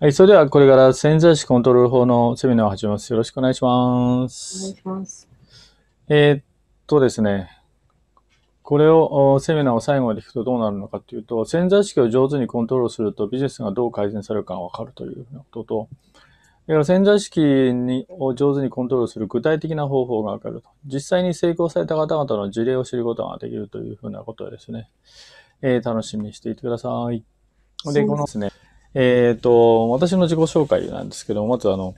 はい、それではこれから潜在意識コントロール法のセミナーを始めます。よろしくお願いします。お願いします。えー、っとですね、これをセミナーを最後まで聞くとどうなるのかというと、潜在意識を上手にコントロールするとビジネスがどう改善されるかがわかるということと、潜在意識にを上手にコントロールする具体的な方法がわかると。実際に成功された方々の事例を知ることができるというふうなことをですね、えー、楽しみにしていてください。で、このですね、えっ、ー、と、私の自己紹介なんですけど、まずあの、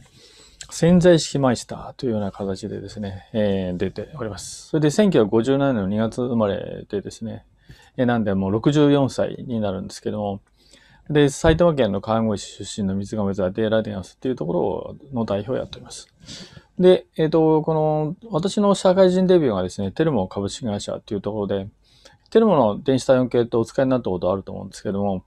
潜在意識マイスターというような形でですね、えー、出ております。それで1957年の2月生まれでですね、えー、なんでもう64歳になるんですけども、で、埼玉県の川越市出身の水亀座デーラディアンスっていうところの代表をやっております。で、えっ、ー、と、この、私の社会人デビューがですね、テルモ株式会社っていうところで、テルモの電子体温計ってお使いになったことあると思うんですけども、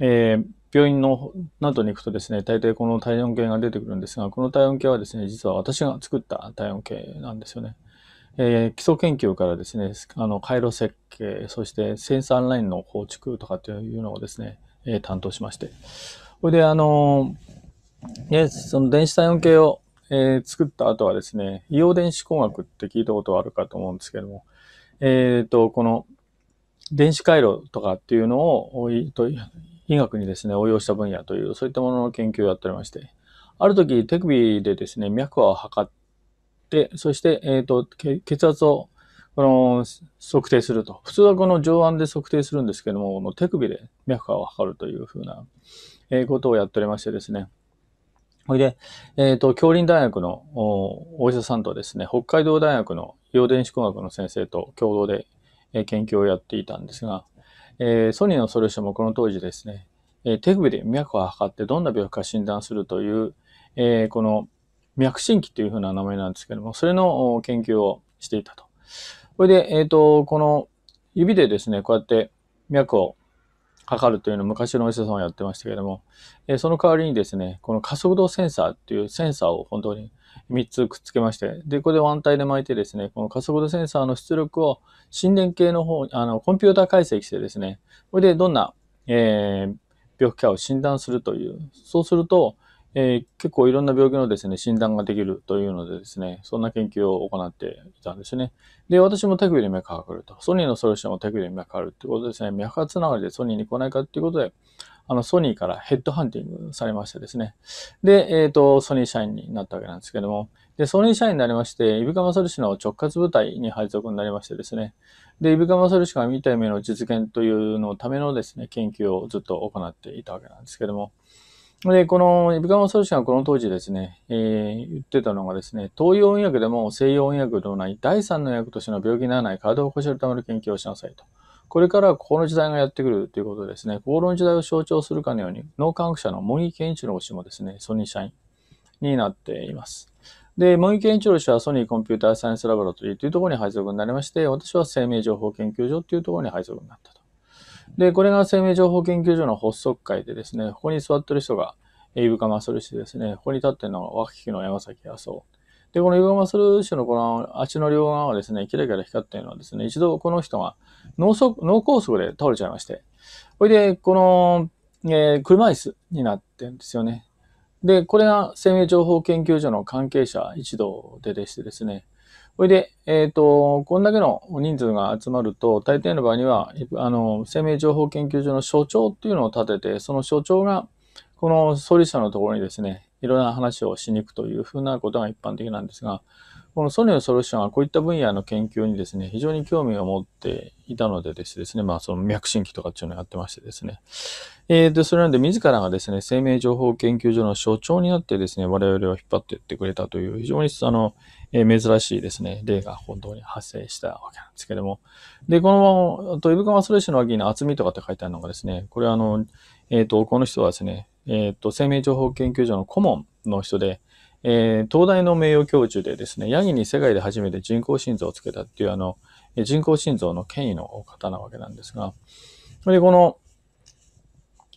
えー、病院のなどに行くとですね、大抵この体温計が出てくるんですが、この体温計はですね、実は私が作った体温計なんですよね。えー、基礎研究からですね、あの回路設計、そしてセンサーラインの構築とかっていうのをですね、えー、担当しまして。それで、あのー、その電子体温計を、えー、作った後はですね、硫黄電子工学って聞いたことはあるかと思うんですけども、えっ、ー、と、この電子回路とかっていうのを、医学にですね、応用した分野という、そういったものの研究をやっておりまして、ある時手首でですね、脈を測って、そして、えっ、ー、と、血圧をこの測定すると。普通はこの上腕で測定するんですけども、この手首で脈波を測るというふうな、えことをやっておりましてですね。ほいで、えっ、ー、と、京林大学のお医者さんとですね、北海道大学の陽電子工学の先生と共同で、え研究をやっていたんですが、えー、ソニーのソリューションもこの当時ですね、えー、手首で脈を測ってどんな病気か診断するという、えー、この脈診器というふうな名前なんですけども、それの研究をしていたと。これで、えっ、ー、と、この指でですね、こうやって脈を測るというのを昔のお医者さんはやってましたけども、えー、その代わりにですね、この加速度センサーっていうセンサーを本当に3つくっつけまして、で、これでタイで巻いてですね、この加速度センサーの出力を心電計の方、あの、コンピューター解析してですね、これでどんな、えー、病気かを診断するという、そうすると、えー、結構いろんな病気のですね、診断ができるというのでですね、そんな研究を行っていたんですね。で、私も手首で脈がかかると。ソニーのソリューションも手首で脈がかかるってことですね。脈がつながりでソニーに来ないかっていうことで、あの、ソニーからヘッドハンティングされましてですね。で、えっ、ー、と、ソニー社員になったわけなんですけども、で、ソニー社員になりまして、イブカマソル氏の直轄部隊に配属になりましてですね。で、イブカマソル氏が見た夢の実現というのためのですね、研究をずっと行っていたわけなんですけども。で、このイブカマソル氏がこの当時ですね、えー、言ってたのがですね、東洋医学でも西洋医学でもない第三の役としての病気にならない体を起こしるための研究をしなさいと。これからはこの時代がやってくるということですね。心の時代を象徴するかのように、脳科学者の茂木健一郎氏もですね、ソニー社員になっています。で、茂木健一郎氏はソニーコンピューターサイエンスラボラトリーというところに配属になりまして、私は生命情報研究所というところに配属になったと。で、これが生命情報研究所の発足会でですね、ここに座ってる人が、エイブカマソル氏ですね、ここに立ってるのが脇木の山崎康夫。で、このヨガマスルー種のこの足の両側はですね、キラキラ光っているのはですね、一度この人が脳脳梗塞で倒れちゃいまして、ほいで、この、えー、車椅子になってるんですよね。で、これが生命情報研究所の関係者一同ででしてですね、ほいで、えっ、ー、と、こんだけの人数が集まると、大抵の場合には、あの、生命情報研究所の所長っていうのを立てて、その所長が、この創立者のところにですね、いろんな話をしに行くというふうなことが一般的なんですが、このソニーのソリューションはこういった分野の研究にですね、非常に興味を持っていたのでですね、まあその脈診器とかっていうのをやってましてですね。えー、で、それなんで自らがですね、生命情報研究所の所長になってですね、我々を引っ張っていってくれたという非常にあの、えー、珍しいですね、例が本当に発生したわけなんですけども。で、この、トイブカマソレーションの脇に厚みとかって書いてあるのがですね、これはあの、えっ、ー、と、この人はですね、えっ、ー、と、生命情報研究所の顧問の人で、えー、東大の名誉教授でですね、ヤギに世界で初めて人工心臓をつけたっていう、あの、人工心臓の権威の方なわけなんですが、で、この、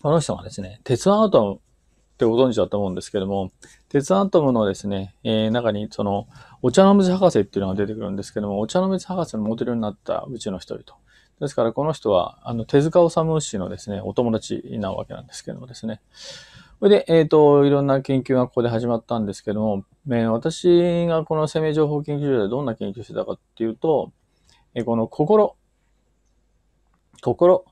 この人がですね、鉄アートムってご存知だと思うんですけども、鉄アトムのですね、えー、中に、その、お茶の水博士っていうのが出てくるんですけども、お茶の水博士のモデルになったうちの一人と。ですからこの人は、あの、手塚治虫氏のですね、お友達なわけなんですけどもですね。それで、えっ、ー、と、いろんな研究がここで始まったんですけども、え私がこの生命情報研究所でどんな研究してたかっていうと、えー、この心、心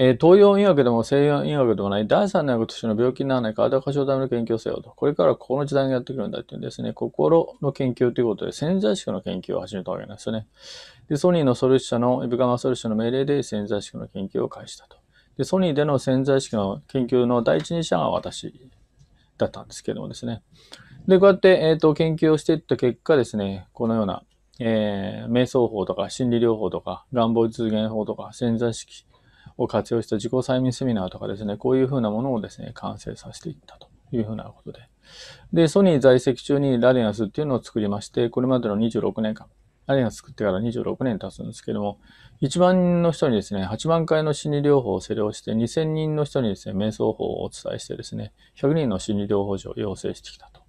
えー、東洋医学でも西洋医学でもない第三の薬としての病気にならない体を過小ための研究をせよと。これからこの時代にやってくるんだっていうんですね。心の研究ということで潜在意識の研究を始めたわけなんですよね。で、ソニーのソルシ社の、エビカマソルシ社の命令で潜在意識の研究を開始したと。で、ソニーでの潜在意識の研究の第一人者が私だったんですけどもですね。で、こうやって、えっ、ー、と、研究をしていった結果ですね、このような、えー、瞑想法とか心理療法とか願望実現法とか潜在意識を活用した自己催眠セミナーとかですね、こういうふうなものをですね、完成させていったというふうなことで。で、ソニー在籍中にラディナスっていうのを作りまして、これまでの26年間、ラディナス作ってから26年経つんですけども、1万の人にですね、8万回の心理療法を施療して、2000人の人にですね、瞑想法をお伝えしてですね、100人の心理療法所を養成してきたと。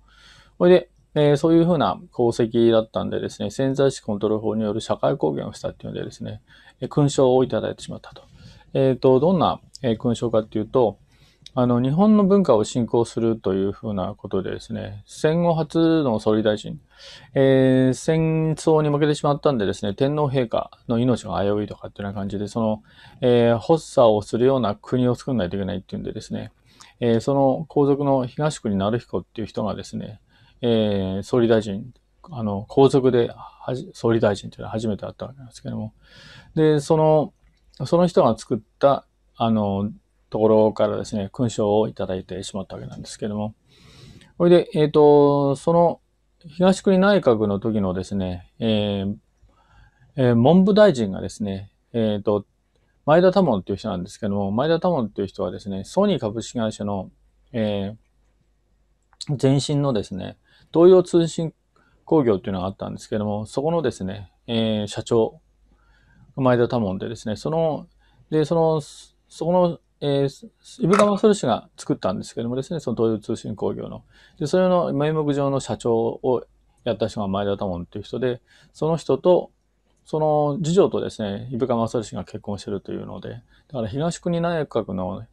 これで、えー、そういうふうな功績だったんでですね、潜在意識コントロール法による社会貢献をしたっていうのでですね、勲章をいただいてしまったと。えっ、ー、と、どんな、え勲章かっていうと、あの、日本の文化を振興するというふうなことでですね、戦後初の総理大臣、えー、戦争に負けてしまったんでですね、天皇陛下の命が危ういとかっていうような感じで、その、えー、発作をするような国を作らないといけないっていうんでですね、えー、その皇族の東国成彦っていう人がですね、え総理大臣、あの、皇族で総理大臣というのは初めてあったわけなんですけども、で、その、その人が作った、あの、ところからですね、勲章をいただいてしまったわけなんですけども。それで、えっ、ー、と、その、東国内閣の時のですね、えーえー、文部大臣がですね、えっ、ー、と、前田多門っていう人なんですけども、前田多門っていう人はですね、ソニー株式会社の、えー、前身のですね、東洋通信工業っていうのがあったんですけども、そこのですね、えー、社長前田多門でですね、その、で、その、そこの、えー、イブガマソル氏が作ったんですけどもですね、その東洋通信工業の。で、それの名目上の社長をやった人が前田多門っていう人で、その人と、その次女とですね、伊深正氏が結婚してるというので、だから東国内閣の、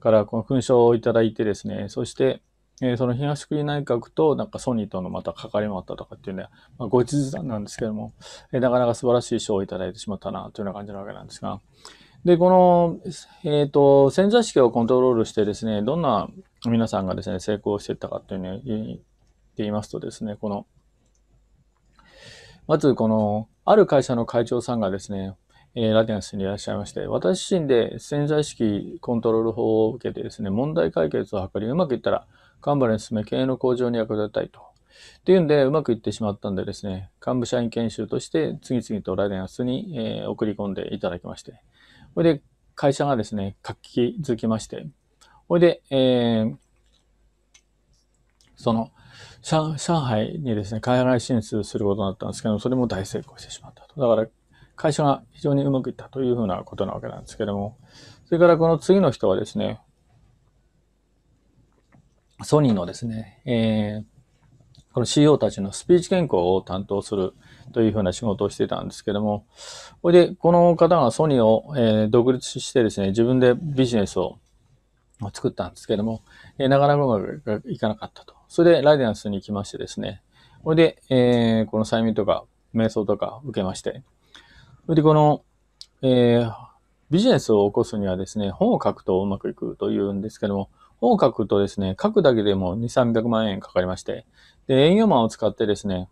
からこの勲章をいただいてですね、そして、えー、その東国内閣となんかソニーとのまた関わりもあったとかっていうね、まあ、ご一談なんですけども、えー、なかなか素晴らしい賞をいただいてしまったなというような感じなわけなんですが、で、この、えっ、ー、と、潜在意識をコントロールしてですね、どんな皆さんがですね、成功していったかという言って言いますとですね、この、まずこの、ある会社の会長さんがですね、えラテンスにいらっしゃいまして、私自身で潜在意識コントロール法を受けてですね、問題解決を図り、うまくいったら、幹部らに進め、経営の向上に役立てたいと。っていうんで、うまくいってしまったんでですね、幹部社員研修として、次々とライデンスに、えー、送り込んでいただきまして、これで会社がですね、活気づきまして、これで、えー、その、上海にですね、海外進出することになったんですけど、それも大成功してしまったと。だから、会社が非常にうまくいったというふうなことなわけなんですけども、それからこの次の人はですね、ソニーのですね、えー、この CEO たちのスピーチ原稿を担当するというふうな仕事をしてたんですけども、これで、この方がソニーを、えー、独立してですね、自分でビジネスを作ったんですけども、えー、なかなかうまくいかなかったと。それでライデアンスに来ましてですね、これで、えー、この催眠とか瞑想とか受けまして、それでこの、えー、ビジネスを起こすにはですね、本を書くとうまくいくというんですけども、本を書くとですね、書くだけでも2、300万円かかりまして、で、営業マンを使ってですね、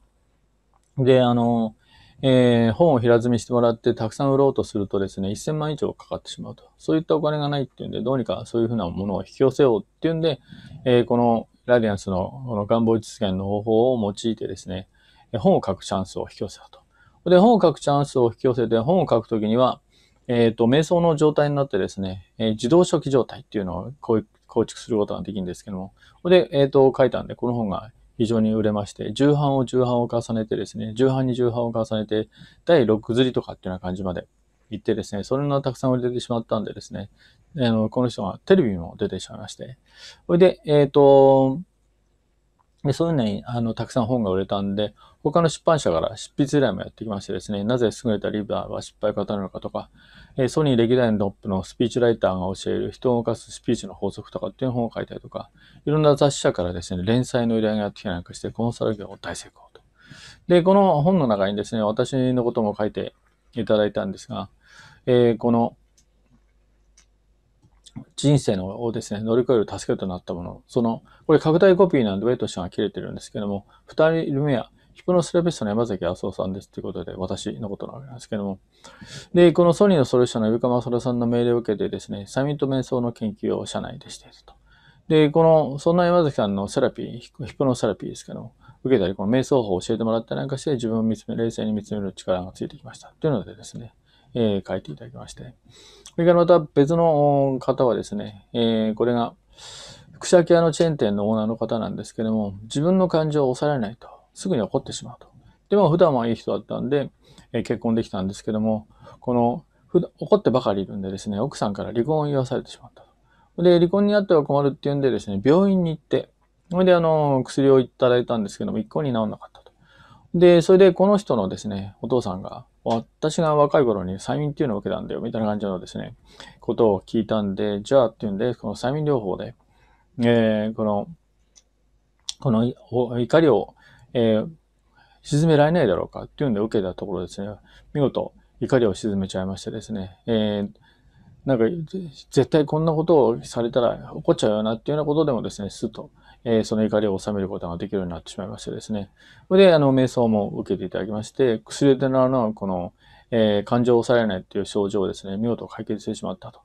で、あの、えー、本を平積みしてもらってたくさん売ろうとするとですね、1000万以上かかってしまうと。そういったお金がないっていうんで、どうにかそういうふうなものを引き寄せようっていうんで、えー、このラディアンスのこの願望実現の方法を用いてですね、本を書くチャンスを引き寄せたと。で、本を書くチャンスを引き寄せて、本を書くときには、えっ、ー、と、瞑想の状態になってですね、え自動書記状態っていうのをこういう構築することができるんですけども、これで、えっ、ー、と、書いたんで、この本が非常に売れまして、重版を重版を重ねてですね、重版に重版を重ねて、第6釣りとかっていうような感じまで行ってですね、それのたくさん売れてしまったんでですね、あのこの人がテレビも出てしまいまして、それで、えっ、ー、と、でそういうのにあのたくさん本が売れたんで、他の出版社から執筆依頼もやってきましてですね、なぜ優れたリーダーは失敗を語るのかとか、ソニー・歴代のトップのスピーチライターが教える人を動かすスピーチの法則とかっていう本を書いたりとか、いろんな雑誌社からですね、連載の依頼がやってきたりなんかして、コンサル業を大成功と。で、この本の中にですね、私のことも書いていただいたんですが、えー、この人生のをですね、乗り越える助けとなったもの、その、これ拡大コピーなんで、ウェイトが切れてるんですけども、二人目は、ヒプノスラピストの山崎麻生さんですということで、私のことなわけなんですけども。で、このソニーのソリューションの上川雅さんの命令を受けてですね、催眠と瞑想の研究を社内でしていると。で、この、そんな山崎さんのセラピー、ヒプノセラピーですけども、受けたり、この瞑想法を教えてもらったりなんかして、自分を見つめ、冷静に見つめる力がついてきました。というのでですね、えー、書いていただきまして。それからまた別の方はですね、えー、これが、草木屋のチェーン店のオーナーの方なんですけども、自分の感情を抑えられないと。すぐに怒ってしまうと。でも、普段はいい人だったんで、え結婚できたんですけども、この、普段怒ってばかりいるんでですね、奥さんから離婚を言わされてしまったと。で、離婚になっては困るっていうんでですね、病院に行って、それで、あの、薬をいただいたんですけども、一向に治らなかったと。で、それで、この人のですね、お父さんが、私が若い頃に催眠っていうのを受けたんだよ、みたいな感じのですね、ことを聞いたんで、じゃあっていうんで、この催眠療法で、えー、この、この怒りをえー、沈められないだろうかっていうんで受けたところですね、見事怒りを沈めちゃいましてですね、えー、なんか絶対こんなことをされたら怒っちゃうよなっていうようなことでもですね、すっと、えー、その怒りを収めることができるようになってしまいましてですね。それで、あの、瞑想も受けていただきまして、薬でのあの、この、えー、感情を抑えられないっていう症状をですね、見事解決してしまったと。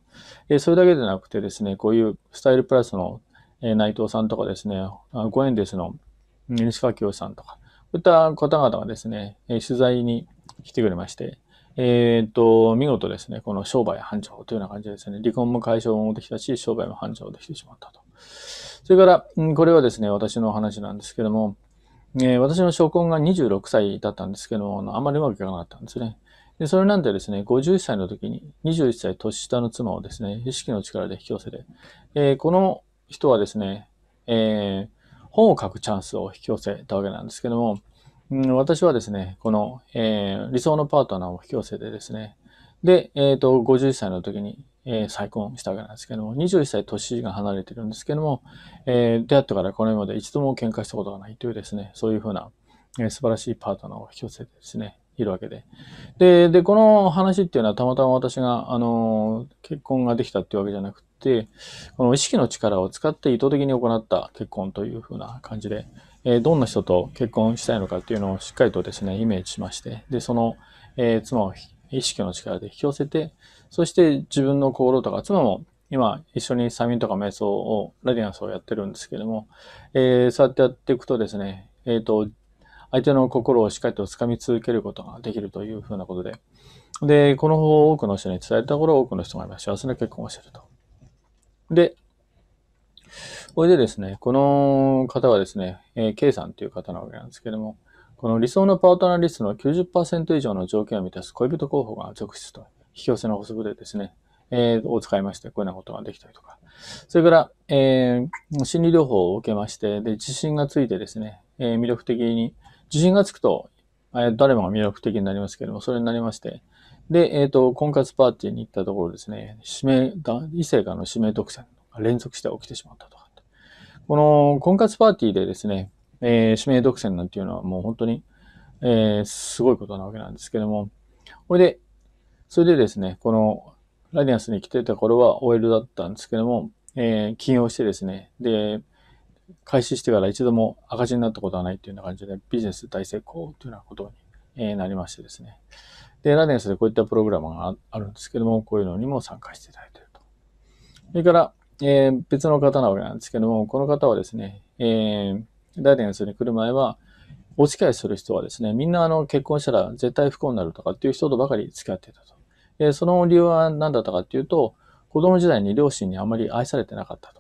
えー、それだけでなくてですね、こういうスタイルプラスの、え内藤さんとかですね、ゴエンデスの西川清さんとか、こういった方々がですね、取材に来てくれまして、えっ、ー、と、見事ですね、この商売繁盛というような感じですね、離婚も解消もできたし、商売も繁盛できてしまったと。それから、うん、これはですね、私の話なんですけども、えー、私の初婚が26歳だったんですけども、あんまりうまくいかなかったんですね。で、それなんでですね、51歳の時に、21歳年下の妻をですね、意識の力で引き寄せて、えー、この人はですね、えー、本を書くチャンスを引き寄せたわけなんですけども、うん、私はですね、この、えー、理想のパートナーを引き寄せてですね、で、えっ、ー、と、51歳の時に、えー、再婚したわけなんですけども、21歳年が離れてるんですけども、えー、出会ってからこの世まで一度も喧嘩したことがないというですね、そういうふうな、えー、素晴らしいパートナーを引き寄せてですね、いるわけで。で、で、この話っていうのはたまたま私が、あの、結婚ができたっていうわけじゃなくて、この意識の力を使って意図的に行った結婚というふうな感じで、えー、どんな人と結婚したいのかっていうのをしっかりとですね、イメージしまして、で、その、えー、妻を意識の力で引き寄せて、そして自分の心とか妻も今一緒に催眠とか瞑想を、ラディアンスをやってるんですけども、えー、そうやってやっていくとですね、えっ、ー、と、相手の心をしっかりと掴み続けることができるというふうなことで。で、この方を多くの人に伝えたところ、多くの人が今幸せな結婚をしていると。で、これでですね、この方はですね、えー、K さんという方なわけなんですけども、この理想のパートナーリストの90%以上の条件を満たす恋人候補が続出と、引き寄せの法則でですね、えー、を使いまして、こういうようなことができたりとか。それから、えー、心理療法を受けまして、で、自信がついてですね、えー、魅力的に自信がつくと、え誰もが魅力的になりますけれども、それになりまして、で、えっ、ー、と、婚活パーティーに行ったところですね、指名、異性からの指名独占が連続して起きてしまったとか。この婚活パーティーでですね、えー、指名独占なんていうのはもう本当に、えー、すごいことなわけなんですけども、それで、それでですね、このラディアンスに来てた頃は OL だったんですけども、えー、起業してですね、で、開始してから一度も赤字になったことはないというような感じで、ビジネス大成功というようなことになりましてですね。で、ラデンスでこういったプログラムがあるんですけども、こういうのにも参加していただいていると。それから、えー、別の方なわけなんですけども、この方はですね、えー、ラデンスに来る前は、お付き合いする人はですね、みんなあの結婚したら絶対不幸になるとかっていう人とばかり付き合っていたと。えその理由は何だったかっていうと、子供時代に両親にあまり愛されてなかったと。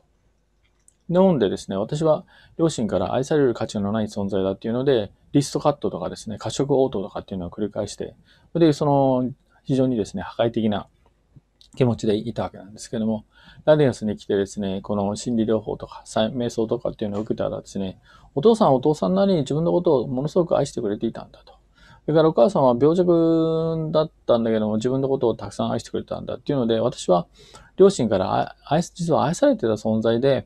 なんでですね、私は両親から愛される価値のない存在だっていうので、リストカットとかですね、過食応答とかっていうのを繰り返して、で、その、非常にですね、破壊的な気持ちでいたわけなんですけども、ラディアスに来てですね、この心理療法とか、瞑想とかっていうのを受けたらですね、お父さんお父さんなりに自分のことをものすごく愛してくれていたんだと。それからお母さんは病弱だったんだけども、自分のことをたくさん愛してくれたんだっていうので、私は両親から実は愛されてた存在で、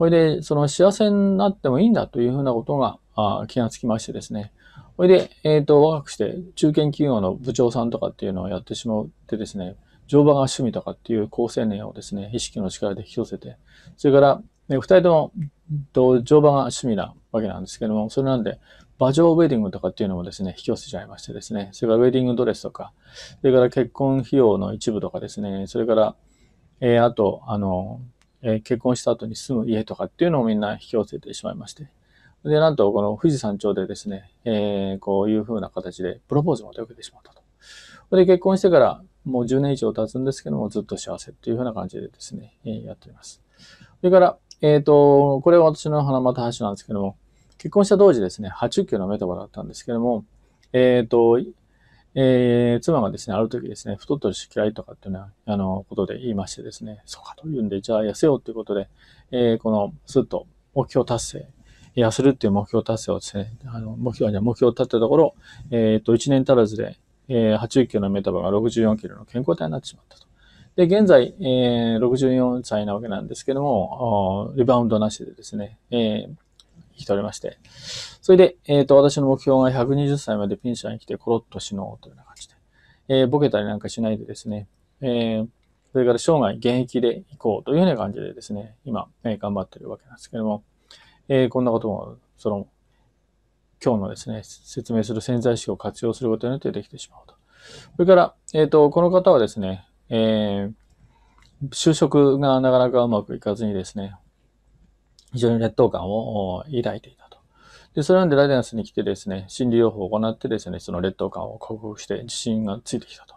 それで、その幸せになってもいいんだというふうなことがあ気がつきましてですね。それで、えっ、ー、と、若くして、中堅企業の部長さんとかっていうのをやってしまってですね、乗馬が趣味とかっていう好青年をですね、意識の力で引き寄せて、それから、ね、二人とも、と、乗馬が趣味なわけなんですけども、それなんで、馬上ウェディングとかっていうのもですね、引き寄せちゃいましてですね、それからウェディングドレスとか、それから結婚費用の一部とかですね、それから、えー、あと、あの、え結婚した後に住む家とかっていうのをみんな引き寄せてしまいまして。で、なんとこの富士山頂でですね、えー、こういう風な形でプロポーズまで受けてしまったと。で、結婚してからもう10年以上経つんですけども、ずっと幸せっていう風な感じでですね、えー、やっております。それから、えっ、ー、と、これは私の花又橋なんですけども、結婚した当時ですね、80キロのメタバだったんですけども、えっ、ー、と、えー、妻がですね、ある時ですね、太ってるし嫌いとかっていうね、あの、ことで言いましてですね、そうかというんで、じゃあ痩せようということで、えー、この、すっと目標達成、痩せるっていう目標達成をですね、あの、目標、じゃ目標を立ったところ、えっ、と、1年足らずで、えー、80キロのメタボが64キロの健康体になってしまったと。で、現在、えー、64歳なわけなんですけども、リバウンドなしでですね、えー、引き取りまして、それで、えっ、ー、と、私の目標が120歳までピンシャンに来てコロッと死のうというような感じで、えー、ボケたりなんかしないでですね、えー、それから生涯現役で行こうというような感じでですね、今、えー、頑張ってるわけなんですけども、えー、こんなことも、その、今日のですね、説明する潜在意識を活用することによってできてしまうと。それから、えっ、ー、と、この方はですね、えー、就職がなかなかうまくいかずにですね、非常に劣等感を抱いていたと。で、それなんでラデンスに来てですね、心理療法を行ってですね、その劣等感を克服して自信がついてきたと。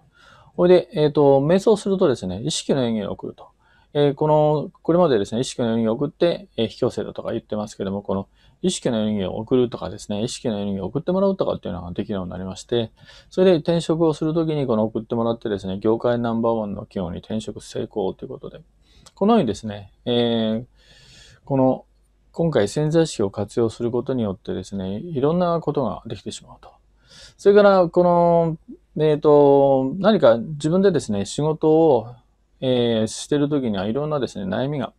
ほいで、えっ、ー、と、瞑想するとですね、意識の演技を送ると。えー、この、これまでですね、意識の演技を送って、えー、非強制だとか言ってますけども、この意識の演技を送るとかですね、意識の演技を送ってもらうとかっていうのができるようになりまして、それで転職をするときにこの送ってもらってですね、業界ナンバーワンの企業に転職成功ということで、このようにですね、えー、この、今回潜在意識を活用することによってですね、いろんなことができてしまうと。それから、この、えっ、ー、と、何か自分でですね、仕事を、えー、してるときにはいろんなですね、悩みが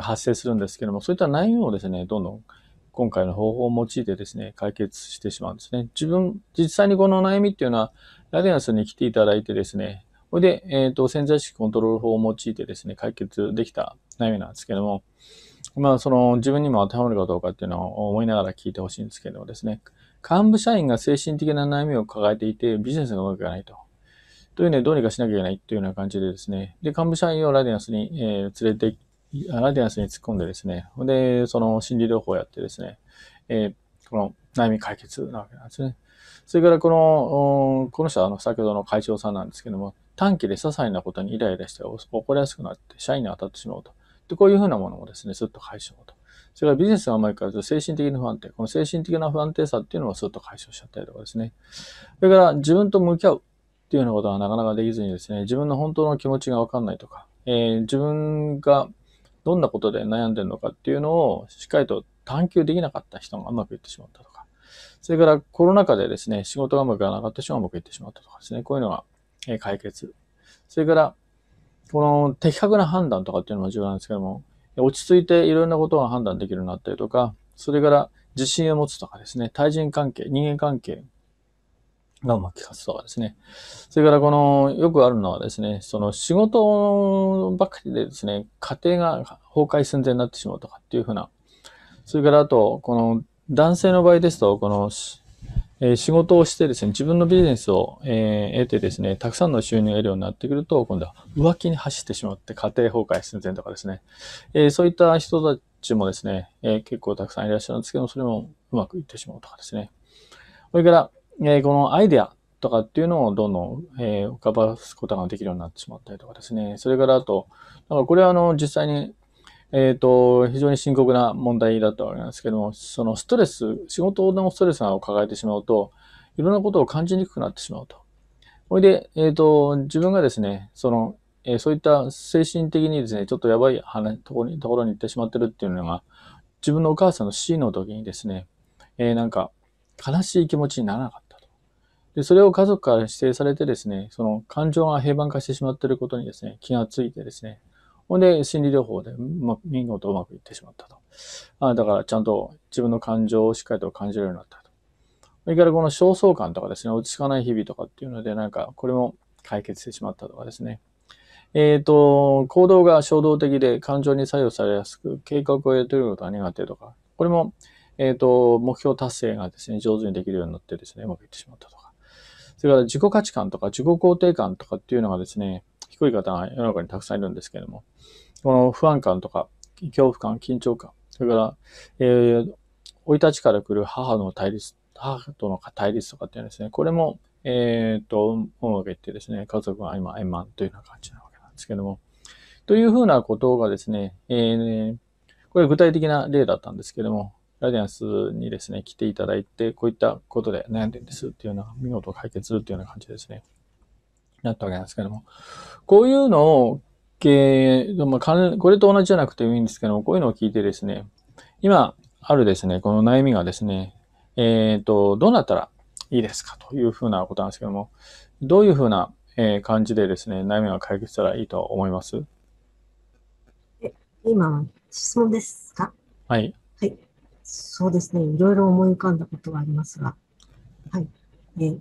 発生するんですけども、そういった悩みをですね、どんどん今回の方法を用いてですね、解決してしまうんですね。自分、実際にこの悩みっていうのは、ラディアンスに来ていただいてですね、それで、えっ、ー、と、潜在意識コントロール法を用いてですね、解決できた悩みなんですけども、まあ、その自分にも当てはまるかどうかっていうのを思いながら聞いてほしいんですけどもですね、幹部社員が精神的な悩みを抱えていて、ビジネスがうまくいかないと。というね、どうにかしなきゃいけないというような感じでですね、で、幹部社員をラディアンスに、えー、連れて、ラディアンスに突っ込んでですね、で、その心理療法をやってですね、えー、この悩み解決なわけなんですね。それからこの、この人はあの先ほどの会長さんなんですけども、短期で些細なことにイライラして怒りやすくなって、社員に当たってしまうと。で、こういうふうなものもですね、すっと解消と。それからビジネスが甘いからと精神的に不安定。この精神的な不安定さっていうのもすっと解消しちゃったりとかですね。それから自分と向き合うっていうようなことはなかなかできずにですね、自分の本当の気持ちがわかんないとか、えー、自分がどんなことで悩んでるのかっていうのをしっかりと探求できなかった人がうまくいってしまったとか、それからコロナ禍でですね、仕事がうまくいかなかった人がうまくいってしまったとかですね、こういうのが解決。それからこの的確な判断とかっていうのも重要なんですけども、落ち着いていろんなことが判断できるようになったりとか、それから自信を持つとかですね、対人関係、人間関係がうまくいかすとかですね。それからこの、よくあるのはですね、その仕事ばっかりでですね、家庭が崩壊寸前になってしまうとかっていうふうな。それからあと、この男性の場合ですと、このえ仕事をしてですね、自分のビジネスを、え得てですね、たくさんの収入を得るようになってくると、今度は浮気に走ってしまって家庭崩壊寸前とかですね、えそういった人たちもですね、え結構たくさんいらっしゃるんですけど、それもうまくいってしまうとかですね。それから、えこのアイデアとかっていうのをどんどん、え浮かばすことができるようになってしまったりとかですね。それからあと、んかこれはあの、実際にえっ、ー、と、非常に深刻な問題だったわけなんですけども、そのストレス、仕事のストレスを抱えてしまうと、いろんなことを感じにくくなってしまうと。ほいで、えっ、ー、と、自分がですね、その、えー、そういった精神的にですね、ちょっとやばい話ところにところに行ってしまってるっていうのが、自分のお母さんの死の時にですね、えー、なんか、悲しい気持ちにならなかったと。で、それを家族から指定されてですね、その感情が平板化してしまっていることにですね、気がついてですね、ほんで、心理療法で、ま、見事うまくいってしまったと。あだから、ちゃんと自分の感情をしっかりと感じるようになったと。それからこの焦燥感とかですね、落ち着かない日々とかっていうので、なんか、これも解決してしまったとかですね。えっ、ー、と、行動が衝動的で感情に作用されやすく、計画を得ってることが苦手とか、これも、えっ、ー、と、目標達成がですね、上手にできるようになってですね、うまくいってしまったとか。それから自己価値観とか自己肯定感とかっていうのがですね、低い方が世の中にたくさんいるんですけれども、この不安感とか、恐怖感、緊張感、それから、えー、生い立ちから来る母の対立、母との対立とかっていうのですね、これも、えっ、ー、と、うわけってですね、家族が今円満というような感じなわけなんですけども、というふうなことがですね、えー、これ具体的な例だったんですけども、ラディアンスにですね、来ていただいて、こういったことで悩んでるんですっていうような、見事解決するっていうような感じですね。なったわけなんですけども、こういうのを、えー、まあ、これと同じじゃなくてもいいんですけども、こういうのを聞いてですね、今あるですね、この悩みがですね、えっ、ー、と、どうなったらいいですかというふうなことなんですけども、どういうふうな感じでですね、悩みが解決したらいいと思います今、質問ですかはい。はい。そうですね。いろいろ思い浮かんだことはありますが、はい。えー、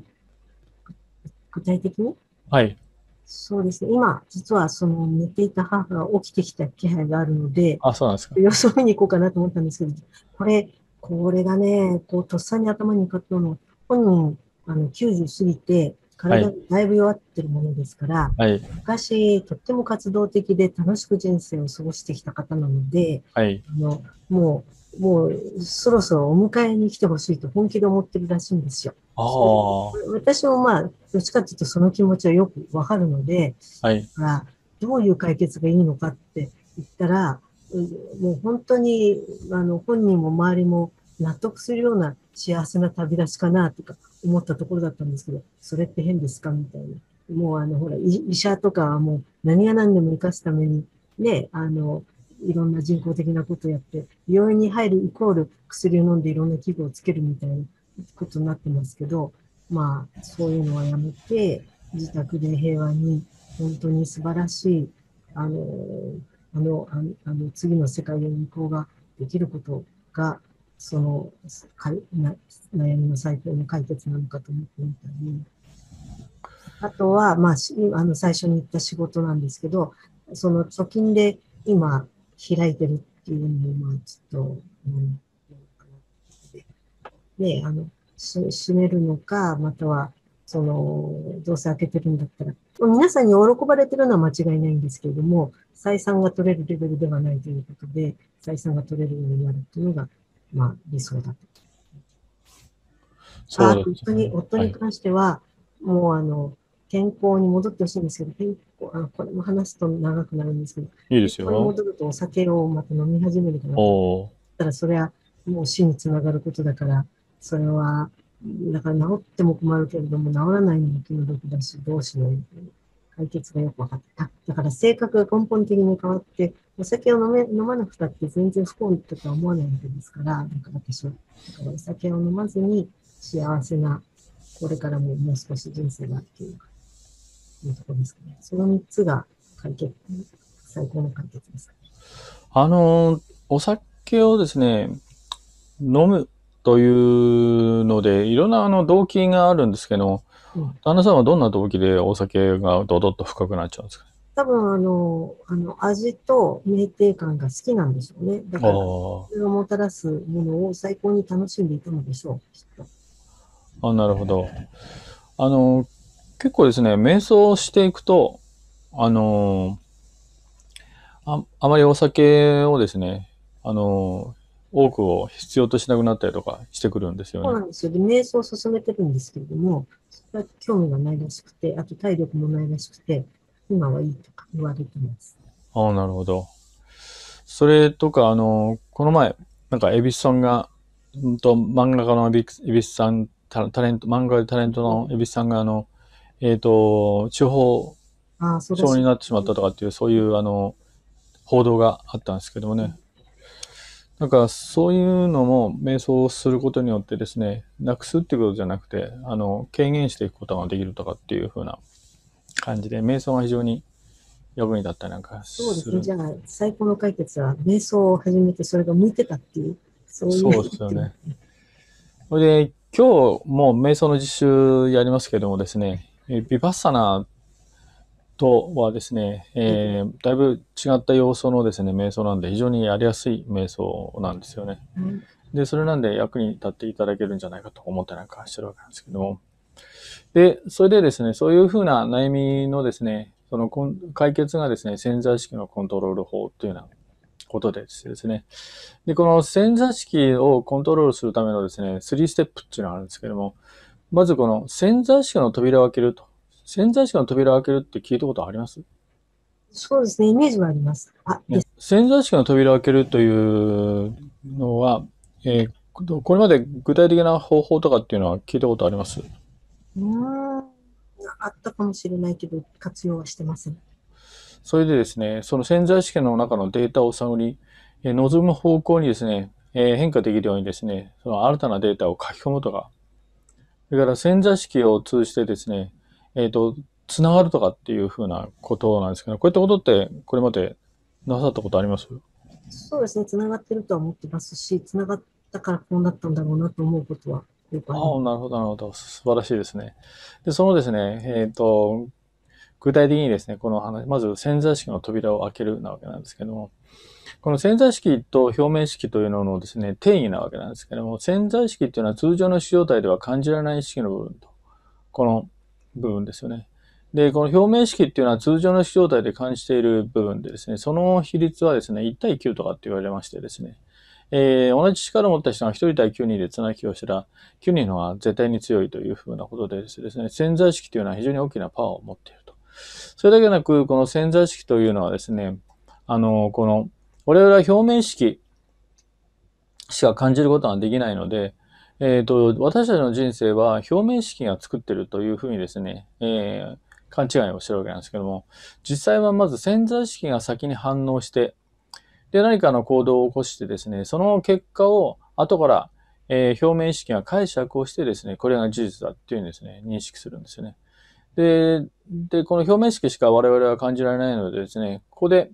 具体的にはい。そうですね。今、実はその寝ていた母が起きてきた気配があるので、あ、そうなんですか。子を見に行こうかなと思ったんですけど、これ、これがね、こう、とっさに頭に浮かったの、本人、あの、90過ぎて、体がだいぶ弱ってるものですから、はい、昔、とっても活動的で楽しく人生を過ごしてきた方なので、はい、あのもう、もう、そろそろお迎えに来てほしいと本気で思ってるらしいんですよ。私もまあ、どっちかというとその気持ちはよくわかるので、はい、どういう解決がいいのかって言ったら、もう本当にあの本人も周りも納得するような幸せな旅立ちかなとか思ったところだったんですけど、それって変ですかみたいな。もうあの、ほら、医者とかはもう何が何でも生かすために、ね、あの、いろんな人工的なことをやって、病院に入るイコール薬を飲んでいろんな器具をつけるみたいなことになってますけど、まあ、そういうのはやめて、自宅で平和に、本当に素晴らしい、あの、あの、あの次の世界への移行ができることが、そのかな悩みの最高の解決なのかと思ってみたり、あとは、まあ、あの最初に言った仕事なんですけど、その貯金で今開いてるっていうのも、まあ、ちょっと、うんね、あの、閉めるのか、または、その、どうせ開けてるんだったら、皆さんに喜ばれてるのは間違いないんですけれども、採算が取れるレベルではないということで、採算が取れるようになるというのが、まあ、理想だと。そうですね、に夫に関しては、はい、もうあの健康に戻ってほしいんですけど、健康あこれも話すと長くなるんですけど、いいですよ戻るとお酒をまた飲み始めるから、だからそれはもう死につながることだから、それは、だから治っても困るけれども、治らないのも気の毒だし、どうしよう。解決がよく分かった。だから性格が根本的に変わって、お酒を飲め飲まなくたって全然不幸とか思わないわけですから、だから私は、だからお酒を飲まずに幸せな、これからももう少し人生がっていういうところですかね。その3つが解決、最高の解決です。あの、お酒をですね、飲むというので、いろんなあの動機があるんですけど、旦那さんはどんな動機でお酒がどどっと深くなっちゃうんですか多分あの、あの味と酩酊感が好きなんでしょうね。だから、それをもたらすものを最高に楽しんでいたのでしょう、きっと。あなるほど。あの、結構ですね、瞑想していくと、あの、ああまりお酒をですね、あの、多くを必要としなくなったりとかしてくるんですよね。そうなんですよ。で、瞑想を進めてるんですけれども、それは興味がないらしくて、あと体力もないらしくて、今はいいとか言われてます。ああ、なるほど。それとか、あの、この前、なんか、エビスさんが、うんと漫画家のエビスさん、タレント、漫画でタレントのエビスさんが、あの、えっ、ー、と、地方症になってしまったとかっていう、そういう、あの、報道があったんですけどもね、なんかそういうのも瞑想をすることによってですね、なくすっていうことじゃなくて、あの、軽減していくことができるとかっていうふうな感じで、瞑想が非常に役に立ったりなんかそうですね。じゃあ、最高の解決は、瞑想を始めてそれが向いてたっていう、そういう。そうですよね。それで、今日も瞑想の実習やりますけどもですね、ヴパッサナーとはですね、えー、だいぶ違った要素のですね、瞑想なんで、非常にやりやすい瞑想なんですよね。で、それなんで役に立っていただけるんじゃないかと思ってなんかしてるわけなんですけども。で、それでですね、そういうふうな悩みのですね、その解決がですね、潜在意識のコントロール法というようなことでですね。で、この潜在意識をコントロールするためのですね、3ステップっていうのがあるんですけども、まずこの潜在意識の扉を開けると潜在意識の扉を開けるって聞いたことありますそうですね、イメージはあります。あね、潜在意識の扉を開けるというのは、えー、これまで具体的な方法とかっていうのは聞いたことありますあったかもしれないけど、活用はしてません。それでですね、その潜在意識の中のデータを探り、えー、望む方向にですね、えー、変化できるようにですね、その新たなデータを書き込むとか、それから潜在意識を通じてですね、えっ、ー、と、つながるとかっていうふうなことなんですけど、こういったことってこれまでなさったことありますそうですね、つながってるとは思ってますし、つながったからこうなったんだろうなと思うことはよくありす。あなるほど、なるほど。素晴らしいですね。で、そのですね、えっ、ー、と、具体的にですね、この話、まず潜在意識の扉を開けるなわけなんですけども、この潜在意識と表面意識というののですね、定義なわけなんですけども、潜在意識っていうのは通常の主状態では感じられない意識の部分と、この部分ですよね。で、この表面式っていうのは通常の式状態で感じている部分でですね、その比率はですね、1対9とかって言われましてですね、えー、同じ力を持った人が1人対9人で綱引きをしたら、9人の方が絶対に強いというふうなことでですね、潜在意識というのは非常に大きなパワーを持っていると。それだけなく、この潜在意識というのはですね、あの、この、我々は表面式しか感じることができないので、えーと、私たちの人生は表面識が作ってるというふうにですね、えー、勘違いをしてるわけなんですけども、実際はまず潜在意識が先に反応して、で、何かの行動を起こしてですね、その結果を後から、えー、表面意識が解釈をしてですね、これが事実だっていうにですね、認識するんですよね。で、で、この表面式識しか我々は感じられないのでですね、ここで、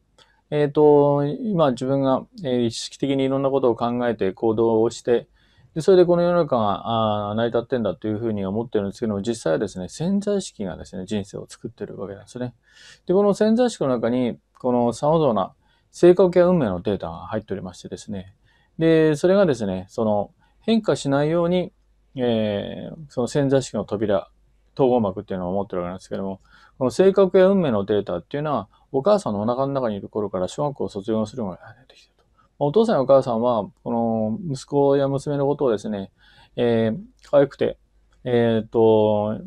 えっ、ー、と、今自分が、えー、意識的にいろんなことを考えて行動をして、で、それでこの世の中が成り立ってんだというふうに思ってるんですけども、実際はですね、潜在意識がですね、人生を作ってるわけなんですね。で、この潜在意識の中に、この様々な性格や運命のデータが入っておりましてですね。で、それがですね、その変化しないように、えー、その潜在意識の扉、統合膜っていうのを持ってるわけなんですけども、この性格や運命のデータっていうのは、お母さんのお腹の中にいる頃から小学校を卒業するまで出てきてる。お父さんやお母さんは、この息子や娘のことをですね、えー、可愛くて、えっ、ー、と、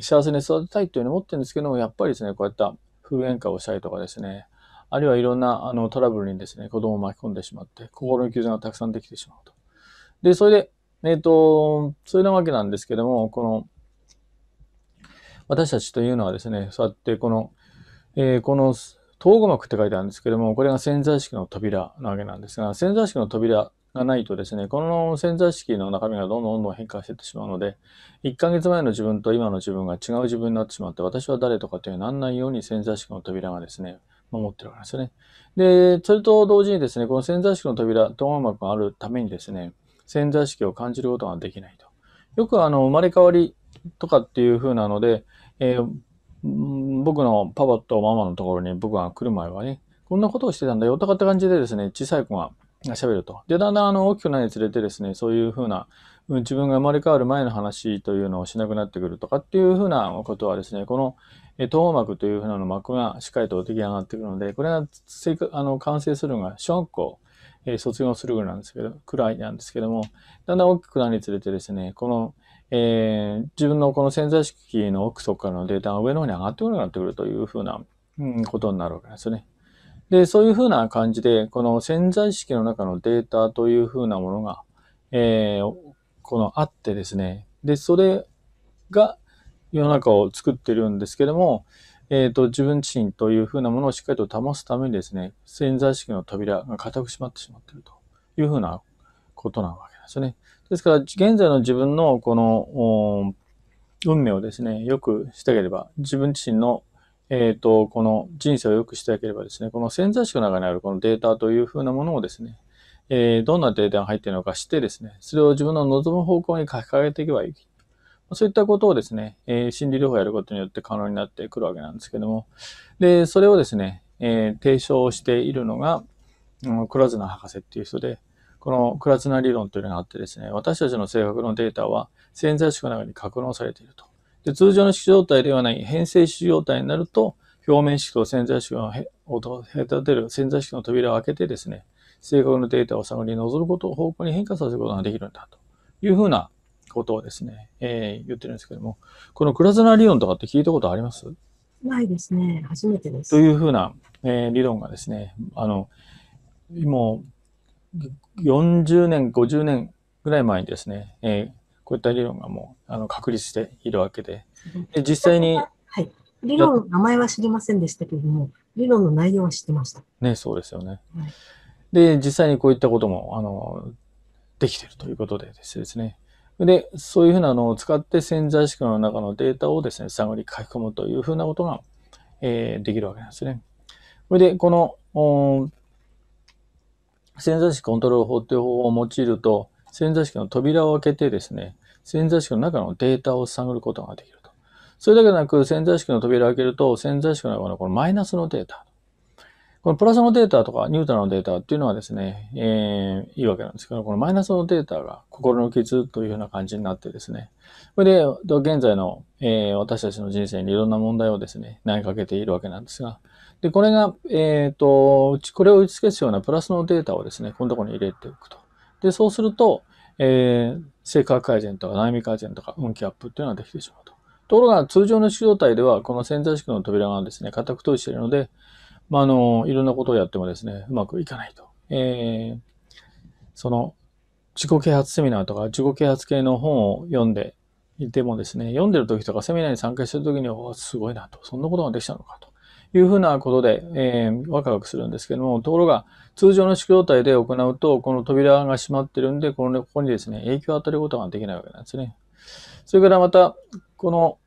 幸せに育てたいというふうに思ってるんですけども、やっぱりですね、こういった風喧化をしたりとかですね、あるいはいろんなあのトラブルにですね、子供を巻き込んでしまって、心の傷がたくさんできてしまうと。で、それで、えっ、ー、と、それなわけなんですけども、この、私たちというのはですね、そうやってこの、えー、この統合膜って書いてあるんですけども、これが潜在意識の扉なわけなんですが、潜在意識の扉がないとですね、この潜在意識の中身がどんどんどんどん変化していってしまうので、1ヶ月前の自分と今の自分が違う自分になってしまって、私は誰とかというなんないように潜在意識の扉がですね、守ってるわけですよね。で、それと同時にですね、この潜在意識の扉、統合膜があるためにですね、潜在意識を感じることができないと。よくあの、生まれ変わりとかっていう風なので、えー僕のパパとママのところに僕が来る前はね、こんなことをしてたんだよとかって感じでですね、小さい子が喋ると。で、だんだんあの大きくなるにつれてですね、そういうふうな、自分が生まれ変わる前の話というのをしなくなってくるとかっていうふうなことはですね、この頭膜というふうなの膜がしっかりと出来上がってくるので、これがあの完成するのが小学校、え卒業するぐらいなんですけど、くらいなんですけども、だんだん大きくなるにつれてですね、このえー、自分のこの潜在意識の奥底からのデータが上の方に上がってくるようになってくるというふうな、うん、ことになるわけですね。で、そういうふうな感じで、この潜在意識の中のデータというふうなものが、えー、このあってですね。で、それが世の中を作ってるんですけども、えっ、ー、と、自分自身というふうなものをしっかりと保つためにですね、潜在意識の扉が固く閉まってしまっているというふうなことなわけですね。ですから、現在の自分のこの、運命をですね、よくしたければ、自分自身の、えっ、ー、と、この人生を良くしたければですね、この潜在意識の中にあるこのデータというふうなものをですね、えー、どんなデータが入っているのか知ってですね、それを自分の望む方向に掲げていけばいい。そういったことをですね、えー、心理療法をやることによって可能になってくるわけなんですけども、で、それをですね、え提唱しているのが、うん、クラズナ博士っていう人で、このクラツナ理論というのがあってですね、私たちの性格のデータは潜在意識の中に格納されていると。で通常の意識状態ではない変性意識状態になると、表面意識と潜在意識を隔てる潜在意識の扉を開けてですね、性格のデータを探り望むことを方向に変化させることができるんだというふうなことをですね、えー、言ってるんですけども、このクラズナ理論とかって聞いたことありますないですね。初めてです。というふうな、えー、理論がですね、あの、もう、40年、50年ぐらい前にですね、えー、こういった理論がもうあの確立しているわけで、で実際に、はい、理論の名前は知りませんでしたけれども、理論の内容は知ってました。ね、そうですよね。はい、で、実際にこういったことも、あの、できているということでですね。で、そういうふうなのを使って潜在意識の中のデータをですね、探り書き込むというふうなことが、えー、できるわけなんですね。それで、この、潜在意識コントロール法という方法を用いると、潜在意識の扉を開けてですね、潜在意識の中のデータを探ることができると。それだけでなく、潜在意識の扉を開けると、潜在意識の中のこのマイナスのデータ。このプラスのデータとかニュートラルのデータっていうのはですね、えー、いいわけなんですけど、このマイナスのデータが心の傷というような感じになってですね、これで現在の、えー、私たちの人生にいろんな問題をですね、投げかけているわけなんですが、で、これが、えっ、ー、と、これを打ち消すようなプラスのデータをですね、このところに入れておくと。で、そうすると、えー、性格改善とか悩み改善とか運気アップっていうのができてしまうと。ところが、通常の主導体では、この潜在意識の扉がですね、固く閉じているので、まあ、あの、いろんなことをやってもですね、うまくいかないと。えー、その、自己啓発セミナーとか、自己啓発系の本を読んでいてもですね、読んでる時とか、セミナーに参加してる時には、すごいなと。そんなことができたのかと。いうふうなことで、えー、ワクワクするんですけども、ところが、通常の宿状態で行うと、この扉が閉まってるんで、この、ここにですね、影響を与えることができないわけなんですね。それからまた、この、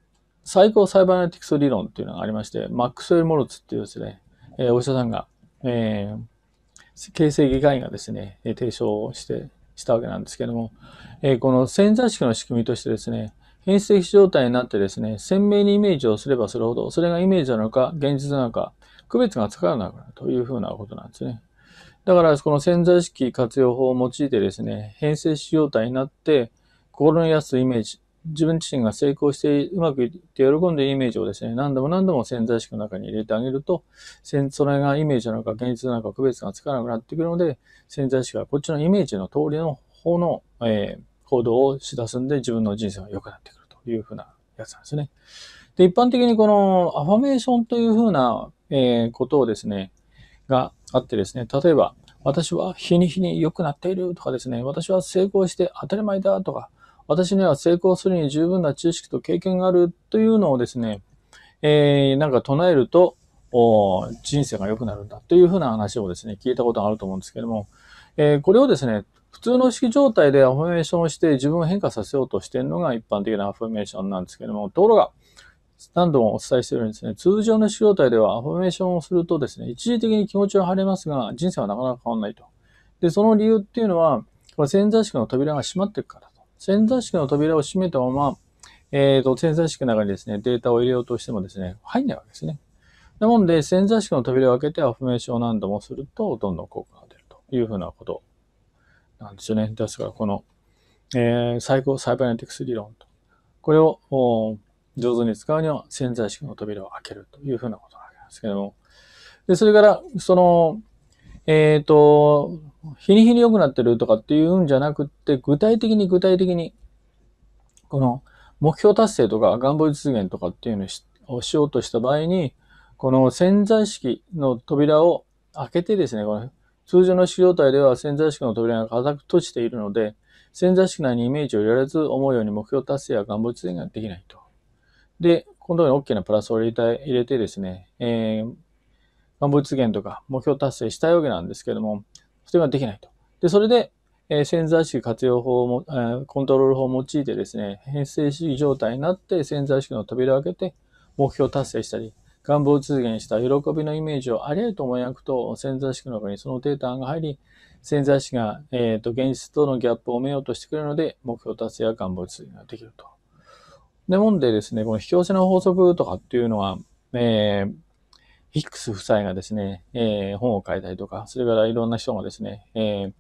最高サイバーネティクス理論っていうのがありまして、マックスウェル・モルツっていうですね、えー、お医者さんが、えー、形成外科医がですね、提唱して、したわけなんですけども、えー、この潜在意識の仕組みとしてですね、変質的状態になってですね、鮮明にイメージをすればするほど、それがイメージなのか、現実なのか、区別がつかなくなるというふうなことなんですね。だから、この潜在意識活用法を用いてですね、変性状態になって、心の安いイメージ、自分自身が成功してうまくいって喜んでいるイメージをですね、何度も何度も潜在意識の中に入れてあげると、それがイメージなのか現実なのか区別がつかなくなってくるので、潜在意識はこっちのイメージの通りの方の、えー、行動をしだすんで自分の人生が良くなってくる。いうふうなやつなんですね。で、一般的にこのアファメーションというふうな、えー、ことをですね、があってですね、例えば、私は日に日に良くなっているとかですね、私は成功して当たり前だとか、私には成功するに十分な知識と経験があるというのをですね、えー、なんか唱えると、人生が良くなるんだというふうな話をですね、聞いたことがあると思うんですけども、えー、これをですね、普通の式状態でアファメーションをして自分を変化させようとしているのが一般的なアファメーションなんですけども、ところが、何度もお伝えしているようにですね、通常の式状態ではアファメーションをするとですね、一時的に気持ちは晴れますが、人生はなかなか変わらないと。で、その理由っていうのは、潜在意識の扉が閉まっていくからと。潜在意識の扉を閉めたまま、えっ、ー、と、潜在意識の中にですね、データを入れようとしてもですね、入んないわけですね。なもんで、潜在意識の扉を開けてアファメーションを何度もすると、どんどん効果が出るというふうなことなんですよね。ですから、この、えー、最高サイバネティクス理論と。これを上手に使うには潜在意識の扉を開けるというふうなことなんですけども。で、それから、その、えっ、ー、と、日に日に良くなってるとかっていうんじゃなくて、具体的に具体的に、この目標達成とか願望実現とかっていうのをしようとした場合に、この潜在意識の扉を開けてですね、この通常の試料体では潜在意識の扉が固く閉じているので、潜在意識内にイメージを入れられず、思うように目標達成や願望実現ができないと。で、このように大きなプラスを入れた入れてですね、えー、願望実現とか目標達成したいわけなんですけども、それができないと。で、それで、えー、潜在意識活用法も、えー、コントロール法を用いてですね、変性主義状態になって潜在意識の扉を開けて目標達成したり、願望実現した喜びのイメージをありると思いやくと潜在意識の中にそのデータが入り、潜在意識が、えーと、現実とのギャップを埋めようとしてくれるので、目標達成や願望実現ができると。でもんでですね、この引き寄せの法則とかっていうのは、えー、ヒックス夫妻がですね、えー、本を書いたりとか、それからいろんな人がですね、えー、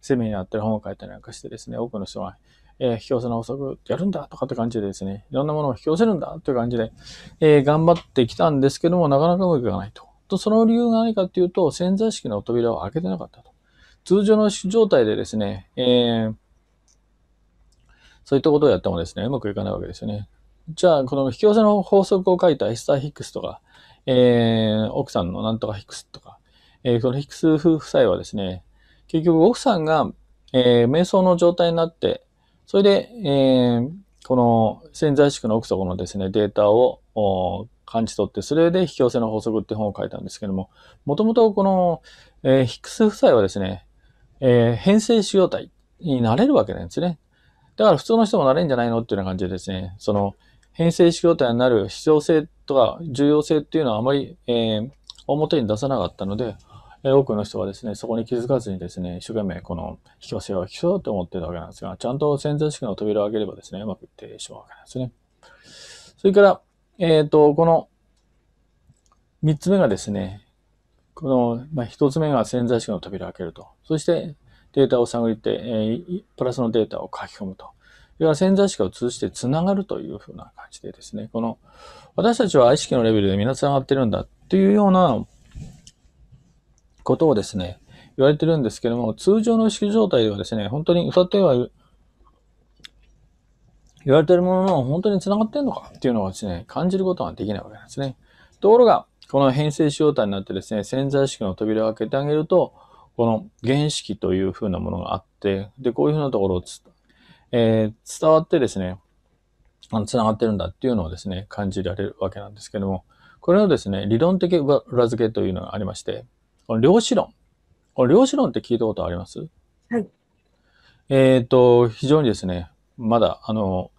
セミナーったり本を書いたりなんかしてですね、多くの人がえー、引き寄せの法則やるんだとかって感じでですね、いろんなものを引き寄せるんだという感じで、えー、頑張ってきたんですけども、なかなかうまくいかないと。と、その理由が何かっていうと、潜在意識の扉を開けてなかったと。通常の状態でですね、えー、そういったことをやってもですね、うまくいかないわけですよね。じゃあ、この引き寄せの法則を書いたエスター・ヒックスとか、えー、奥さんのなんとかヒックスとか、えー、このヒックス夫婦夫妻はですね、結局奥さんが、えー、瞑想の状態になって、それで、えー、この潜在意識の奥底のですね、データを感じ取って、それで引き寄せの法則って本を書いたんですけども、もともとこの、えー、ヒックス夫妻はですね、えー、変性主要体になれるわけなんですね。だから普通の人もなれるんじゃないのっていうような感じでですね、その変性主要体になる必要性とか重要性っていうのはあまり、えー、表に出さなかったので、多くの人はですね、そこに気づかずにですね、一生懸命この引き寄せを引き寄せと思ってたわけなんですが、ちゃんと潜在意識の扉を開ければですね、うまくいってしまうわけなんですね。それから、えっ、ー、と、この三つ目がですね、この、まあ、つ目が潜在意識の扉を開けると。そしてデータを探りて、えー、プラスのデータを書き込むと。要は潜在意識を通じてつながるというふうな感じでですね、この私たちは意識のレベルで皆繋がってるんだっていうようなことをですね、言われてるんですけども、通常の意識状態ではですね、本当に歌っては言われてるものの本当に繋がってんのかっていうのをですね、感じることができないわけなんですね。ところが、この変性状態になってですね、潜在意識の扉を開けてあげると、この原式というふうなものがあって、で、こういうふうなところをえー、伝わってですね、あの、繋がってるんだっていうのをですね、感じられるわけなんですけども、これをですね、理論的裏付けというのがありまして、この量子論。この量子論って聞いたことありますはい。えっ、ー、と、非常にですね、まだ、あの、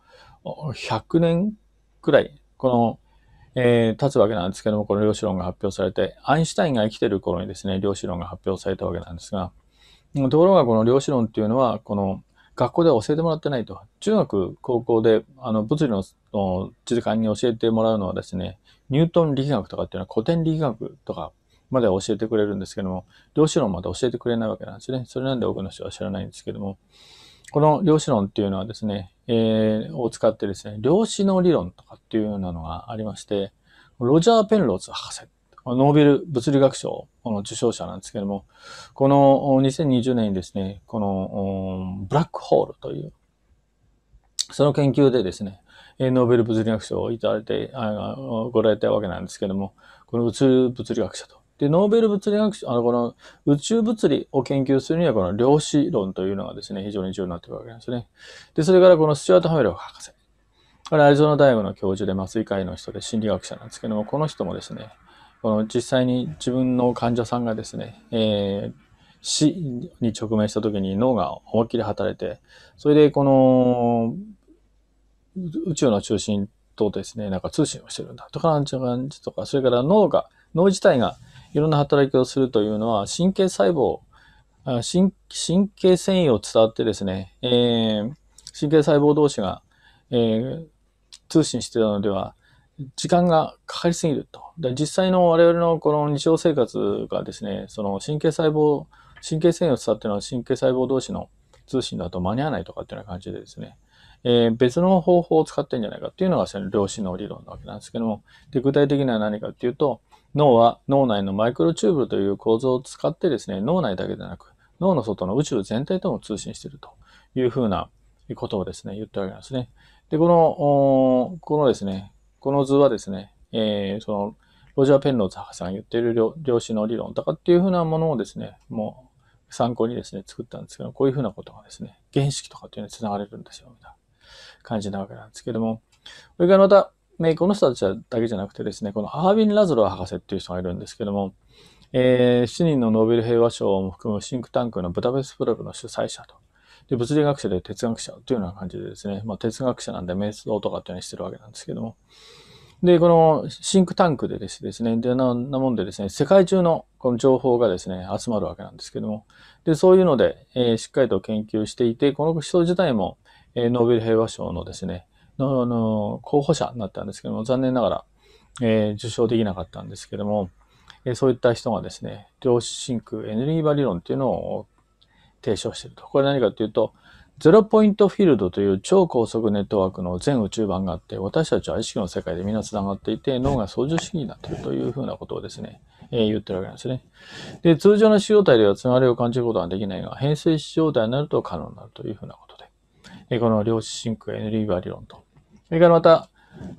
100年くらい、この、えー、立つわけなんですけども、この量子論が発表されて、アインシュタインが生きてる頃にですね、量子論が発表されたわけなんですが、ところがこの量子論っていうのは、この学校で教えてもらってないと。中学、高校であの物理の時間に教えてもらうのはですね、ニュートン力学とかっていうのは古典力学とかまでは教えてくれるんですけども、量子論まで教えてくれないわけなんですね。それなんで多くの人は知らないんですけども、この量子論っていうのはですね、えー、を使ってですね、量子の理論とかっていうようなのがありまして、ロジャー・ペンローズ博士、ノーベル物理学賞の受賞者なんですけども、この2020年にですね、このブラックホールという、その研究でですね、ノーベル物理学賞をいただいて、あごられたわけなんですけども、この物理学者とで、ノーベル物理学賞、あの、この宇宙物理を研究するには、この量子論というのがですね、非常に重要になってくるわけですね。で、それからこのスチュアート・ハメル博士。これ、アリゾナ大学の教授で麻酔科医の人で心理学者なんですけども、この人もですね、この実際に自分の患者さんがですね、えー、死に直面した時に脳が思いっきり働いて、それでこの宇宙の中心とですね、なんか通信をしてるんだとか、んちゃ感じとか、それから脳が、脳自体がいろんな働きをするというのは、神経細胞、神神経繊維を伝わってですね、えー、神経細胞同士が、えー、通信してたのでは、時間がかかりすぎると。で実際の我々のこの日常生活がですね、その神経細胞、神経繊維を伝わってのは神経細胞同士の通信だと間に合わないとかっていうような感じでですね、えー、別の方法を使ってんじゃないかっていうのがその量子の理論なわけなんですけども、で具体的には何かっていうと、脳は脳内のマイクロチューブという構造を使ってですね、脳内だけでなく、脳の外の宇宙全体とも通信しているというふうなことをですね、言ったわけなんですね。で、この、このですね、この図はですね、えー、その、ロジャー・ペンローズ博士が言っている量子の理論とかっていうふうなものをですね、もう参考にですね、作ったんですけど、こういうふうなことがですね、原子とかっていうのにつながれるんですよ、みたいな感じなわけなんですけども、それからまた、で、この人たちだけじゃなくてですね、このアービン・ラズロー博士っていう人がいるんですけども、えー、7人のノーベル平和賞を含むシンクタンクのブダペストプロブの主催者と、で物理学者で哲学者というような感じでですね、まあ、哲学者なんで瞑想とかっていうのにしてるわけなんですけども、で、このシンクタンクでですね、でななもんでですね、世界中のこの情報がですね、集まるわけなんですけども、で、そういうので、えー、しっかりと研究していて、この人自体も、えー、ノーベル平和賞のですね、の、あの、候補者になったんですけども、残念ながら、えー、受賞できなかったんですけども、えー、そういった人がですね、量子真空エネルギーバ理論っていうのを提唱していると。これ何かというと、ゼロポイントフィールドという超高速ネットワークの全宇宙版があって、私たちは意識の世界でみんな繋がっていて、脳が操縦式になっているというふうなことをですね、えー、言ってるわけなんですね。で、通常の使用体ではつながりを感じることができないが、変性状態体になると可能になるというふうなこと。この量子真空エネルギー理論と。それからまた、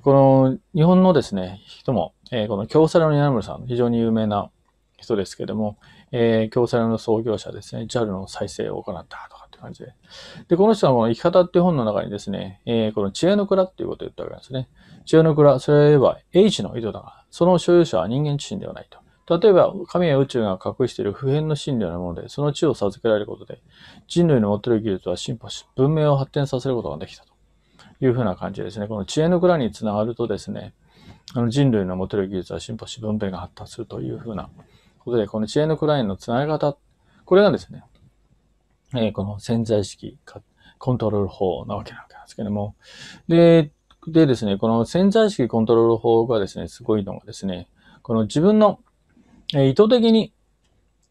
この日本のですね、人も、えー、この京セラの稲村さん、非常に有名な人ですけども、えー、京セラの創業者ですね、JAL の再生を行ったとかって感じで。で、この人はの生き方っていう本の中にですね、えー、この知恵の蔵っていうことを言ったわけですね。知恵の蔵、それは英知の井戸だが、その所有者は人間自身ではないと。例えば、神や宇宙が隠している普遍の真理なもので、その地を授けられることで、人類の持っている技術は進歩し、文明を発展させることができたというふうな感じですね。この知恵の蔵につながるとですね、あの人類の持っている技術は進歩し、文明が発達するというふうなことで、この知恵の蔵へのつながり方、これがですね、えー、この潜在意識コントロール法なわけなわけなんですけども、で、でですね、この潜在意識コントロール法がですね、すごいのがですね、この自分のえ意図的に、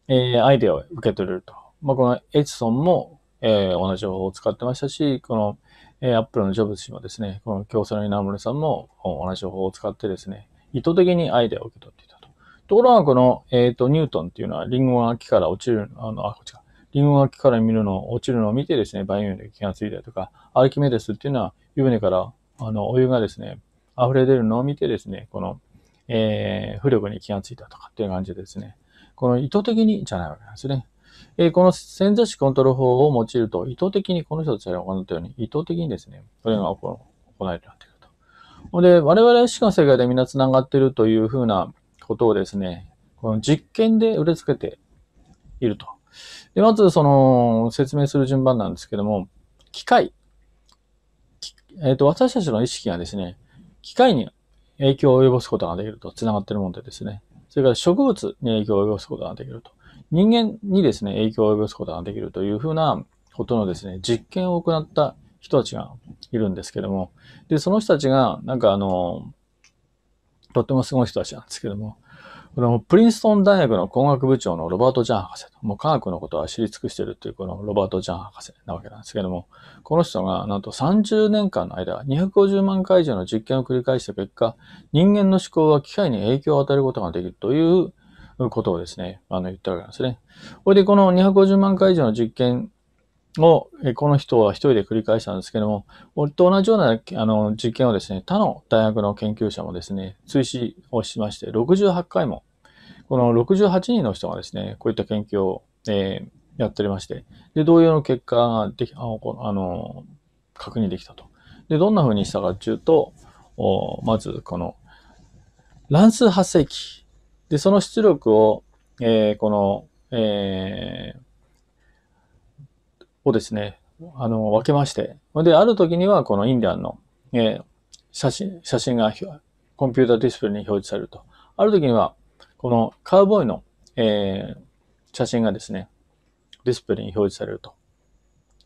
えアイデアを受け取れると。まあ、このエチソンも、え同じ方法を使ってましたし、この、えアップルのジョブズ氏もですね、この京セラの稲森さんも同じ方法を使ってですね、意図的にアイデアを受け取っていたと。ところが、この、えっ、ー、と、ニュートンっていうのは、リンゴが木から落ちる、あの、あ、こっちか。リンゴが木から見るの、落ちるのを見てですね、バイオンで気がついたりとか、アルキメデスっていうのは、湯船から、あの、お湯がですね、溢れ出るのを見てですね、この、えー、浮力に気がついたとかっていう感じでですね、この意図的にじゃないわけなんですね。えー、この潜在視コントロール法を用いると、意図的にこの人たちが行ったように、意図的にですね、これが行えるようになってくると。で、我々し意識の世界でみんな繋がっているというふうなことをですね、この実験で売れつけていると。で、まずその説明する順番なんですけども、機械。えっ、ー、と、私たちの意識がですね、機械に影響を及ぼすことができると、繋がっている問題ですね。それから植物に影響を及ぼすことができると。人間にですね、影響を及ぼすことができるというふうなことのですね、実験を行った人たちがいるんですけども、で、その人たちが、なんかあの、とってもすごい人たちなんですけども、このプリンストン大学の工学部長のロバート・ジャン博士と、もう科学のことは知り尽くしているというこのロバート・ジャン博士なわけなんですけども、この人がなんと30年間の間、250万回以上の実験を繰り返した結果、人間の思考は機械に影響を与えることができるということをですね、あの言ったわけなんですね。これでこの250万回以上の実験を、この人は一人で繰り返したんですけども、俺と同じようなあの実験をですね、他の大学の研究者もですね、追試をしまして、68回も、この68人の人がですね、こういった研究を、えー、やっておりまして、で、同様の結果ができあの確認できたと。で、どんな風にしたかっていうと、まず、この、乱数発生器。で、その出力を、えー、この、えーをですね、あの、分けまして。で、ある時にはこのインディアンの、えー、写真、写真がコンピュータディスプレイに表示されると。ある時には、このカウボーイの、えー、写真がですね、ディスプレイに表示されると。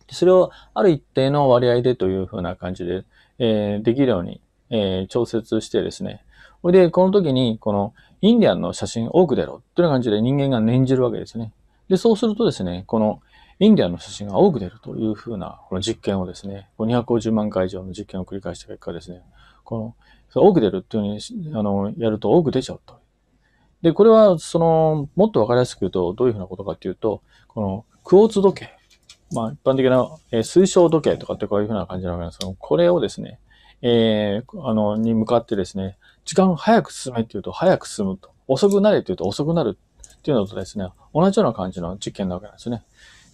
それをある一定の割合でというふうな感じで、えー、できるように、えー、調節してですね。で、この時に、このインディアンの写真多く出ろというような感じで人間が念じるわけですね。で、そうするとですね、このインディアンの写真が多く出るというふうな、この実験をですね、250万回以上の実験を繰り返した結果ですね、この、多く出るっていうふうに、あの、やると多く出ちゃうと。で、これは、その、もっとわかりやすく言うと、どういうふうなことかっていうと、この、クォーツ時計。まあ、一般的な、えー、水晶時計とかってこういうふうな感じなわけなんですけど、これをですね、えー、あの、に向かってですね、時間を早く進めっていうと早く進むと、遅くなれっていうと遅くなるっていうのとですね、同じような感じの実験なわけなんですね。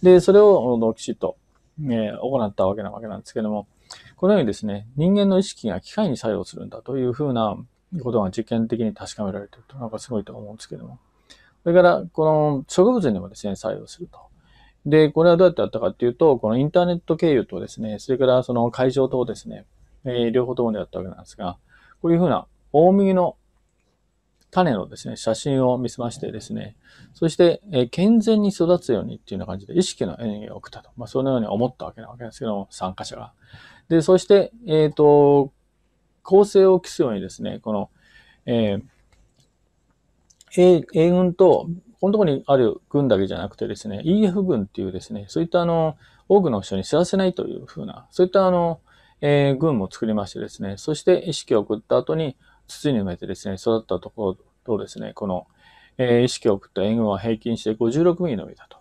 で、それをきちっと、えー、行ったわけなわけなんですけども、このようにですね、人間の意識が機械に作用するんだというふうなことが実験的に確かめられていると、なんかすごいと思うんですけども。それから、この植物にもですね、作用すると。で、これはどうやってやったかっていうと、このインターネット経由とですね、それからその会場とですね、えー、両方ともでやったわけなんですが、こういうふうな大麦の種のですね、写真を見せましてですね、そして、え健全に育つようにっていうような感じで意識のエネルギーを送ったと。まあ、そのように思ったわけなわけですけども、参加者が。で、そして、えっ、ー、と、構成を期すようにですね、この、えー、A, A 軍と、このところにある軍だけじゃなくてですね、EF 軍っていうですね、そういったあの、多くの人に知らせないというふうな、そういったあの、えー、軍も作りましてですね、そして意識を送った後に、土に埋めてですね、育ったところとですね、この、えー、意識を送った援軍は平均して56ミリ伸びたと。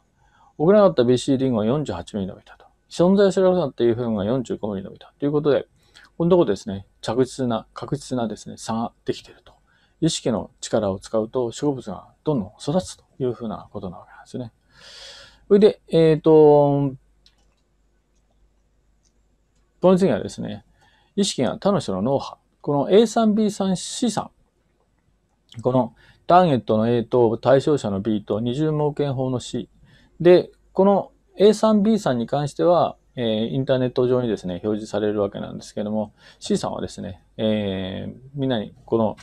送らなかった BC リングは48ミリ伸びたと。存在しなくったいう分が45ミリ伸びた。ということで、このところですね、着実な、確実なですね、差ができていると。意識の力を使うと植物がどんどん育つというふうなことなわけなんですね。それで、えっ、ー、と、この次はですね、意識が他の人の脳波この A さん、B さん、C さん。このターゲットの A と対象者の B と二重盲検法の C。で、この A さん、B さんに関しては、えー、インターネット上にですね、表示されるわけなんですけども、C さんはですね、えー、みんなにこの、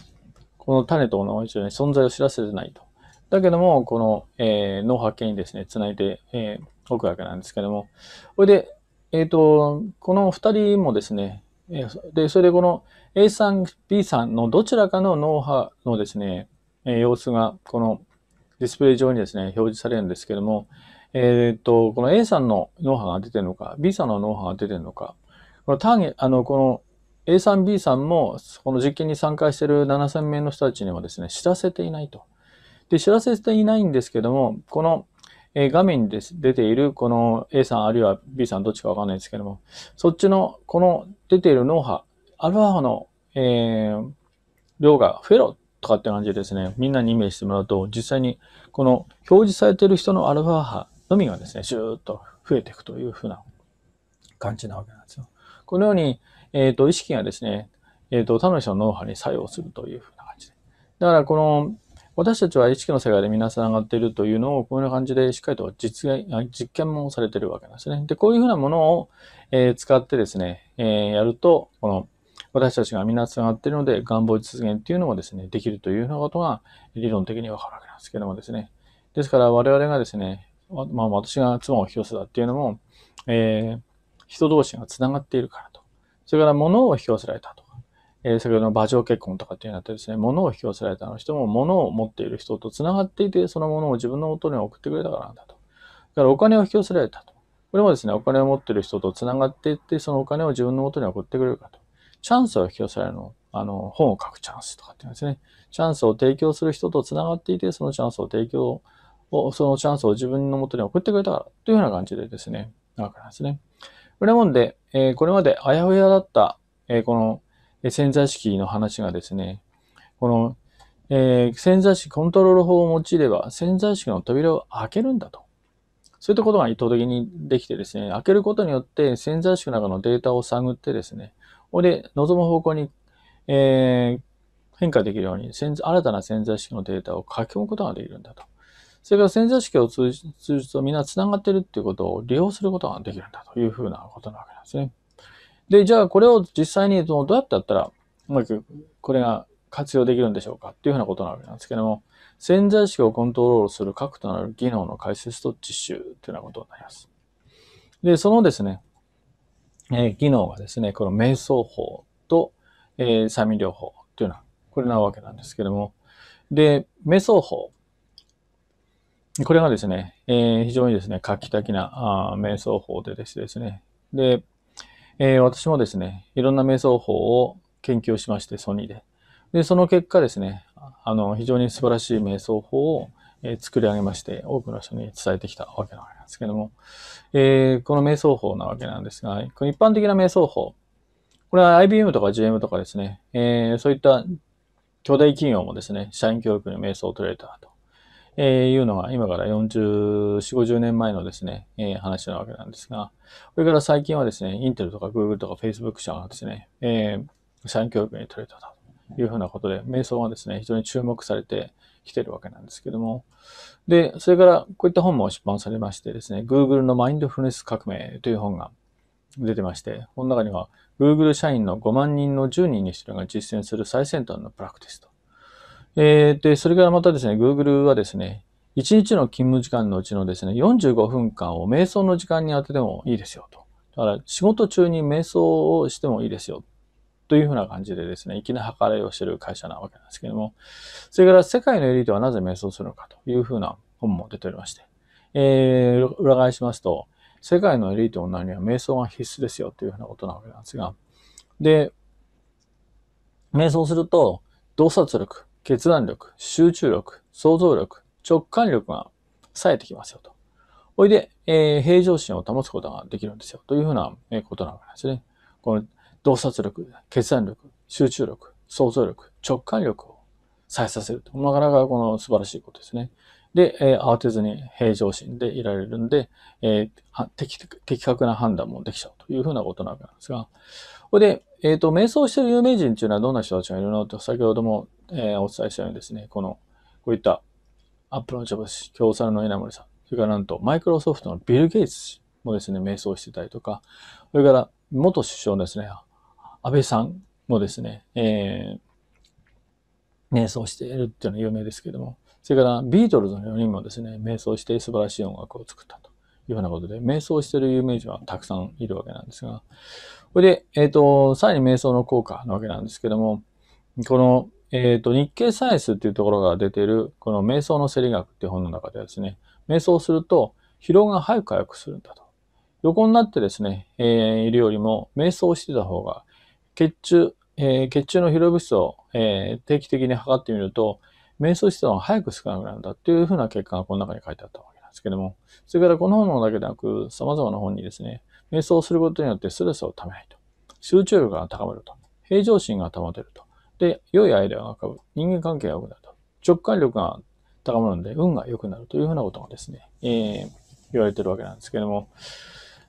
この種と同じように存在を知らせてないと。だけども、この、えー、脳波形にですね、つないで、えー、おくわけなんですけども。それで、えっ、ー、と、この2人もですね、で、それでこの A さん、B さんのどちらかの脳波のですね、えー、様子がこのディスプレイ上にですね、表示されるんですけども、えー、っと、この A さんの脳波が出てるのか、B さんの脳波が出てるのか、このターゲあの、この A さん、B さんも、この実験に参加している7000名の人たちにはですね、知らせていないと。で、知らせていないんですけども、この、えー、画面にで出ている、この A さんあるいは B さんどっちかわかんないですけども、そっちの、この出ている脳波アルファ波の、えー、量が増えろとかって感じでですね、みんなにイメージしてもらうと、実際にこの表示されている人のアルファ波のみがですね、シューッと増えていくというふうな感じなわけなんですよ。このように、えっ、ー、と、意識がですね、えっ、ー、と、他の人の脳波に作用するというふうな感じで。だから、この、私たちは意識の世界で皆さんがっているというのを、こういう感じでしっかりと実現、実験もされているわけなんですね。で、こういうふうなものを、えー、使ってですね、えやると、この私たちが皆繋がっているので、願望実現っていうのもですね、できるというようなことが理論的にわかるわけなんですけどもですね。ですから我々がですね、まあ私が妻を引き寄せたっていうのも、えー、人同士が繋がっているからと。それから物を引き寄せられたとか、えー、先ほどの馬上結婚とかっていうのあってですね、物を引き寄せられたの人も物を持っている人と繋がっていて、その物を自分の元に送ってくれたからなんだと。だからお金を引き寄せられたと。これもですね、お金を持っている人と繋がっていって、そのお金を自分の元に送ってくれるかと。チャンスを引き寄せられるの。あの、本を書くチャンスとかって言うんですね。チャンスを提供する人と繋がっていて、そのチャンスを提供を、そのチャンスを自分のもとに送ってくれたからというような感じでですね、なわけなんですね。これもんで、えー、これまであやふやだった、えー、この、え潜在意識の話がですね、この、え潜在意識コントロール法を用いれば潜在意識の扉を開けるんだと。そういったことが意図的にできてですね、開けることによって潜在意識の中のデータを探ってですね、これで、望む方向に、えー、変化できるように新たな潜在意識のデータを書き込むことができるんだと。それから潜在意識を通じ通じとみんな繋がってるっていうことを利用することができるんだというふうなことなわけなんですね。で、じゃあこれを実際にどうやってやったらうまくこれが活用できるんでしょうかっていうふうなことなわけなんですけども、潜在意識をコントロールする核となる技能の解説と実習というようなことになります。で、そのですね、え技能がですね、この瞑想法と、え催眠療法というのは、これなわけなんですけども、で、瞑想法。これがですね、えー、非常にですね、画期的なあ瞑想法でですね、で、えー、私もですね、いろんな瞑想法を研究しまして、ソニーで。で、その結果ですね、あの、非常に素晴らしい瞑想法を、えー、作り上げまして、多くの人に伝えてきたわけなんです。ですけども、えー、この瞑想法なわけなんですが、こ一般的な瞑想法、これは IBM とか GM とかですね、えー、そういった巨大企業もですね、社員教育に瞑想を取れたと、えー、いうのが今から40、50年前のですね、えー、話なわけなんですが、これから最近はですね、インテルとか Google とか Facebook 社がですね、えー、社員教育に取れたというふうなことで、瞑想がですね、非常に注目されて、来てるわけなんですけども。で、それからこういった本も出版されましてですね、Google のマインドフルネス革命という本が出てまして、この中には Google 社員の5万人の10人に1人が実践する最先端のプラクティスと。えー、で、それからまたですね、Google はですね、1日の勤務時間のうちのですね、45分間を瞑想の時間に当ててもいいですよと。だから仕事中に瞑想をしてもいいですよというふうな感じでですね、粋な計らいをしている会社なわけなんですけども、それから世界のエリートはなぜ瞑想するのかというふうな本も出ておりまして、えー、裏返しますと、世界のエリート女には瞑想が必須ですよというふうなことなわけなんですが、で、瞑想すると、洞察力、決断力、集中力、想像力、直感力が冴えてきますよと。おいで、えー、平常心を保つことができるんですよというふうなことなわけなんですね。この洞察力、決断力、集中力、想像力、直感力をさえさせると。なかなかこの素晴らしいことですね。で、えー、慌てずに平常心でいられるんで、えー、的的確な判断もできちゃうというふうなことなわけなんですが。これで、えっ、ー、と、瞑想してる有名人っていうのはどんな人たちがいるのと、先ほども、えー、お伝えしたようにですね、この、こういったアップルのブ氏、共産の稲森さん、それからなんとマイクロソフトのビル・ゲイツ氏もですね、瞑想してたりとか、それから元首相ですね、安倍さんもですね、えー、瞑想しているっていうのは有名ですけども、それからビートルズの4人もですね、瞑想して素晴らしい音楽を作ったというようなことで、瞑想している有名人はたくさんいるわけなんですが、これで、えっ、ー、と、さらに瞑想の効果なわけなんですけども、この、えっ、ー、と、日経サイエンスっていうところが出ている、この瞑想の生理学っていう本の中ではですね、瞑想すると疲労が早く回復するんだと。横になってですね、えー、いるよりも瞑想してた方が血中、えー、血中の疲労物質を、えー、定期的に測ってみると、瞑想質は早く少なくなるんだっていうふうな結果がこの中に書いてあったわけなんですけども、それからこの本だけでなく、様々な本にですね、瞑想をすることによってストレスをためないと、集中力が高まると、平常心が保てると、で、良いアイデアが浮かぶ、人間関係が良くなると、直感力が高まるんで、運が良くなるというふうなことがですね、えー、言われてるわけなんですけども、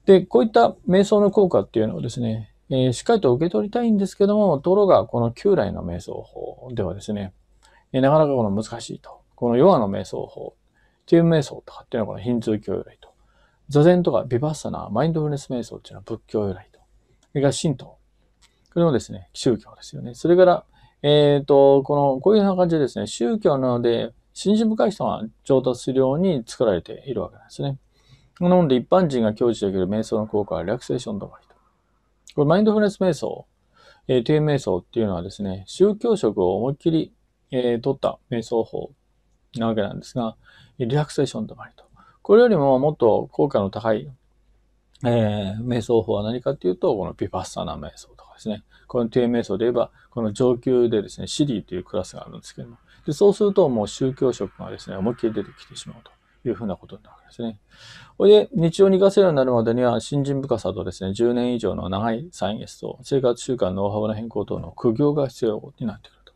で、こういった瞑想の効果っていうのをですね、えー、しっかりと受け取りたいんですけども、ところが、この旧来の瞑想法ではですね、えー、なかなかこの難しいと。このヨガの瞑想法、チーム瞑想とかっていうのはこのヒンズー教由来と。座禅とかビバッサナー、マインドフルネス瞑想っていうのは仏教由来と。それから神道。これもですね、宗教ですよね。それから、えっ、ー、と、この、こういうような感じでですね、宗教なので、信心深い人が上達するように作られているわけなんですね。なので、一般人が享受できる瞑想の効果は、リラクセーションまりこれ、マインドフルネス瞑想、えー、低瞑想っていうのはですね、宗教色を思いっきり、えー、取った瞑想法なわけなんですが、リラクセーション止まりと。これよりももっと効果の高い、えー、瞑想法は何かっていうと、このフパッサナ瞑想とかですね。この低瞑想で言えば、この上級でですね、シリーというクラスがあるんですけども。でそうするともう宗教色がですね、思いっきり出てきてしまうと。いうふうなことになるわけですね。これで、日常に活かせるようになるまでには、新人深さとですね、10年以上の長い歳月と、生活習慣の大幅な変更等の苦行が必要になってくると。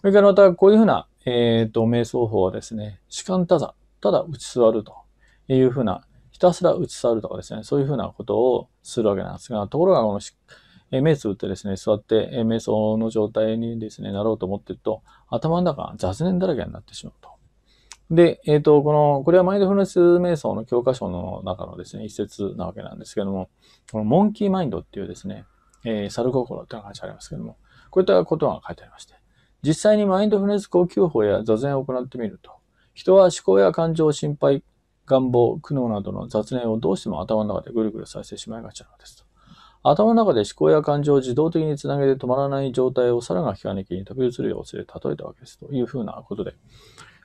それからまた、こういうふうな、えっ、ー、と、瞑想法はですね、主観多座、ただ打ち座るというふうな、ひたすら打ち座るとかですね、そういうふうなことをするわけなんですが、ところが、この、え目つぶってですね、座って、え瞑想の状態にですね、なろうと思ってると、頭の中が雑念だらけになってしまうと。で、えっ、ー、と、この、これはマインドフルネス瞑想の教科書の中のですね、一節なわけなんですけども、このモンキーマインドっていうですね、えー、猿心っていう話ありますけども、こういったことが書いてありまして、実際にマインドフルネス呼吸法や座禅を行ってみると、人は思考や感情、心配、願望、苦悩などの雑念をどうしても頭の中でぐるぐるさせてしまいがちなのですと。頭の中で思考や感情を自動的につなげて止まらない状態をさらが引かねきに飛び移る様子で例えたわけですというふうなことで、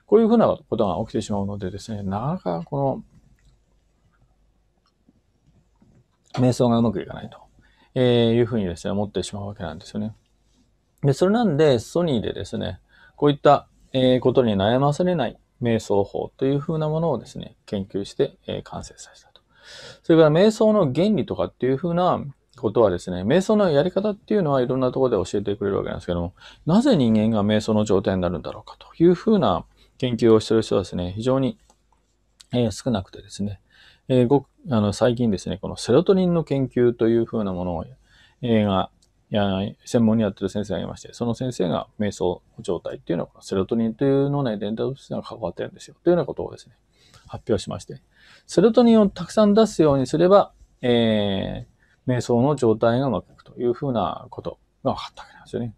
こういうふうなことが起きてしまうのでですね、なかなかこの、瞑想がうまくいかないと、えいうふうにですね、思ってしまうわけなんですよね。で、それなんで、ソニーでですね、こういった、えことに悩まされない瞑想法というふうなものをですね、研究して、え完成させたと。それから瞑想の原理とかっていうふうなことはですね、瞑想のやり方っていうのはいろんなところで教えてくれるわけなんですけども、なぜ人間が瞑想の状態になるんだろうかというふうな研究をしてる人はですね、非常に、えー、少なくてですね、えー、ごあの最近ですね、このセロトニンの研究というふうなものを、えー、が専門にやってる先生がいまして、その先生が瞑想状態っていうのは、セロトニンという脳内伝達として関わってるんですよ。というようなことをですね、発表しまして、セロトニンをたくさん出すようにすれば、えー、瞑想の状態がうまくいくというふうなことが分かったわけなんですよね。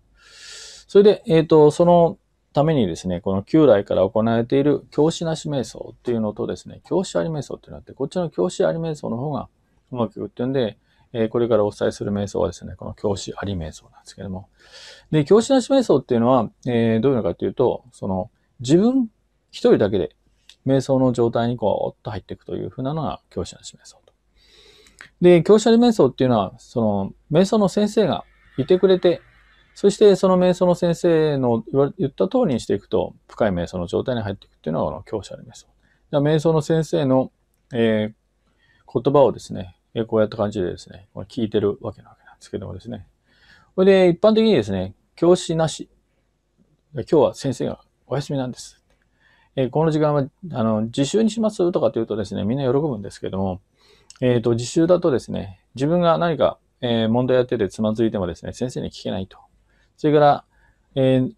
それで、えっ、ー、と、そのためにですね、この旧来から行われている教師なし瞑想っていうのとですね、教師あり瞑想っていうのがあって、こっちの教師あり瞑想の方がうまくいくっていうんで、えこれからお伝えする瞑想はですね、この教師あり瞑想なんですけども。で、教師なし瞑想っていうのは、えー、どういうのかっていうと、その、自分一人だけで瞑想の状態にこう、っと入っていくというふうなのが教師なし瞑想と。で、教師あり瞑想っていうのは、その、瞑想の先生がいてくれて、そしてその瞑想の先生の言った通りにしていくと、深い瞑想の状態に入っていくっていうのが、この強者の瞑想。瞑想の先生の、えー、言葉をですね、えー、こうやった感じでですね、聞いてるわけなんですけどもですね。これで一般的にですね、教師なし。今日は先生がお休みなんです。えー、この時間は、あの、自習にしますとかって言うとですね、みんな喜ぶんですけども、えっ、ー、と、自習だとですね、自分が何か、え問題やっててつまずいてもですね、先生に聞けないと。それから、えー、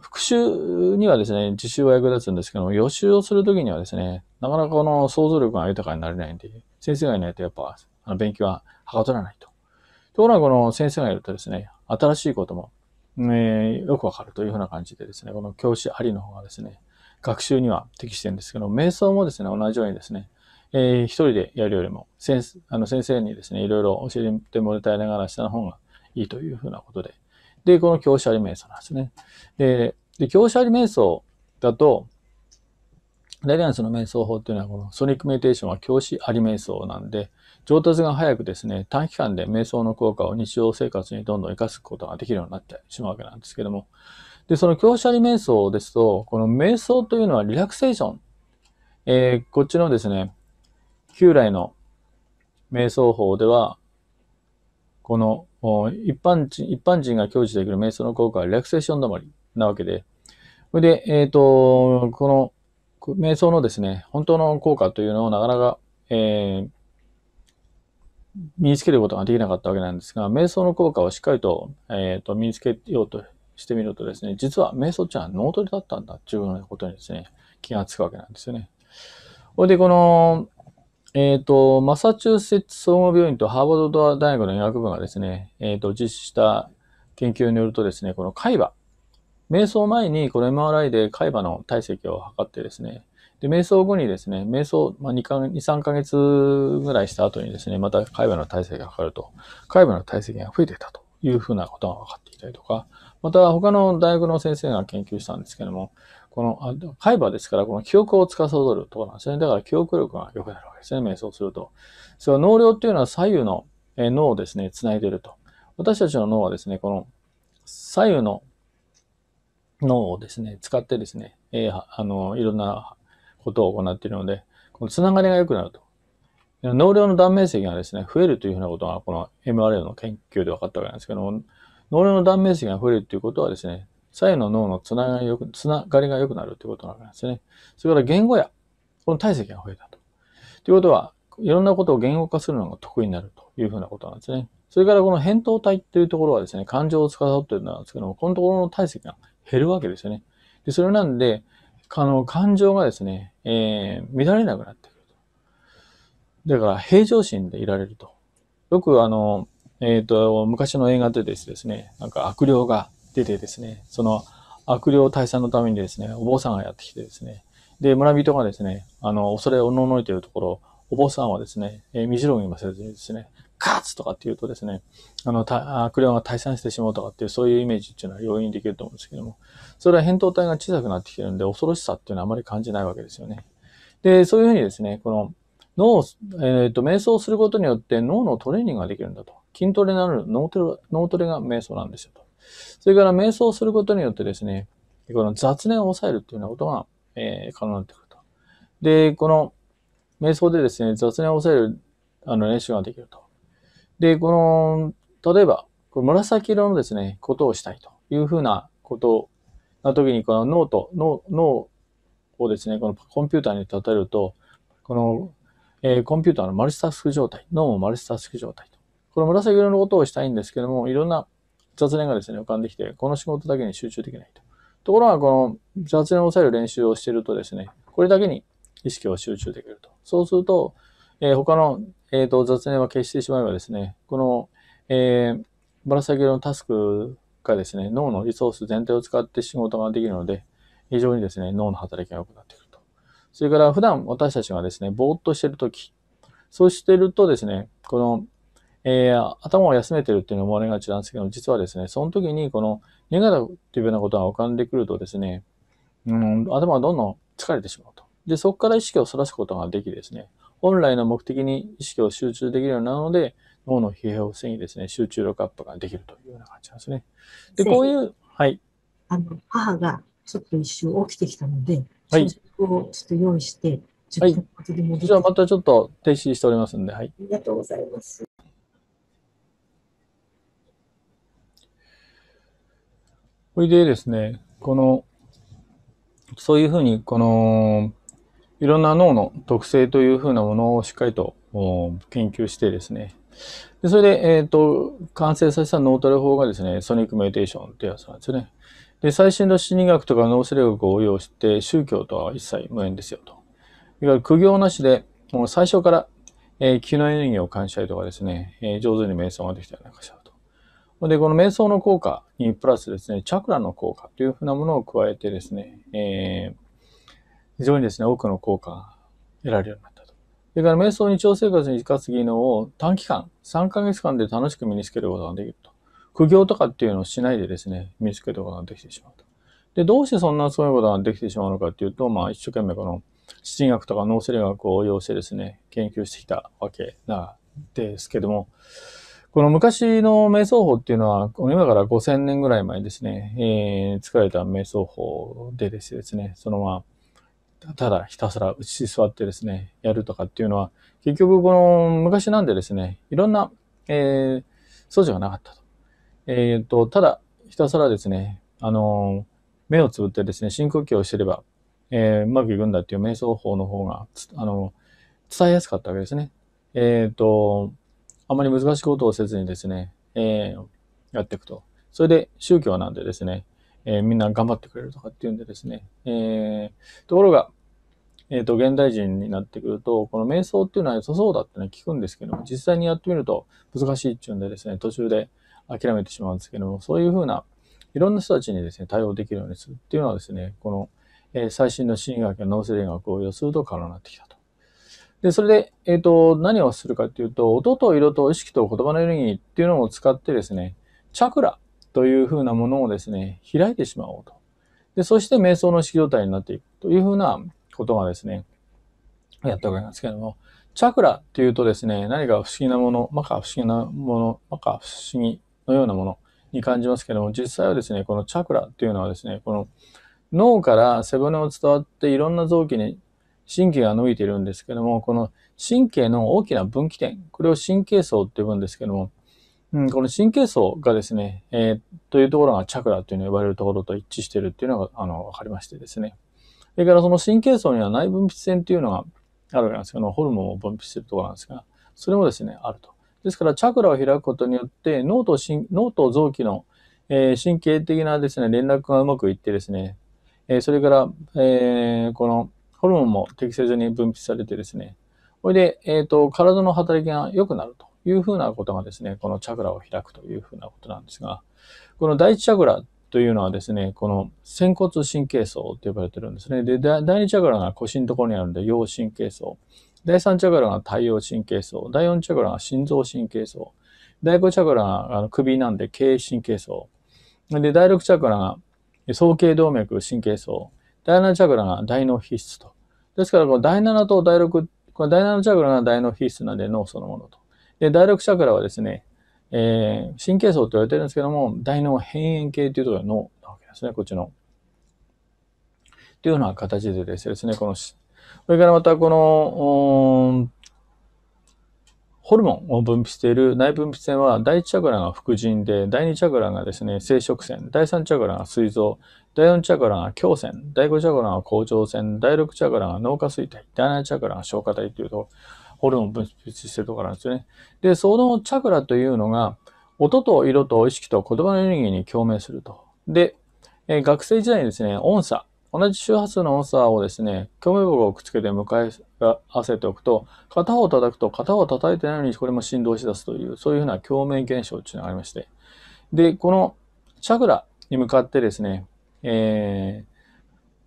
復習にはですね、自習は役立つんですけども、予習をするときにはですね、なかなかこの想像力が豊かになれないんで、先生がいないとやっぱ、あの勉強ははかどらないと。ところがこの先生がいるとですね、新しいことも、えー、よくわかるというふうな感じでですね、この教師ありの方がですね、学習には適してるんですけど、瞑想もですね、同じようにですね、えー、一人でやるよりも、先あの先生にですね、いろいろ教えてもらいながらした方がいいというふうなことで、で、この教師あり瞑想なんですね。で、で師あり瞑想だと、レリアンスの瞑想法っていうのは、このソニックメディテーションは教師あり瞑想なんで、上達が早くですね、短期間で瞑想の効果を日常生活にどんどん活かすことができるようになってしまうわけなんですけども。で、その教師あり瞑想ですと、この瞑想というのはリラクセーション。えー、こっちのですね、旧来の瞑想法では、この一般人、一般人が享受できる瞑想の効果はリラクセーション止まりなわけで、それで、えっ、ー、と、この、瞑想のですね、本当の効果というのをなかなか、えー、身につけることができなかったわけなんですが、瞑想の効果をしっかりと,、えー、と身につけようとしてみるとですね、実は瞑想っていうのは脳トレだったんだっていうようなことにですね、気がつくわけなんですよね。ほいで、この、えっ、ー、と、マサチューセッツ総合病院とハーバード大学の医学部がですね、えっ、ー、と、実施した研究によるとですね、この海馬、瞑想前にこの MRI で海馬の体積を測ってですね、で、瞑想後にですね、瞑想、まあ、2, か2、3ヶ月ぐらいした後にですね、また海馬の体積が測ると、海馬の体積が増えてたというふうなことが分かっていたりとか、また他の大学の先生が研究したんですけども、この、海馬ですから、この記憶を司るところなんですね。だから記憶力が良くなるわけですね。瞑想すると。その脳量っていうのは左右の脳をですね、繋いでいると。私たちの脳はですね、この左右の脳をですね、使ってですね、えー、あの、いろんなことを行っているので、このつながりが良くなると。脳量の断面積がですね、増えるというふうなことが、この m r l の研究で分かったわけなんですけども、脳量の断面積が増えるということはですね、左右の脳のつながりがよく、つながりが良くなるということなんですね。それから言語や、この体積が増えたと。ということは、いろんなことを言語化するのが得意になるというふうなことなんですね。それからこの扁桃体っていうところはですね、感情を司っているんですけども、このところの体積が減るわけですよね。で、それなんで、あの、感情がですね、えー、乱れなくなってくると。だから、平常心でいられると。よくあの、えっ、ー、と、昔の映画でですね、なんか悪霊が出てですね、その悪霊退散のためにですね、お坊さんがやってきてですね、で、村人がですね、あの、恐れおののいているところ、お坊さんはですね、えー、水を見ませずにですね、勝ツとかって言うとですね、あの、悪霊が退散してしまうとかっていう、そういうイメージっていうのは容易にできると思うんですけども、それは扁桃体が小さくなってきてるんで、恐ろしさっていうのはあまり感じないわけですよね。で、そういうふうにですね、この脳えっ、ー、と、瞑想することによって脳のトレーニングができるんだと。筋トレになる脳トレ、脳トレが瞑想なんですよと。それから瞑想することによってですね、この雑念を抑えるというようなことが、えー、可能になってくると。で、この瞑想でですね、雑念を抑えるあの練習ができると。で、この、例えば、この紫色のですね、ことをしたいというふうなことな時に、この脳と、脳、脳をですね、このコンピューターに例えると、この、えー、コンピューターのマルチタスク状態、脳もマルチタスク状態と。この紫色のことをしたいんですけども、いろんな雑念がですね、浮かんできて、この仕事だけに集中できないと。ところが、この雑念を抑える練習をしているとですね、これだけに意識を集中できると。そうすると、えー、他の、えーと、雑念は消してしまえばですね、この、えー、ぶら下げのタスクがですね、脳のリソース全体を使って仕事ができるので、非常にですね、脳の働きが良くなってくると。それから普段私たちがですね、ぼーっとしてるとき、そうしてるとですね、このえー、頭を休めてるっていうの思われがちなんですけど、実はですね、その時にこのネガティブなことが浮かんでくるとですね、うん、頭がどんどん疲れてしまうと。で、そこから意識をそらすことができですね、本来の目的に意識を集中できるようになるので、脳の疲弊を防ぎですね、集中力アップができるというような感じなんですね。で、こういう、はい。あの、母がちょっと一瞬起きてきたので、はい。をちょっと用意して、はい。じゃあまたちょっと停止しておりますんで、はい。ありがとうございます。ほいでですね、この、そういうふうに、この、いろんな脳の特性というふうなものをしっかりと研究してですね、でそれで、えっ、ー、と、完成させた脳トレ法がですね、ソニックメディテーションってやつなんですね。で、最新の心理学とか脳生理学を応用して、宗教とは一切無縁ですよと。いわゆる苦行なしで、もう最初から、えー、気のエネルギーを感じたりとかですね、えー、上手に瞑想ができたりなんかしちゃうと。で、この瞑想の効果にプラスですね、チャクラの効果というふうなものを加えてですね、えー、非常にですね、多くの効果が得られるようになったと。それから瞑想日常生活に生かす技能を短期間、3ヶ月間で楽しく身につけることができると。苦行とかっていうのをしないでですね、身につけることができてしまうと。で、どうしてそんなすごいことができてしまうのかっていうと、まあ一生懸命この心学とか脳性理学を応用してですね、研究してきたわけなんですけども、この昔の瞑想法っていうのは、今から5000年ぐらい前ですね、えー、疲れた瞑想法でですね、そのまま、ただひたすら打ち座ってですね、やるとかっていうのは、結局この昔なんでですね、いろんな、えー、素地がなかったと。えっ、ー、と、ただひたすらですね、あの目をつぶってですね、深呼吸をしてれば、えー、うまくいくんだっていう瞑想法の方が、あの、伝えやすかったわけですね。えっ、ー、と、あまり難しいことをせずにですね、えー、やっていくと。それで宗教なんでですね、えー、みんな頑張ってくれるとかっていうんでですね、えー、ところが、えっ、ー、と、現代人になってくると、この瞑想っていうのは良さそうだってね、聞くんですけども、実際にやってみると難しいっていうんでですね、途中で諦めてしまうんですけども、そういうふうな、いろんな人たちにですね、対応できるようにするっていうのはですね、この、え最新の心理学や脳性理学を要すると可能になってきた。で、それで、えっ、ー、と、何をするかっていうと、音と色と意識と言葉のエネルギーっていうのを使ってですね、チャクラというふうなものをですね、開いてしまおうと。で、そして瞑想の意識状態になっていくというふうなことがですね、やったおりますけども、チャクラっていうとですね、何か不思議なもの、まか不思議なもの、まか不思議のようなものに感じますけども、実際はですね、このチャクラっていうのはですね、この脳から背骨を伝わっていろんな臓器に神経が伸びているんですけども、この神経の大きな分岐点、これを神経層って呼ぶんですけども、うん、この神経層がですね、えー、というところがチャクラというの呼ばれるところと一致しているっていうのが、あの、わかりましてですね。それからその神経層には内分泌腺というのがあるわけなんですけど、ホルモンを分泌するところなんですが、それもですね、あると。ですから、チャクラを開くことによって、脳と脳と臓器の、えー、神経的なですね、連絡がうまくいってですね、えー、それから、えー、このホルモンも適正常に分泌されてですね、これで、えっ、ー、と、体の働きが良くなるというふうなことがですね、このチャクラを開くというふうなことなんですが、この第一チャクラというのはですね、この仙骨神経層と呼ばれてるんですね。で、第2チャクラが腰のところにあるんで、腰神経層。第3チャクラが太陽神経層。第4チャクラが心臓神経層。第5チャクラがあの首なんで、経神経層。で、第6チャクラが総頸動脈神経層。第7チャクラが大脳皮質と。ですから、この第7と第6、この第7チャクラが大脳皮質なんで脳そのものと。で、第6チャクラはですね、えー、神経層と言われてるんですけども、大脳辺縁系というところが脳なわけですね、こっちの。というような形でですね、この、それからまたこの、ホルモンを分泌している内分泌腺は、第1チャクラが副腎で、第2チャクラがですね、生殖腺、第3チャクラが膵臓、第4チャクラが胸腺、第5チャクラが甲状腺、第6チャクラが脳下垂体、第7チャクラが消化体というと、ホルモン分泌してるところなんですよね。で、そのチャクラというのが、音と色と意識と言葉のエネルギーに共鳴すると。で、え学生時代にですね、音差、同じ周波数の音差をですね、共鳴棒をくっつけて向かい合わせておくと、片方を叩くと片方を叩いてないのにこれも振動し出すという、そういうふうな共鳴現象というのがありまして。で、このチャクラに向かってですね、えー、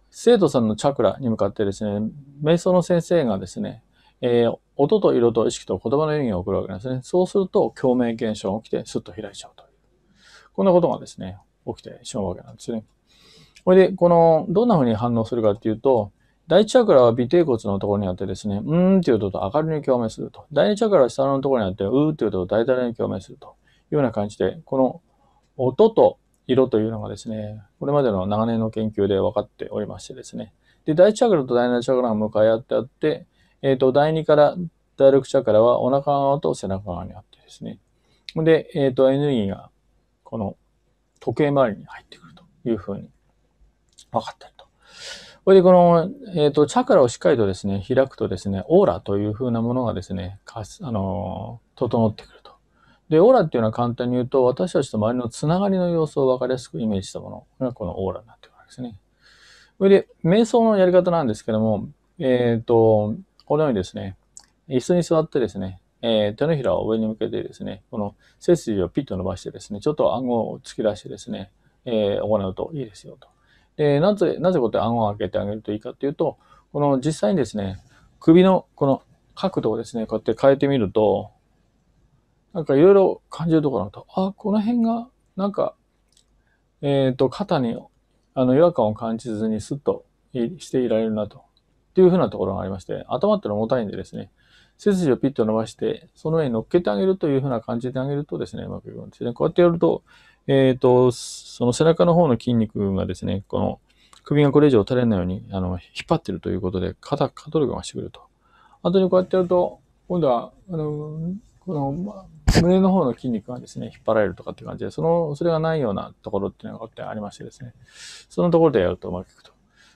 生徒さんのチャクラに向かってですね、瞑想の先生がですね、えー、音と色と意識と言葉の意味を送るわけですね。そうすると共鳴現象が起きてスッと開いちゃうという。こんなことがですね、起きてしまうわけなんですね。これで、この、どんな風に反応するかっていうと、第一チャクラは尾低骨のところにあってですね、うーんっていうと明るいに共鳴すると。第二チャクラは下のところにあって、うーっていうと大体に共鳴するというような感じで、この音と色というのがですね、これまでの長年の研究で分かっておりましてですね。で、第1チャクラと第7チャクラが向かい合ってあって、えっ、ー、と、第2から第6チャクラはお腹側と背中側にあってですね。で、えっ、ー、と、エネルギーがこの時計回りに入ってくるというふうに分かってると。これでこの、えっ、ー、と、チャクラをしっかりとですね、開くとですね、オーラというふうなものがですね、かあの整ってくる。で、オーラっていうのは簡単に言うと、私たちと周りのつながりの様子を分かりやすくイメージしたものがこのオーラになっているわけですね。それで、瞑想のやり方なんですけども、えっ、ー、と、このようにですね、椅子に座ってですね、えー、手のひらを上に向けてですね、この背筋をピッと伸ばしてですね、ちょっと顎を突き出してですね、えー、行うといいですよと。で、なぜ、なぜこうやって顎を開けてあげるといいかっていうと、この実際にですね、首のこの角度をですね、こうやって変えてみると、なんかいろいろ感じるところだと、あ、この辺が、なんか、えっ、ー、と、肩に、あの、違和感を感じずにスッとしていられるなと。っていうふうなところがありまして、頭ってのは重たいんでですね、背筋をピッと伸ばして、その上に乗っけてあげるというふうな感じであげるとですね、うまくいくんですね。こうやってやると、えっ、ー、と、その背中の方の筋肉がですね、この首がこれ以上垂れないように、あの、引っ張ってるということで、肩、肩トルが増してくると。あとにこうやってやると、今度は、あの、この、ま胸の方の筋肉がですね、引っ張られるとかっていう感じで、その、それがないようなところっていうのがありましてですね、そのところでやるとうまくいくと。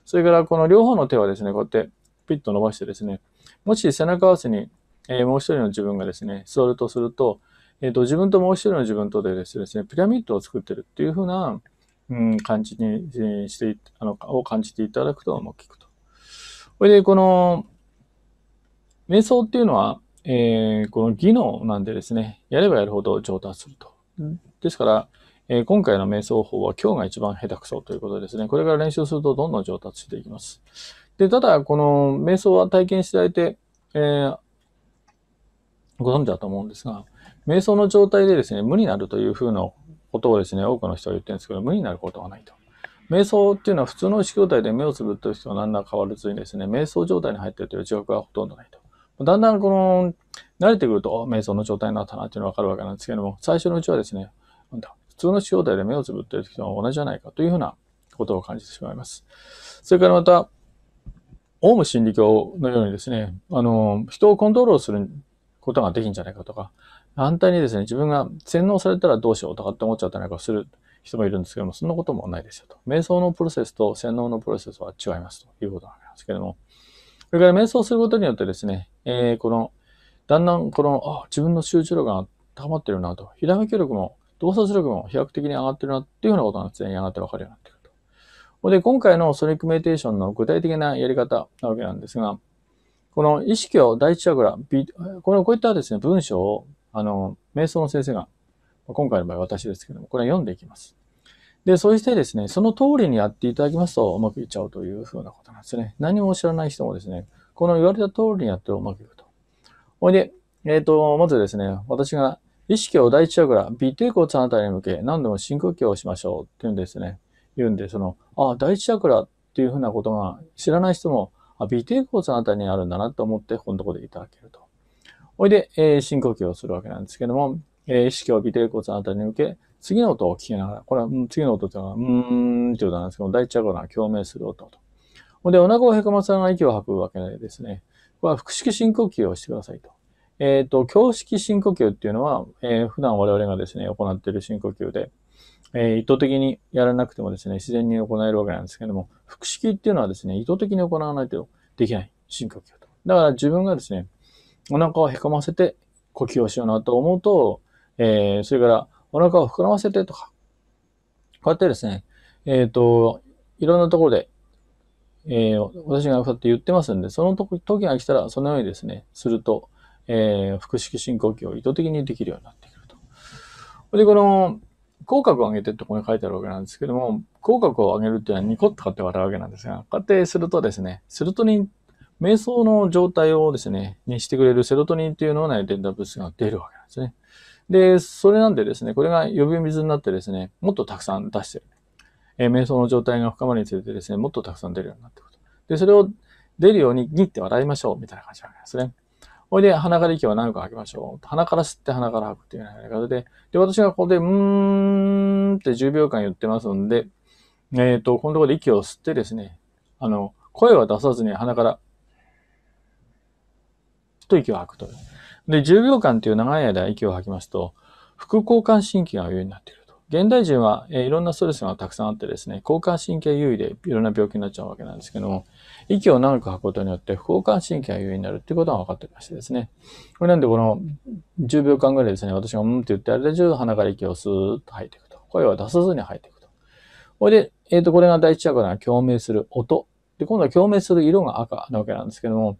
それから、この両方の手はですね、こうやってピッと伸ばしてですね、もし背中合わせに、えー、もう一人の自分がですね、座るとすると、えっ、ー、と、自分ともう一人の自分とでですね、ピラミッドを作ってるっていうふうな、うん、感じにして、あの、を感じていただくとうまくいくと。それで、この、瞑想っていうのは、えー、この技能なんでですね、やればやるほど上達すると。ですから、えー、今回の瞑想法は今日が一番下手くそということですね。これから練習するとどんどん上達していきます。で、ただ、この瞑想は体験していただいて、えー、ご存知だと思うんですが、瞑想の状態でですね、無になるというふうなことをですね、多くの人は言ってるんですけど、無になることはないと。瞑想っていうのは普通の意識状態で目をつぶってる人は何ら変わらずにですね、瞑想状態に入ってるという自覚はほとんどないと。だんだんこの、慣れてくると、瞑想の状態になったなっていうのがわかるわけなんですけれども、最初のうちはですね、なんだ、普通の仕事で目をつぶっている時と同じじゃないかというふうなことを感じてしまいます。それからまた、オウム真理教のようにですね、あの、人をコントロールすることができんじゃないかとか、反対にですね、自分が洗脳されたらどうしようとかって思っちゃったりなんかする人もいるんですけども、そんなこともないですよと。瞑想のプロセスと洗脳のプロセスは違いますということなんですけども、それから瞑想することによってですね、えー、この、だんだんこの、あ、自分の集中力が高まってるなと、ひらめき力も、洞察力も飛躍的に上がってるなっていうようなことが常に上がってわかるようになってくると。で、今回のソニックメディテーションの具体的なやり方なわけなんですが、この意識を第一チャクラ、このこういったですね、文章を、あの、瞑想の先生が、今回の場合私ですけども、これは読んでいきます。で、そうしてですね、その通りにやっていただきますとうまくいっちゃうというふうなことなんですね。何も知らない人もですね、この言われた通りにやってうまくいくと。ほいで、えっ、ー、と、まずですね、私が意識を第一チャクラ、微低骨あたりに向け、何度も深呼吸をしましょうっていうんですね、言うんで、その、ああ、第一チャクラっていうふうなことが知らない人も、あ微低骨あたりにあるんだなと思って、このところでいただけると。ほいで、えー、深呼吸をするわけなんですけども、えー、意識を微低骨あたりに向け、次の音を聞きながら、これは、うん、次の音というのは、うーんっていう音なんですけど、第一亜語な共鳴する音と。で、お腹をへこませなが息を吐くわけですね。これは腹式深呼吸をしてくださいと。えっ、ー、と、胸式深呼吸っていうのは、えー、普段我々がですね、行っている深呼吸で、えー、意図的にやらなくてもですね、自然に行えるわけなんですけども、腹式っていうのはですね、意図的に行わないとできない深呼吸と。だから自分がですね、お腹をへこませて呼吸をしようなと思うと、えー、それからお腹を膨らませてとか、こうやってですね、えっ、ー、と、いろんなところで、えー、私がこうやって言ってますんで、その時が来たら、そのようにですね、すると、えー、腹式深呼吸を意図的にできるようになってくると。で、この、口角を上げてってここに書いてあるわけなんですけども、口角を上げるっていうのはニコッと買って笑うわけなんですが、こうやってするとですね、セロトニン、瞑想の状態をですね、にしてくれるセロトニンっていう脳内伝達物質が出るわけなんですね。で、それなんでですね、これが呼び水になってですね、もっとたくさん出してる。えー、瞑想の状態が深まるにつれてですね、もっとたくさん出るようになってくるで、それを出るようにギって笑いましょう、みたいな感じなんですね。ほいで、鼻から息を何個吐きましょう。鼻から吸って鼻から吐くっていうようなやり方で、で、私がここで、うーんって10秒間言ってますんで、えっ、ー、と、このところで息を吸ってですね、あの、声は出さずに鼻から、と息を吐くとで、10秒間という長い間息を吐きますと、副交感神経が優位になっていると。現代人は、えいろんなストレスがたくさんあってですね、交感神経優位でいろんな病気になっちゃうわけなんですけども、息を長く吐くことによって副交感神経が優位になるっていうことが分かってましてですね。これなんでこの10秒間ぐらいですね、私がうんって言ってあれで10鼻から息をスーッと吐いていくと。声を出さずに吐いていくと。これで、えっ、ー、と、これが第一チャクラが共鳴する音。で、今度は共鳴する色が赤なわけなんですけども、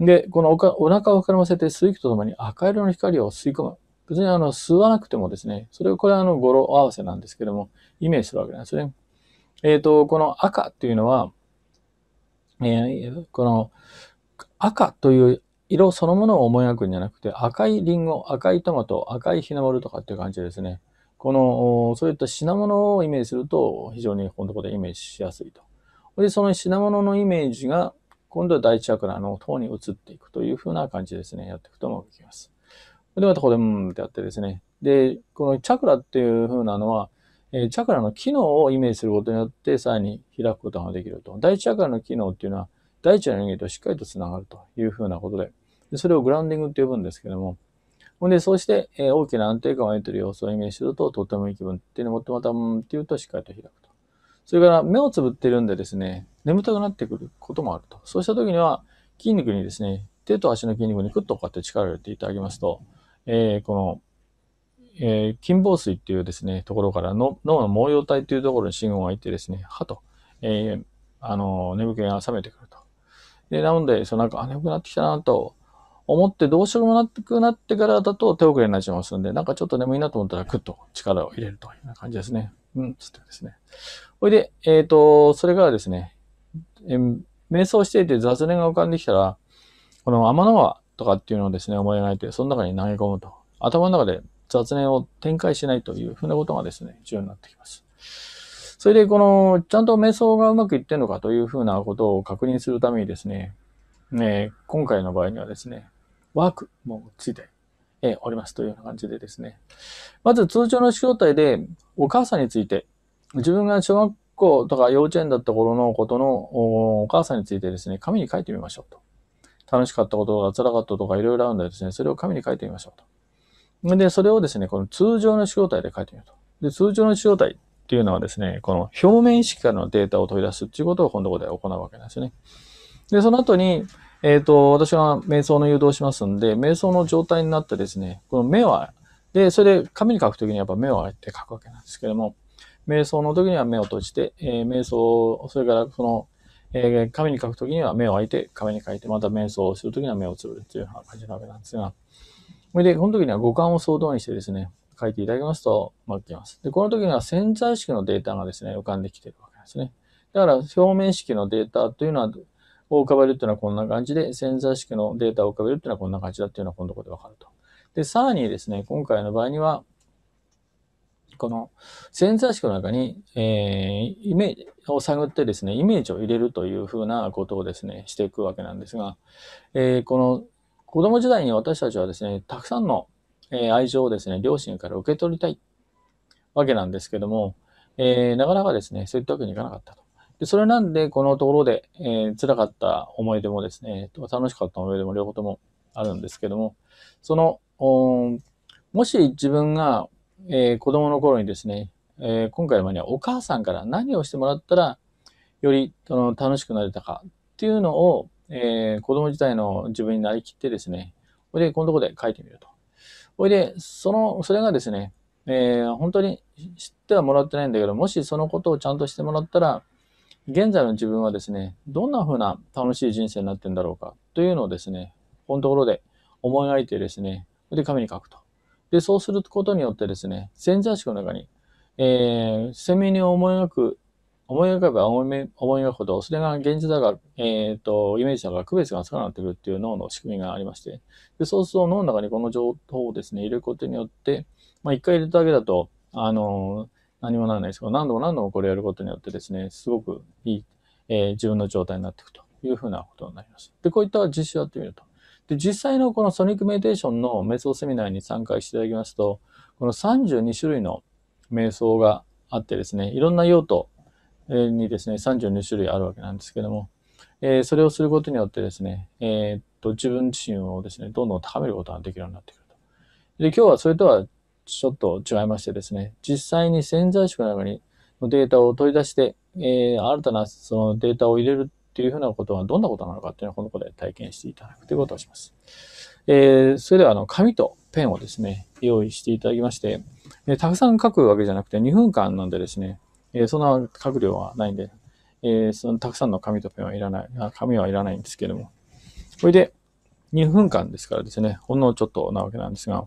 で、このおかお腹を膨らませて吸気とともに赤色の光を吸い込む。別にあの吸わなくてもですね、それをこれはあの語呂合わせなんですけども、イメージするわけなんですね。えっ、ー、と、この赤っていうのは、えー、この赤という色そのものを思い描くんじゃなくて、赤いリンゴ、赤いトマト、赤いひなまるとかっていう感じですね。この、そういった品物をイメージすると、非常にこのところでイメージしやすいと。で、その品物のイメージが、今度は第一チャクラの方に移っていくというふうな感じですね。やっていくともいきます。で、またここで、うんってやってですね。で、このチャクラっていうふうなのは、えー、チャクラの機能をイメージすることによって、さらに開くことができると。第一チャクラの機能っていうのは、第一の人味としっかりと繋がるというふうなことで、でそれをグラウンディングって呼ぶんですけども、ほんで、そうして、えー、大きな安定感を得ている様子をイメージすると、とてもいい気分っていうのを持って、また、うんって言うと、しっかりと開くと。それから目をつぶってるんでですね、眠たくなってくることもあると。そうした時には、筋肉にですね、手と足の筋肉にクッとこうやって力を入れていただきますと、えー、この、えー、筋房水っていうですね、ところからの脳の毛様体っていうところに信号が入ってですね、歯と、えー、あの、眠気が覚めてくると。で、なので、そのなんか、あ、眠くなってきたなと思って、どうしようもなくなってからだと手遅れになっちゃいますので、なんかちょっと眠いなと思ったら、クッと力を入れるというような感じですね。うん、つってですね。ほいで、えっ、ー、と、それからですね、え瞑想していて雑念が浮かんできたら、この天の川とかっていうのをですね、思い描いて、その中に投げ込むと。頭の中で雑念を展開しないというふうなことがですね、重要になってきます。それで、この、ちゃんと瞑想がうまくいってんのかというふうなことを確認するためにですね、ね、今回の場合にはですね、ワークもついておりますというような感じでですね、まず通常の仕事体でお母さんについて自分が小学校とか幼稚園だった頃のことのお母さんについてですね、紙に書いてみましょうと。楽しかったことが辛かったとかいろいろあるんでですね、それを紙に書いてみましょうと。で、それをですね、この通常の仕様体で書いてみると。で、通常の仕様体っていうのはですね、この表面意識からのデータを取り出すっていうことを今度ここで行うわけなんですね。で、その後に、えっ、ー、と、私は瞑想の誘導しますんで、瞑想の状態になってですね、この目は、で、それで紙に書くときにやっぱ目を開いて書くわけなんですけども、瞑想の時には目を閉じて、えー、瞑想、それからその、えー、紙に書く時には目を開いて、紙に書いて、また瞑想をする時には目をつぶるという感じなわけなんですが、それで、この時には五感を総動にしてですね、書いていただきますと、まあ、きます。で、この時には潜在意識のデータがですね、浮かんできているわけですね。だから、表面式のデータというのは、を浮かべるというのはこんな感じで、潜在意識のデータを浮かべるというのはこんな感じだというのはこのところでわかると。で、さらにですね、今回の場合には、この潜在意識の中に、えー、イメージを探ってですね、イメージを入れるというふうなことをですね、していくわけなんですが、えー、この子供時代に私たちはですね、たくさんの愛情をですね、両親から受け取りたいわけなんですけども、えー、なかなかですね、そういったわけにいかなかったと。で、それなんで、このところで、えー、辛かった思い出もですね、楽しかった思い出も両方ともあるんですけども、その、もし自分がえー、子供の頃にですね、えー、今回はお母さんから何をしてもらったら、よりの楽しくなれたかっていうのを、えー、子供自体の自分になりきってですね、ほいで、このとこで書いてみると。ほいで、その、それがですね、えー、本当に知ってはもらってないんだけど、もしそのことをちゃんとしてもらったら、現在の自分はですね、どんな風な楽しい人生になってんだろうかというのをですね、このところで思い描いてですね、で、紙に書くと。で、そうすることによってですね、潜在意識の中に、えー、鮮明に思い描く、思い描けば思い思い描くほど、それが現実だが、えっ、ー、と、イメージだが区別がつかなくなってくるっていう脳の仕組みがありまして、でそうすると脳の中にこの情報をですね、入れることによって、まあ、一回入れただけだと、あの何もならないですけど、何度も何度もこれやることによってですね、すごくいい、えー、自分の状態になっていくというふうなことになります。で、こういった実習やってみると。で、実際のこのソニックメディテーションの瞑想セミナーに参加していただきますと、この32種類の瞑想があってですね、いろんな用途にですね、32種類あるわけなんですけども、えー、それをすることによってですね、えー、っと、自分自身をですね、どんどん高めることができるようになってくると。で、今日はそれとはちょっと違いましてですね、実際に潜在意識の中にデータを取り出して、えー、新たなそのデータを入れるっていうふうなことはどんなことなのかっていうのはこの子で体験していただくということをします。えー、それではあの紙とペンをですね、用意していただきまして、えたくさん書くわけじゃなくて2分間なんでですね、えー、そんな書く量はないんで、えー、そのたくさんの紙とペンはいらない、あ紙はいらないんですけども。これで2分間ですからですね、ほんのちょっとなわけなんですが、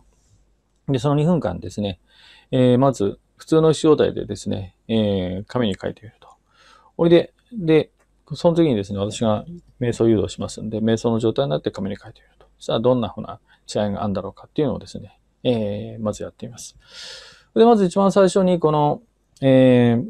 で、その2分間ですね、えー、まず普通の状態でですね、えー、紙に書いてみると。こいで、で、その時にですね、私が瞑想誘導しますんで、瞑想の状態になって紙に書いてみると。さあ、どんなふうな違いがあるんだろうかっていうのをですね、えー、まずやってみます。で、まず一番最初に、この、えー、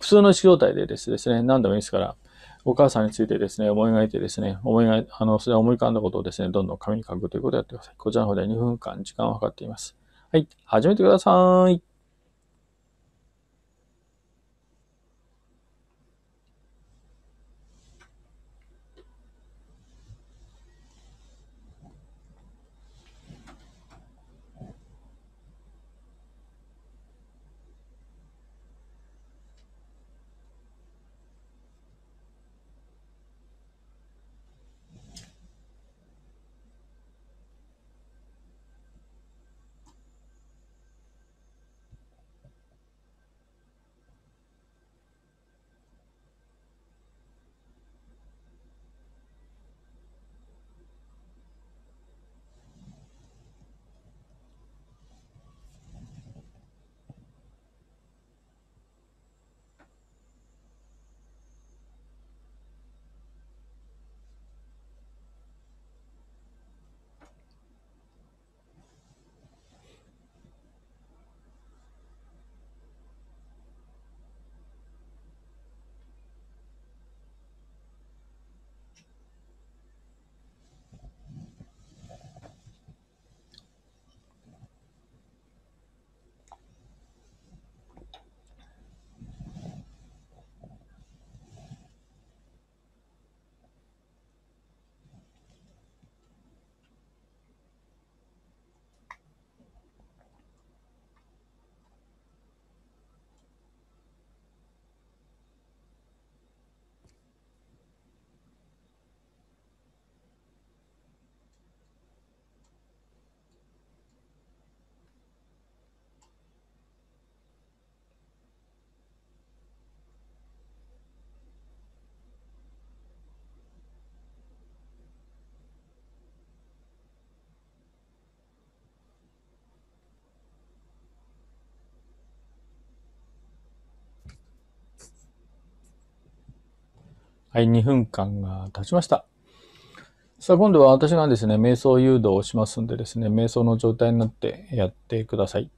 普通の意識状態でですね、何でもいいですから、お母さんについてですね、思い描いてですね、思いが、あの、それ思い浮かんだことをですね、どんどん紙に書くということをやってください。こちらの方で2分間時間を計っています。はい、始めてください。はい、2分間が経ちました。さあ、今度は私がですね、瞑想誘導をしますんでですね、瞑想の状態になってやってください。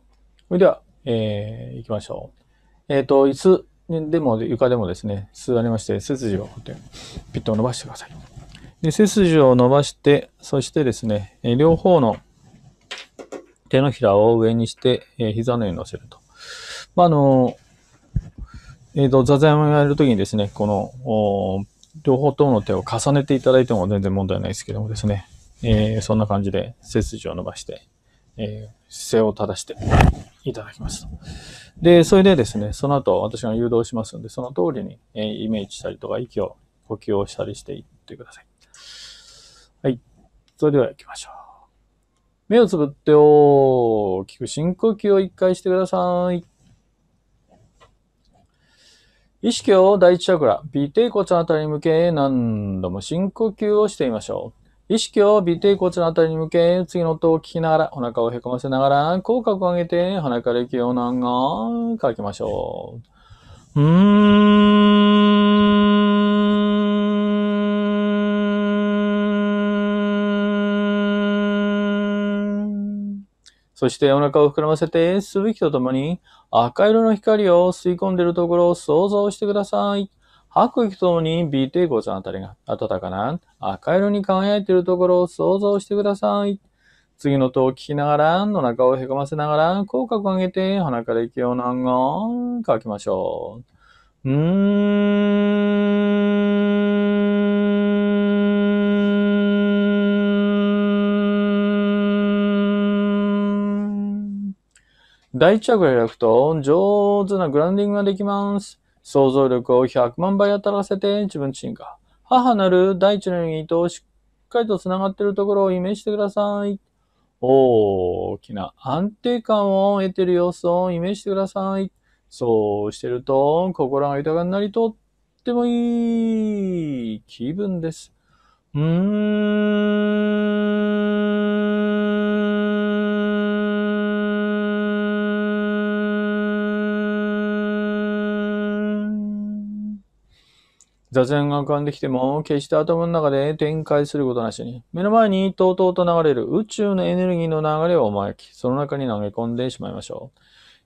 それでは、えー、行きましょう。えっ、ー、と、椅子でも床でもですね、座りまして、背筋をピッと伸ばしてください。で背筋を伸ばして、そしてですね、両方の手のひらを上にして、えー、膝の上に乗せると。まあ、あの、えっ、ー、と、座禅をやるときにですね、この、両方との手を重ねていただいても全然問題ないですけどもですね、えー、そんな感じで背筋を伸ばして、えー、姿勢を正していただきますで、それでですね、その後私が誘導しますので、その通りに、えー、イメージしたりとか、息を、呼吸をしたりしていってください。はい。それでは行きましょう。目をつぶって大きく深呼吸を一回してください。意識を第一チャクラ、尾低骨のあたりに向け、何度も深呼吸をしてみましょう。意識を尾低骨のあたりに向け、次の音を聞きながら、お腹をへこませながら、口角を上げて、鼻から息を長く吐きましょう。うーん。そしてお腹を膨らませて、すべきとともに赤色の光を吸い込んでいるところを想像してください。吐く息とともに微抵抗さんあたりが暖かな赤色に輝いているところを想像してください。次の音を聞きながら、お腹をへこませながら、口角を上げて、鼻から息を何か吐きましょう。うーん。第1着を開くと上手なグランディングができます。想像力を100万倍当たらせて自分自身が母なる大地のエネルとしっかりと繋がっているところをイメージしてください。大きな安定感を得ている様子をイメージしてください。そうしてると心が豊かになりとってもいい気分です。うーん。座禅が浮かんできても、決して頭の中で展開することなしに、目の前にとうとうと流れる宇宙のエネルギーの流れを巻き、その中に投げ込んでしまいましょう。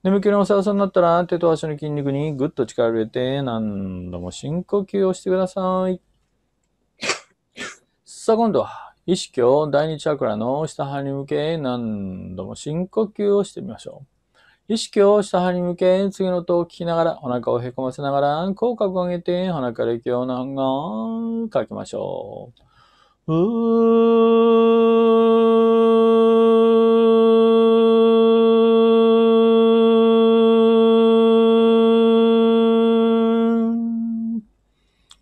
眠気のおさ話になったら、手と足の筋肉にぐっと力を入れて、何度も深呼吸をしてください。さあ、今度は、意識を第二チャクラの下半に向け、何度も深呼吸をしてみましょう。意識を下腹に向け、次の音を聞きながら、お腹をへこませながら、口角を上げて、鼻から息を何が書きましょう。う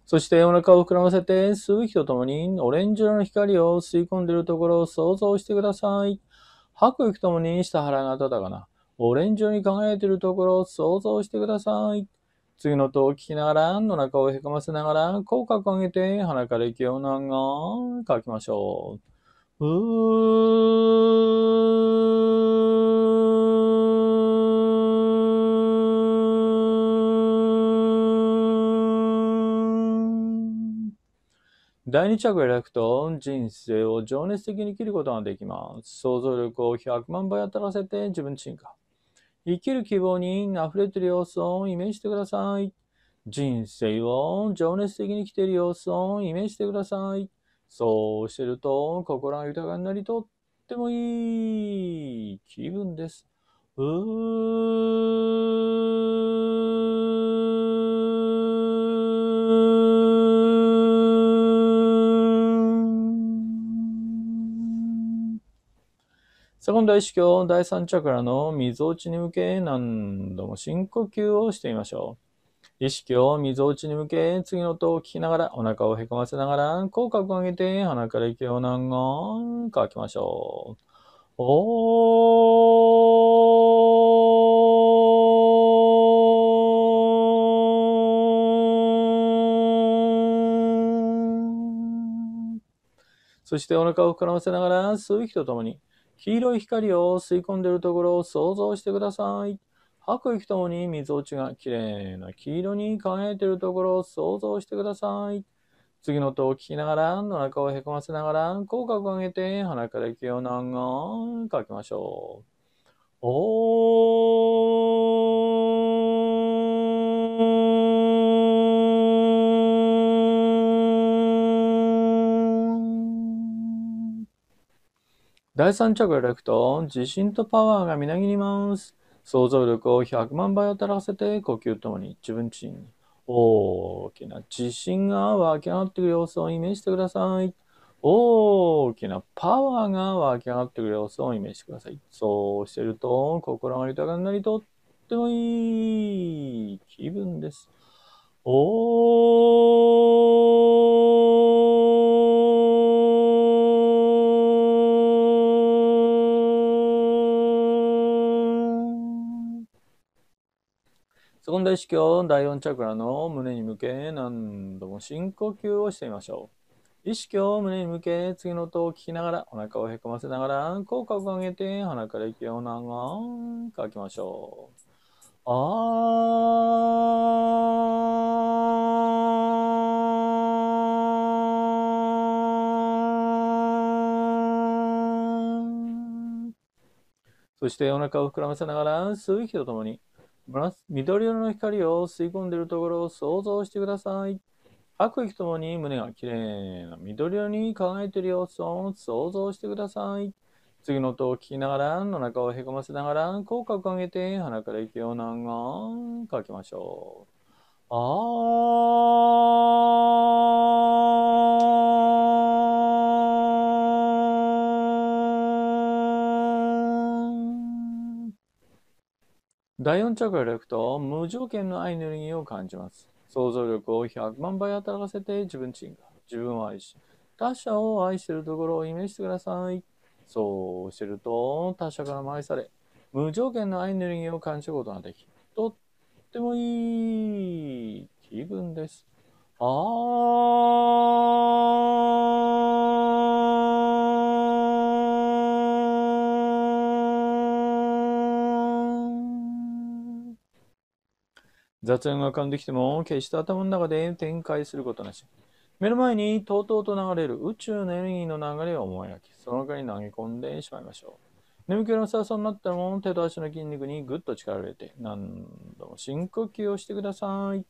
そしてお腹を膨らませて、吸う息とともに、オレンジ色の光を吸い込んでいるところを想像してください。吐く息ともに、下腹が温かな、オレンジ色に輝いているところを想像してください。次の音を聞きながら、の中をへこませながら、口角を上げて、鼻から息を長く書きましょう。う第2着を選ぶと人生を情熱的に切ることができます。想像力を100万倍当たらせて自分進化。生きる希望に溢れている様子をイメージしてください。人生を情熱的に生きている様子をイメージしてください。そうしてると心が豊かになりとってもいい気分です。うーセコンド意識を第三チャクラの溝落ちに向け何度も深呼吸をしてみましょう。意識を溝落ちに向け、次の音を聞きながら、お腹をへこませながら、口角を上げて、鼻から息を何回か吐きましょう。そしてお腹を膨らませながら、吸う息とともに、黄色い光を吸い込んでいるところを想像してください。白息ともに水落ちがきれいな黄色に輝いているところを想像してください。次の音を聞きながら、お腹をへこませながら、口角を上げて、鼻から息を長く書きましょう。おー第3チャクラくと、自信とパワーがみなぎります。想像力を100万倍働らせて、呼吸ともに自分ちに大きな自信が湧き上がってくる様子をイメージしてください。大きなパワーが湧き上がってくる様子をイメージしてください。そうしてると、心が豊かになり、とってもいい気分です。おーそこ第4チャクラの胸に向け、何度も深呼吸をしてみましょう。意識を胸に向け、次の音を聞きながら、お腹をへこませながら、口角を上げて、鼻から息を長く吐きましょう。あそしてお腹を膨らませながら吸う息とともに緑色の光を吸い込んでいるところを想像してください。悪意ともに胸がきれいな緑色に輝いている様子を想像してください。次の音を聞きながら、の中をへこませながら、口角を上げて、鼻から息を長くかきましょう。あー。第4チャクラでいくと、無条件のアイヌネルギーを感じます。想像力を100万倍働かせて自分自身が、自分を愛し、他者を愛しているところをイメージしてください。そうしてると、他者からも愛され、無条件のアイヌネルギーを感じることができ、とってもいい気分です。あー雑音が浮かんできても、決して頭の中で展開することなし。目の前にとうとうと流れる宇宙のエネルギーの流れを思い描き、その中に投げ込んでしまいましょう。眠気のさそうになったも手と足の筋肉にぐっと力を入れて、何度も深呼吸をしてください。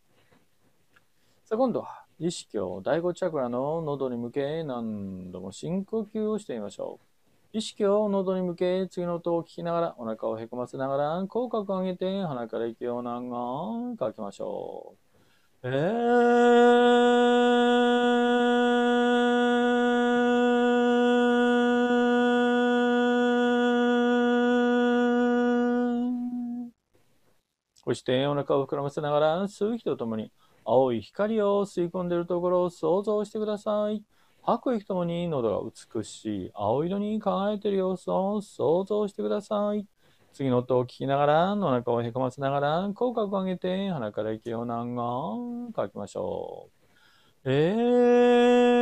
さあ、今度は意識を第5チャクラの喉に向け、何度も深呼吸をしてみましょう。意識を喉に向け、次の音を聞きながら、お腹をへこませながら、口角を上げて、鼻から息を長く吐きましょう。えーそしてお腹を膨らませながら吸う息とともに青い光を吸い込んでいるところを想像してください。白衣とに喉が美しい青色に輝いている様子を想像してください。次の音を聞きながら、お腹をへこませながら、口角を上げて、鼻から息を何く書きましょう。えー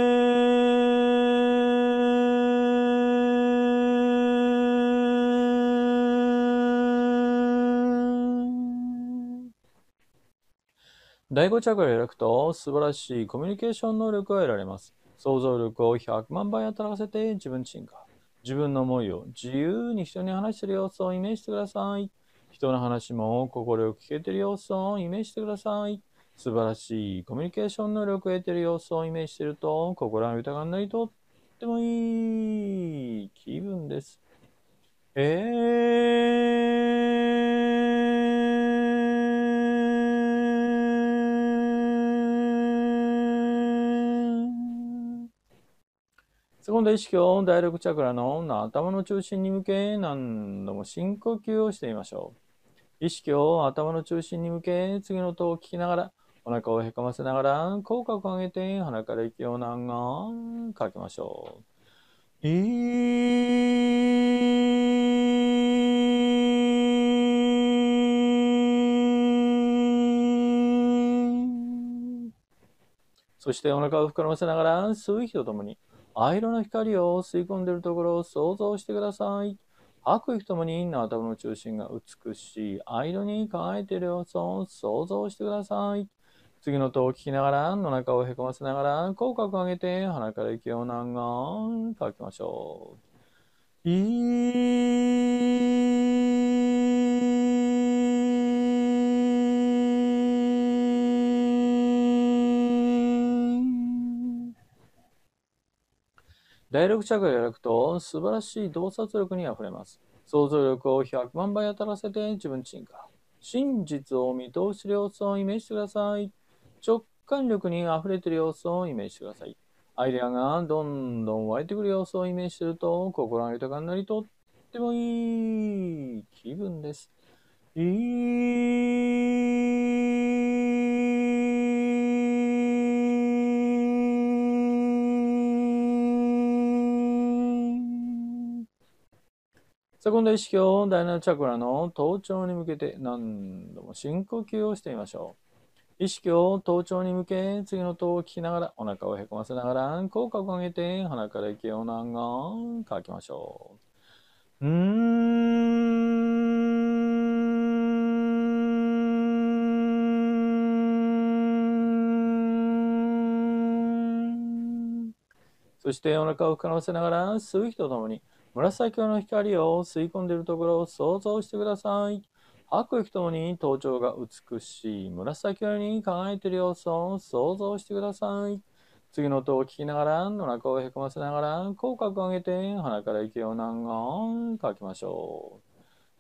第五チャクラを開くと素晴らしいコミュニケーション能力が得られます。想像力を100万倍働かせて自分ちんか。自分の思いを自由に人に話してる様子をイメージしてください。人の話も心を聞けてる様子をイメージしてください。素晴らしいコミュニケーション能力を得てる様子をイメージしてると心が豊かになりとってもいい気分です。えー今度意識を第六チャクラの頭の中心に向け何度も深呼吸をしてみましょう。意識を頭の中心に向け次の音を聞きながらお腹をへこませながら口角を上げて鼻から息を何がかけましょう。そしてお腹を膨らませながら吸う息とともに藍色の光を吸い込んでいるところを想像してください。悪意ともに頭の中心が美しい藍色に輝いている様子を想像してください。次の音を聞きながら、の中をへこませながら、口角を上げて、鼻から息を長く吐きましょう。い第六チャクラを開くと、素晴らしい洞察力にあふれます。想像力を100万倍当たらせて自分ちん真実を見通してる様子をイメージしてください。直感力にあふれている様子をイメージしてください。アイデアがどんどん湧いてくる様子をイメージすると、心が豊かになりとってもいい気分です。いいさあ、今度意識を第7チャクラの頭頂に向けて何度も深呼吸をしてみましょう。意識を頭頂に向け、次の音を聞きながら、お腹をへこませながら、口角を上げて、鼻から息を長く吐きましょう。うーん。そしてお腹を膨らませながら吸う人とともに紫色の光を吸い込んでいるところを想像してください。悪衣ともに頭頂が美しい紫色に輝いている様子を想像してください。次の音を聞きながら、お腹をへこませながら、口角を上げて、鼻から息を何本かきましょ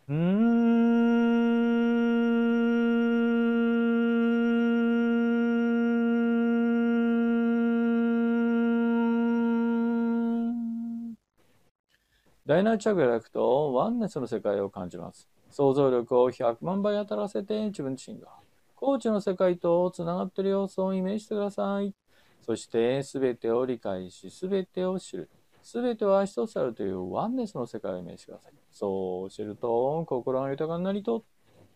う。うーん。大ラ着力とワンネスの世界を感じます。想像力を100万倍当たらせて自分自身が、コーチの世界とつながっている様子をイメージしてください。そして、すべてを理解し、すべてを知る。すべては一つあるというワンネスの世界をイメージしてください。そう知ると、心が豊かになり、とっ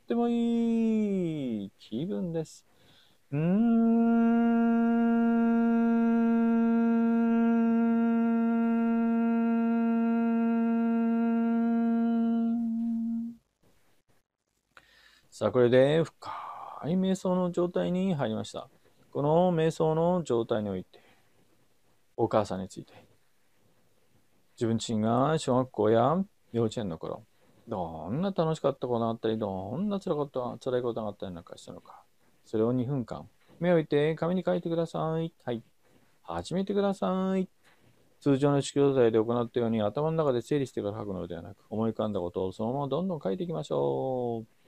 てもいい気分です。うーん。さあ、これで深い瞑想の状態に入りました。この瞑想の状態において、お母さんについて、自分自身が小学校や幼稚園の頃、どんな楽しかったことがあったり、どんな辛かった辛いことがあったりなんかしたのか、それを2分間、目を置いて紙に書いてください。はい。始めてください。通常の式状剤で行ったように頭の中で整理してから書くのではなく、思い浮かんだことをそのままどんどん書いていきましょう。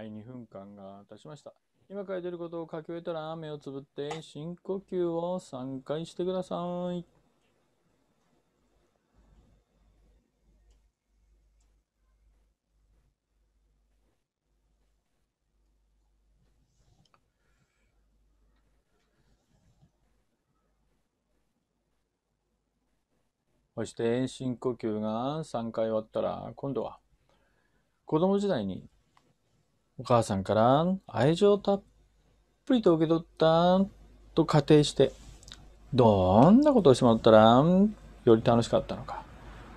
はい、2分間が経ちました。今書いてることを書き終えたら目をつぶって深呼吸を3回してください。そして深呼吸が3回終わったら今度は子供時代にお母さんから愛情たっぷりと受け取ったと仮定して、どんなことをしてもらったらより楽しかったのか、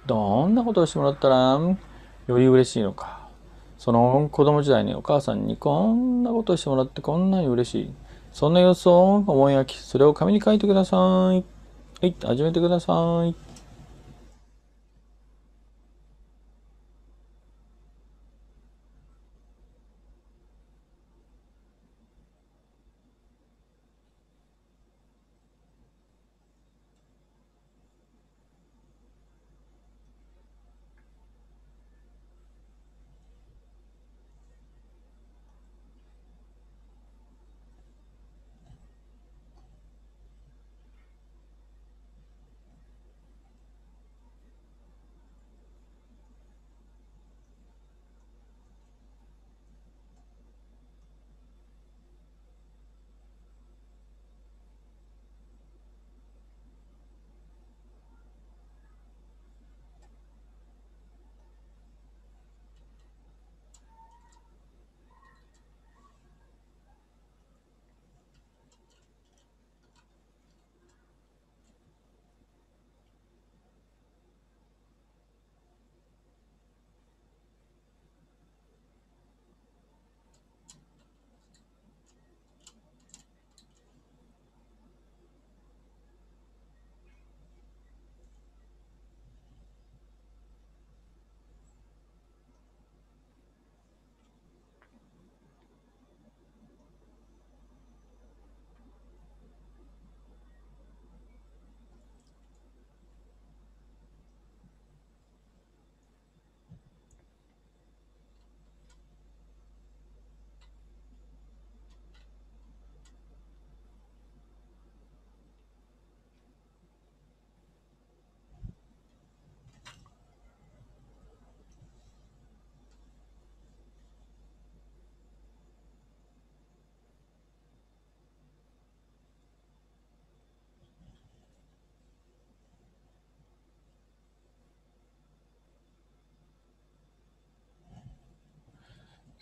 どんなことをしてもらったらより嬉しいのか、その子供時代にお母さんにこんなことをしてもらってこんなに嬉しい。そんな様子を思い描き、それを紙に書いてください。はい、始めてください。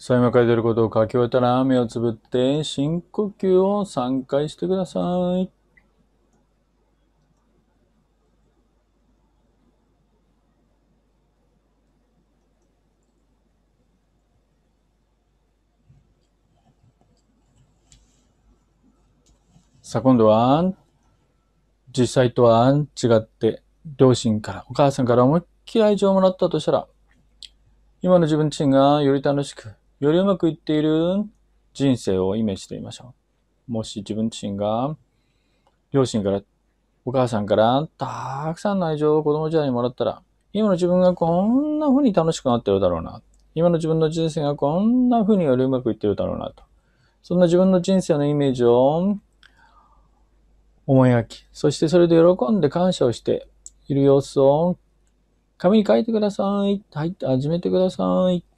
さあ今書いてることを書き終えたら目をつぶって深呼吸を3回してください。さあ今度は実際とは違って両親からお母さんから思いっきり愛情をもらったとしたら今の自分自身がより楽しくよりうまくいっている人生をイメージしてみましょう。もし自分自身が、両親から、お母さんから、たくさんの愛情を子供時代にもらったら、今の自分がこんな風に楽しくなってるだろうな。今の自分の人生がこんな風によりうまくいってるだろうなと。そんな自分の人生のイメージを思い描き、そしてそれで喜んで感謝をしている様子を紙に書いてください。はい、始めてください。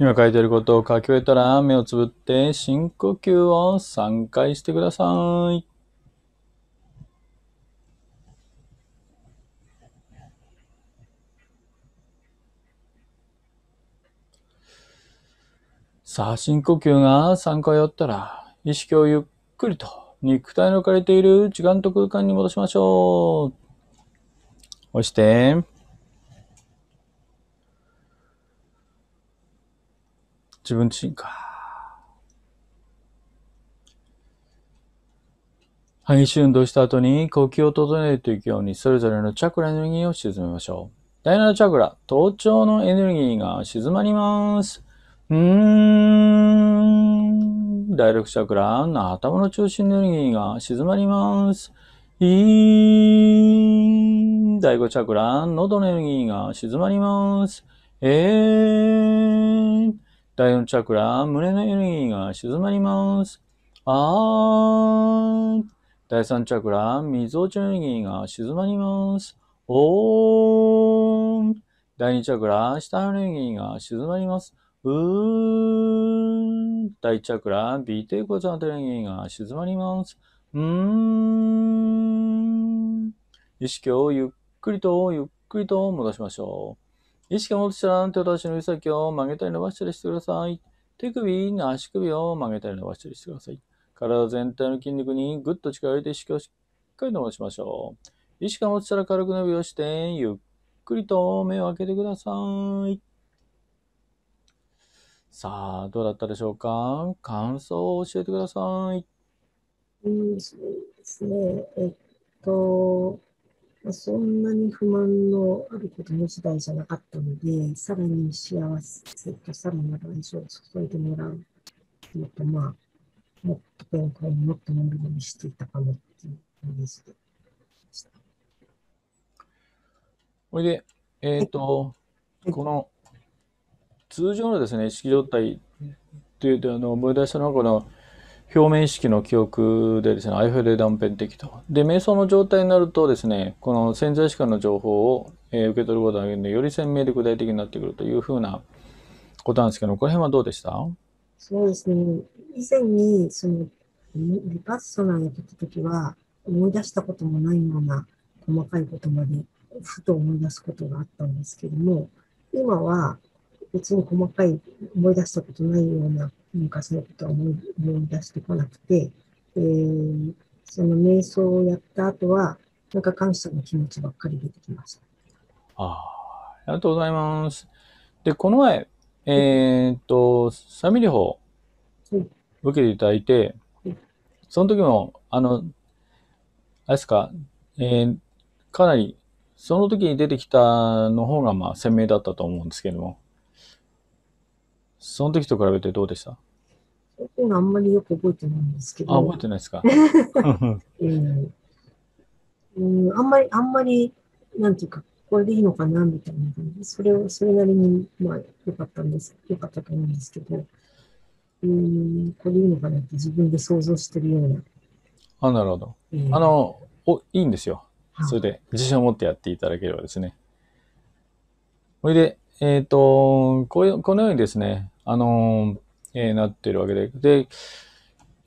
今書いてることを書き終えたら目をつぶって深呼吸を3回してください。さあ、深呼吸が3回やったら、意識をゆっくりと肉体の置かれている時間と空間に戻しましょう。押して、自分自身か。激しい運動した後に呼吸を整えるといくように、それぞれのチャクラエネルギーを沈めましょう。第7チャクラ、頭頂のエネルギーが静まります。うーん。第6チャクラ、頭の中心のエネルギーが静まります。いー。第5チャクラ、喉のエネルギーが静まります。えー。第4チャクラ、胸のエネルギーが静まります。あー。第3チャクラ、水落ちのエネルギーが静まります。おー。第2チャクラ、下のエネルギーが静まります。うー。第1チャクラ、尾低骨のエネルギーが静まります。うーん。意識をゆっくりとゆっくりと戻しましょう。意識を戻つたら、手を出しの指先を曲げたり伸ばしたりしてください。手首、足首を曲げたり伸ばしたりしてください。体全体の筋肉にぐっと力を入れて意識をしっかり伸ばしましょう。意識を戻つたら軽く伸びをして、ゆっくりと目を開けてください。さあ、どうだったでしょうか感想を教えてください。いいですね。えっと、まあ、そんなに不満のある子供時代じゃなかったので、さらに幸せとさらなる愛情を注いでもらううと、まあ、もっと弁解にもっと乗るようにしていたかもっていう感じでした。で、えっ、ー、と、この通常のですね、意識状態っていうと、あの思い出したのは、この、表面意識の記憶でですね、アイフェル断片的と。で、瞑想の状態になるとですね、この潜在意識の情報を、えー、受け取ることができるので、より鮮明で具体的になってくるというふうなことなんですけど、この辺はどうでしたそうですね、以前にそのリパッソナーやってた時は、思い出したこともないような細かいことまで、ふと思い出すことがあったんですけども、今は別に細かい思い出したことないような昔のことは思い出してこなくて、えー、その瞑想をやった後は、なんか感謝の気持ちばっかり出てきました。ああ、ありがとうございます。で、この前、えー、っと、サミリ法、受けていただいて、その時も、あの、あれですか、えー、かなり、その時に出てきたの方が、まあ、鮮明だったと思うんですけども。その時と比べてどうでしたそあんまりよく覚えてないんですけど。あ、覚えてないですか。えうんあんまり、あんまり、なんていうか、これでいいのかなみたいな感じそれを、それなりに、まあ、良かったんです、良かったと思うんですけど、うん、これでいいのかなって自分で想像してるような。あ、なるほど。えー、あの、お、いいんですよ。それで、自信を持ってやっていただければですね。それで、えっ、ー、と、ここのようにですね、あの、えー、なってるわけで、で、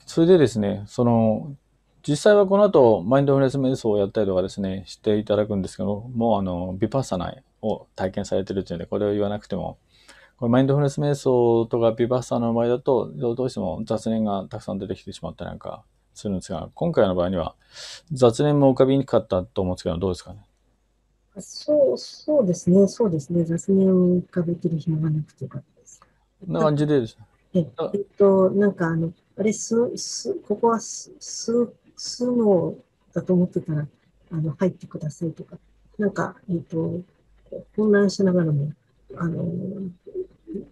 それでですね、その、実際はこの後、マインドフルネス瞑想をやったりとかですね、していただくんですけど、もうあの、ビパッサナを体験されてるっていうので、これを言わなくても、これマインドフルネス瞑想とかビパッサナの場合だと、どうしても雑念がたくさん出てきてしまったりなんかするんですが、今回の場合には、雑念も浮かびにくかったと思うんですけど、どうですかね。そう、そうですね、そうですね。雑念を浮かべてる暇がなくてよかったです。んな感じでですね。えっと、なんかあの、あれ、す、す、ここはす、す、すのだと思ってたら、あの、入ってくださいとか、なんか、えっと、混乱しながらも、あの、言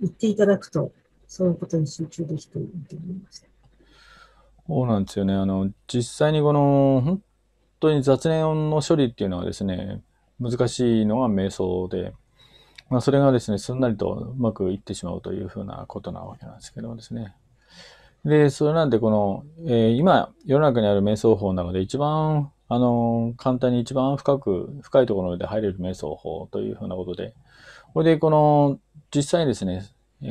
っていただくと、そのことに集中できていると思いました。そうなんですよね。あの、実際にこの、本当に雑念の処理っていうのはですね、難しいのが瞑想で、まあ、それがですね、すんなりとうまくいってしまうというふうなことなわけなんですけどもですね。で、それなんでこの、えー、今、世の中にある瞑想法なので、一番、あの、簡単に一番深く、深いところで入れる瞑想法というふうなことで、これでこの、実際にですね、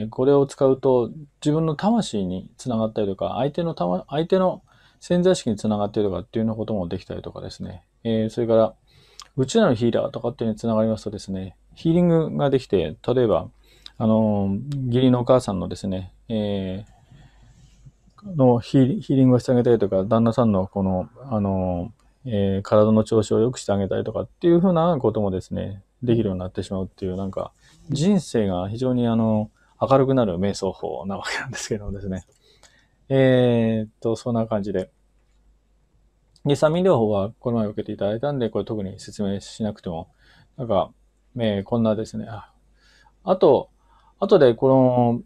これを使うと、自分の魂につながったりとか、相手の相手の潜在意識につながったりとかっていうようなこともできたりとかですね、えー、それから、うちらのヒーラーとかっていうのにつながりますとですね、ヒーリングができて、例えば、あの、義理のお母さんのですね、えー、のヒーリングをしてあげたりとか、旦那さんのこの、あの、えー、体の調子を良くしてあげたりとかっていうふうなこともですね、できるようになってしまうっていう、なんか、人生が非常にあの、明るくなる瞑想法なわけなんですけどもですね。えー、っと、そんな感じで。で、酸味療法はこの前受けていただいたんで、これ特に説明しなくても、なんか、えー、こんなですね。ああと、あとで、この、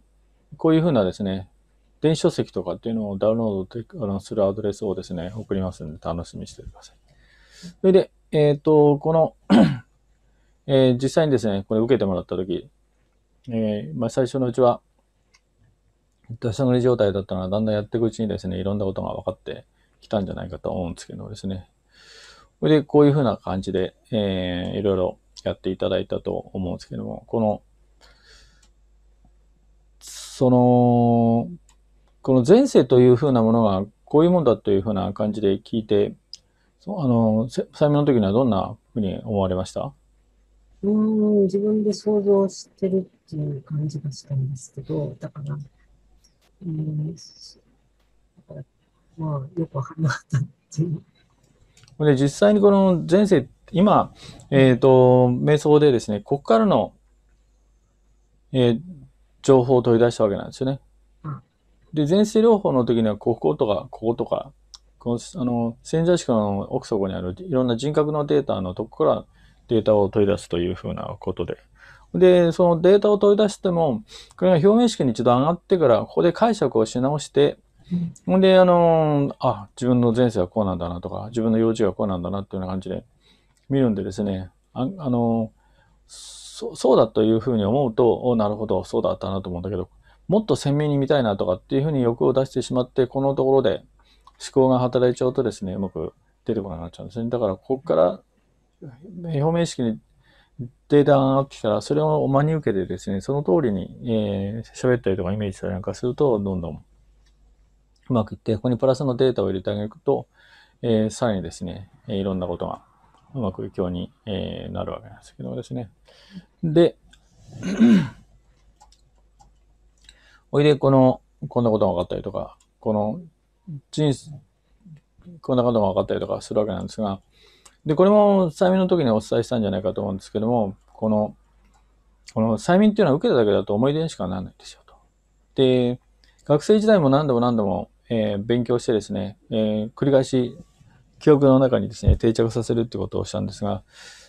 こういうふうなですね、電子書籍とかっていうのをダウンロードあのするアドレスをですね、送りますんで、楽しみにしてください。それで、えっ、ー、と、このえー、実際にですね、これ受けてもらったとき、えー、まあ、最初のうちは、出しゃり状態だったのが、だんだんやっていくうちにですね、いろんなことが分かって、来たんじゃないかと思うんですけどですね。それで、こういうふうな感じで、えー、いろいろやっていただいたと思うんですけども、この、その、この前世というふうなものが、こういうもんだというふうな感じで聞いて、そあの、催眠の時にはどんなふうに思われましたうん、自分で想像してるっていう感じがしたんですけど、だから、うん、まあ、よくわからなかったっていう。で実際にこの前世、今、えっ、ー、と、瞑想でですね、ここからの、えー、情報を取り出したわけなんですよね。で、前世療法の時には、こことか、こことか、このあの潜在意識の奥底にあるいろんな人格のデータのとこからデータを取り出すというふうなことで。で、そのデータを取り出しても、これが表面式に一度上がってから、ここで解釈をし直して、ほんで、あの、あ、自分の前世はこうなんだなとか、自分の幼児はこうなんだなっていうような感じで見るんでですね、ああのそ、そうだというふうに思うと、お、なるほど、そうだったなと思うんだけど、もっと鮮明に見たいなとかっていうふうに欲を出してしまって、このところで思考が働いちゃうとですね、うまく出てこなくなっちゃうんですね。だから、ここから、表面式にデータがきたら、それを真に受けてですね、その通りに喋、えー、ったりとかイメージしたりなんかすると、どんどんうまくいって、ここにプラスのデータを入れてあげると、えー、さらにですね、えー、いろんなことがうまくいくように、えー、なるわけなんですけどもですね。で、おいで、この、こんなことが分かったりとか、この人生、こんなことが分かったりとかするわけなんですが、で、これも催眠の時にお伝えしたんじゃないかと思うんですけども、この、この催眠っていうのは受けただけだと思い出にしかならないんですよと。で、学生時代も何度も何度もえー、勉強してですね、えー、繰り返し記憶の中にですね、定着させるってことをしたんですが、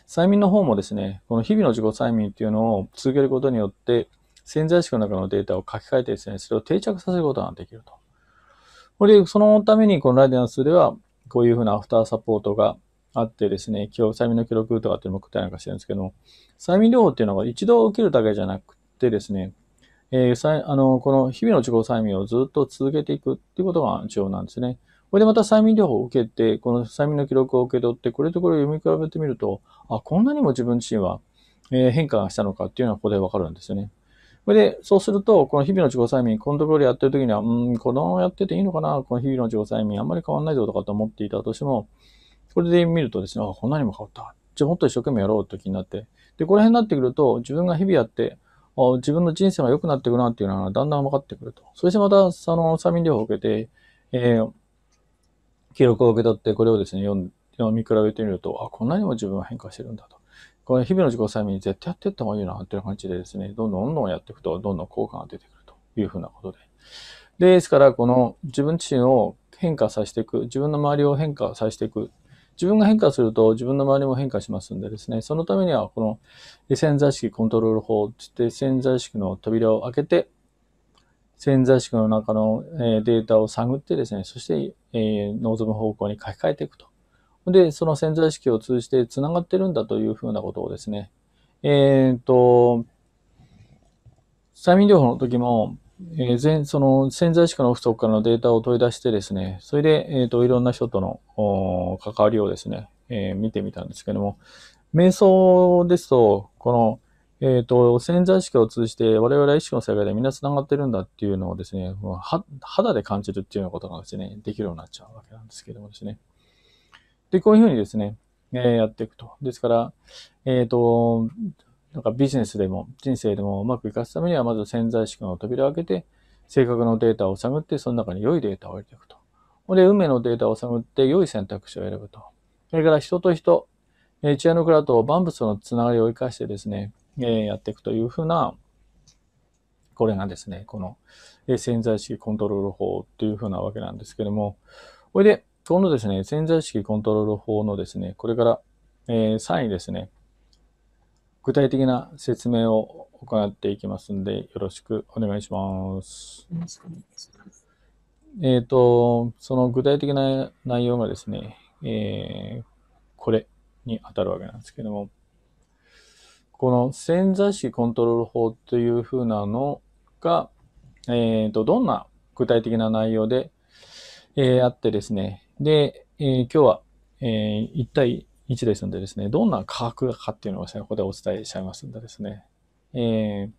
催眠の方もですね、この日々の自己催眠っていうのを続けることによって、潜在意識の中のデータを書き換えてですね、それを定着させることができると。これで、そのために、このライディアンスでは、こういうふうなアフターサポートがあってですね、今日催眠の記録とかっていうのも送ったりなんかしてるんですけども、催眠療法っていうのが一度受けるだけじゃなくてですね、えー、あの、この日々の自己催眠をずっと続けていくっていうことが重要なんですね。これでまた催眠療法を受けて、この催眠の記録を受け取って、これとこれを読み比べてみると、あ、こんなにも自分自身は、え変化がしたのかっていうのはここでわかるんですよね。これで、そうすると、この日々の自己催眠、このところでやってる時には、うん、このままやってていいのかな、この日々の自己催眠、あんまり変わんないぞとかと思っていたとしても、これで見るとですね、あ、こんなにも変わった。じゃあもっと一生懸命やろうと気になって。で、この辺になってくると、自分が日々やって、自分の人生が良くなっていくなっていうのはだんだん分かってくると。そしてまた、その催眠療法を受けて、えー、記録を受け取って、これをですね、読み比べてみると、あ、こんなにも自分は変化してるんだと。この日々の自己催眠に絶対やっていった方がいいな、っていう感じでですね、どんどんどんどんやっていくと、どんどん効果が出てくるというふうなことで。で、ですから、この自分自身を変化させていく、自分の周りを変化させていく自分が変化すると自分の周りも変化しますんでですね、そのためにはこの潜在意識コントロール法つって潜在意識の扉を開けて、潜在意識の中のデータを探ってですね、そして望む方向に書き換えていくと。で、その潜在意識を通じて繋がってるんだというふうなことをですね、えっ、ー、と、催眠療法の時も、えー、その潜在意識の不足からのデータを取り出してですね、それで、えーと、いろんな人との関わりをですね、えー、見てみたんですけども、瞑想ですと、この、えっ、ー、と、潜在意識を通じて我々は意識の世界でみんな繋がってるんだっていうのをですね、肌で感じるっていうようなことがですね、できるようになっちゃうわけなんですけどもですね。で、こういうふうにですね、えー、やっていくと。ですから、えっ、ー、と、なんかビジネスでも人生でもうまくいかすためには、まず潜在意識の扉を開けて、正確なデータを探って、その中に良いデータを入れていくと。ほんで、運命のデータを探って、良い選択肢を選ぶと。それから人と人、チアノクラと万物のつながりを生かしてですね、えやっていくというふうな、これがですね、この潜在意識コントロール法というふうなわけなんですけども、これで、このですね、潜在意識コントロール法のですね、これから、えー、3位ですね、具体的な説明を行っていきますんで、よろしくお願いします。よろしくお願いします。えっ、ー、と、その具体的な内容がですね、えー、これに当たるわけなんですけども、この潜在子コントロール法というふうなのが、えっ、ー、と、どんな具体的な内容で、えー、あってですね、で、えー、今日は、えー、一体位置ですんでですね、どんな価格かっていうのをですね、ここでお伝えしちゃいますんでですね。えー、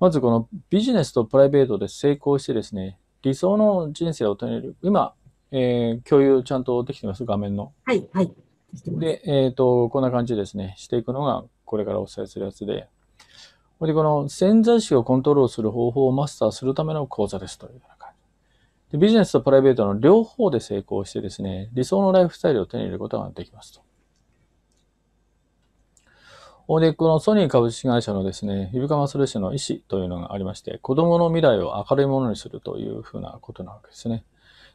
まずこのビジネスとプライベートで成功してですね、理想の人生を手に入れる。今、えー、共有ちゃんとできてます画面の。はい、はい。で、えっ、ー、と、こんな感じでですね、していくのが、これからお伝えするやつで。これで、この潜在意識をコントロールする方法をマスターするための講座ですというような感じ。でビジネスとプライベートの両方で成功してですね、理想のライフスタイルを手に入れることができますと。ほんで、このソニー株式会社のですね、イるかまスレッシュの意思というのがありまして、子供の未来を明るいものにするというふうなことなわけですね。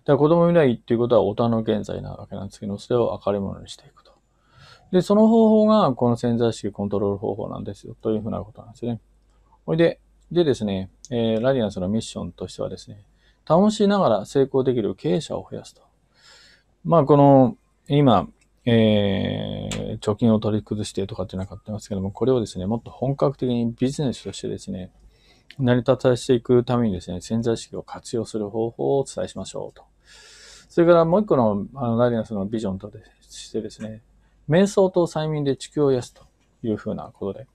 だから子供未来っていうことは大人の現在なわけなんですけど、それを明るいものにしていくと。で、その方法がこの潜在意識コントロール方法なんですよというふうなことなんですね。ほいで、でですね、えー、ラディアンスのミッションとしてはですね、楽しながら成功できる経営者を増やすと。まあ、この、今、えー、貯金を取り崩してとかってなかってますけども、これをですね、もっと本格的にビジネスとしてですね、成り立たせていくためにですね、潜在意識を活用する方法をお伝えしましょうと。それからもう一個のあのラデナスのビジョンとしてですね、瞑想と催眠で地球を癒すというふうなことで。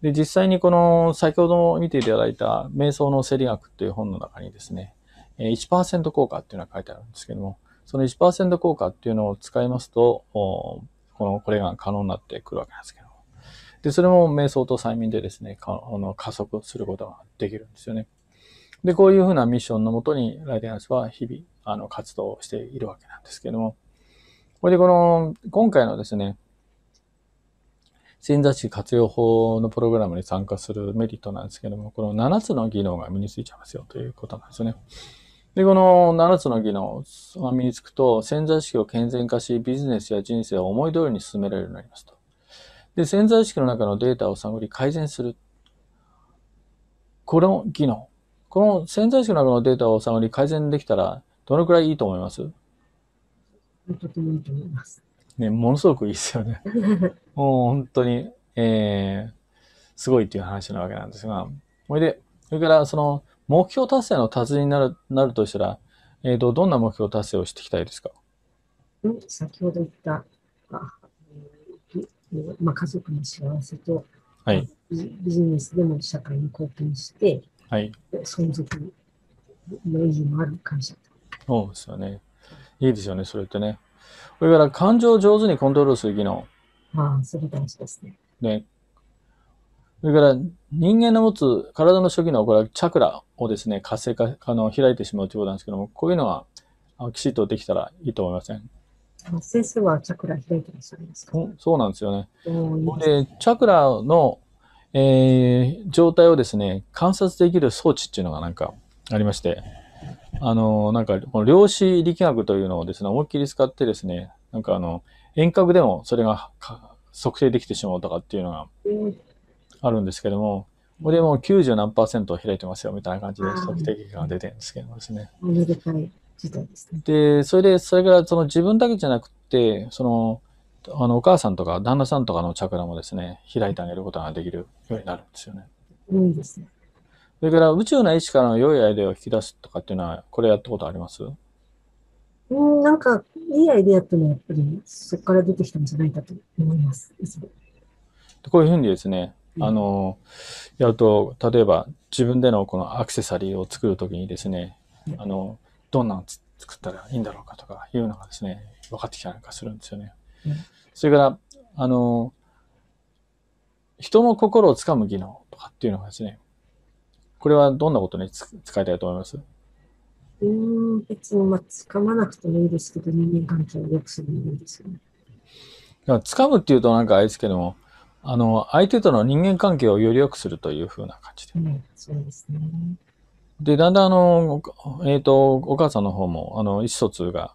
で、実際にこの先ほど見ていただいた瞑想の生理学という本の中にですね、1%効果っていうのが書いてあるんですけども、その1%効果っていうのを使いますと、この、これが可能になってくるわけなんですけども。で、それも瞑想と催眠でですね、かあの加速することができるんですよね。で、こういうふうなミッションのもとに、ライディアンスは日々、あの、活動しているわけなんですけども。これでこの、今回のですね、新座誌活用法のプログラムに参加するメリットなんですけども、この7つの技能が身についちゃいますよということなんですよね。で、この7つの技能が身につくと、潜在意識を健全化し、ビジネスや人生を思い通りに進められるようになりますと。で、潜在意識の中のデータを探り改善する。この技能。この潜在意識の中のデータを探り改善できたら、どのくらいいいと思いますとてもいいと思います。ね、ものすごくいいですよね。もう本当に、えー、すごいっていう話なわけなんですが。ほいで、それからその、目標達成の達人になるなるとしたら、えーと、どんな目標達成をしていきたいですか、うん、先ほど言った、あまあ、家族の幸せと、はい、ビジネスでも社会に貢献して、はい、存続の意義もある感謝そうですよね。いいですよね、それってね。それから感情を上手にコントロールする技能。ああ、それ大事ですね。ねそれから人間の持つ体の初期のこれはチャクラをですね、活性化、あの開いてしまうということなんですけども、こういうのはきちっとできたらいいと思いません。先生はチャクラ開いてらっしゃいますか、そうなんですよね。で、チャクラの、えー、状態をですね、観察できる装置っていうのがなんかありまして、あの、なんか、この量子力学というのをですね、思いっきり使ってですね、なんかあの、遠隔でもそれが測定できてしまうとかっていうのが、あるんですけども、これも90何パーセント開いてますよみたいな感じで、測定結果が出てるんですけどもですね。でで、それで、それからその自分だけじゃなくて、その、あのお母さんとか旦那さんとかのチャクラもですね、開いてあげることができるようになるんですよね。いいですね。それから宇宙の意志からの良いアイデアを引き出すとかっていうのは、これやったことありますうん、なんか、いいアイデアっていうのはやっぱりそこから出てきたんじゃないかと思います。こういうふうにですね、あの、やると、例えば自分でのこのアクセサリーを作るときにですね、あの、どんなの作ったらいいんだろうかとかいうのがですね、分かってきたりかするんですよね。それから、あの、人の心をつかむ技能とかっていうのがですね、これはどんなことに使いたいと思いますうん、別に、まあ、かまなくてもいいですけど、人間関係を良くするのもいいですよね。つかむっていうとなんかあれですけども、あの、相手との人間関係をより良くするというふうな感じで。うん、そうですね。で、だんだんあの、えっ、ー、と、お母さんの方も、あの、意思疎通が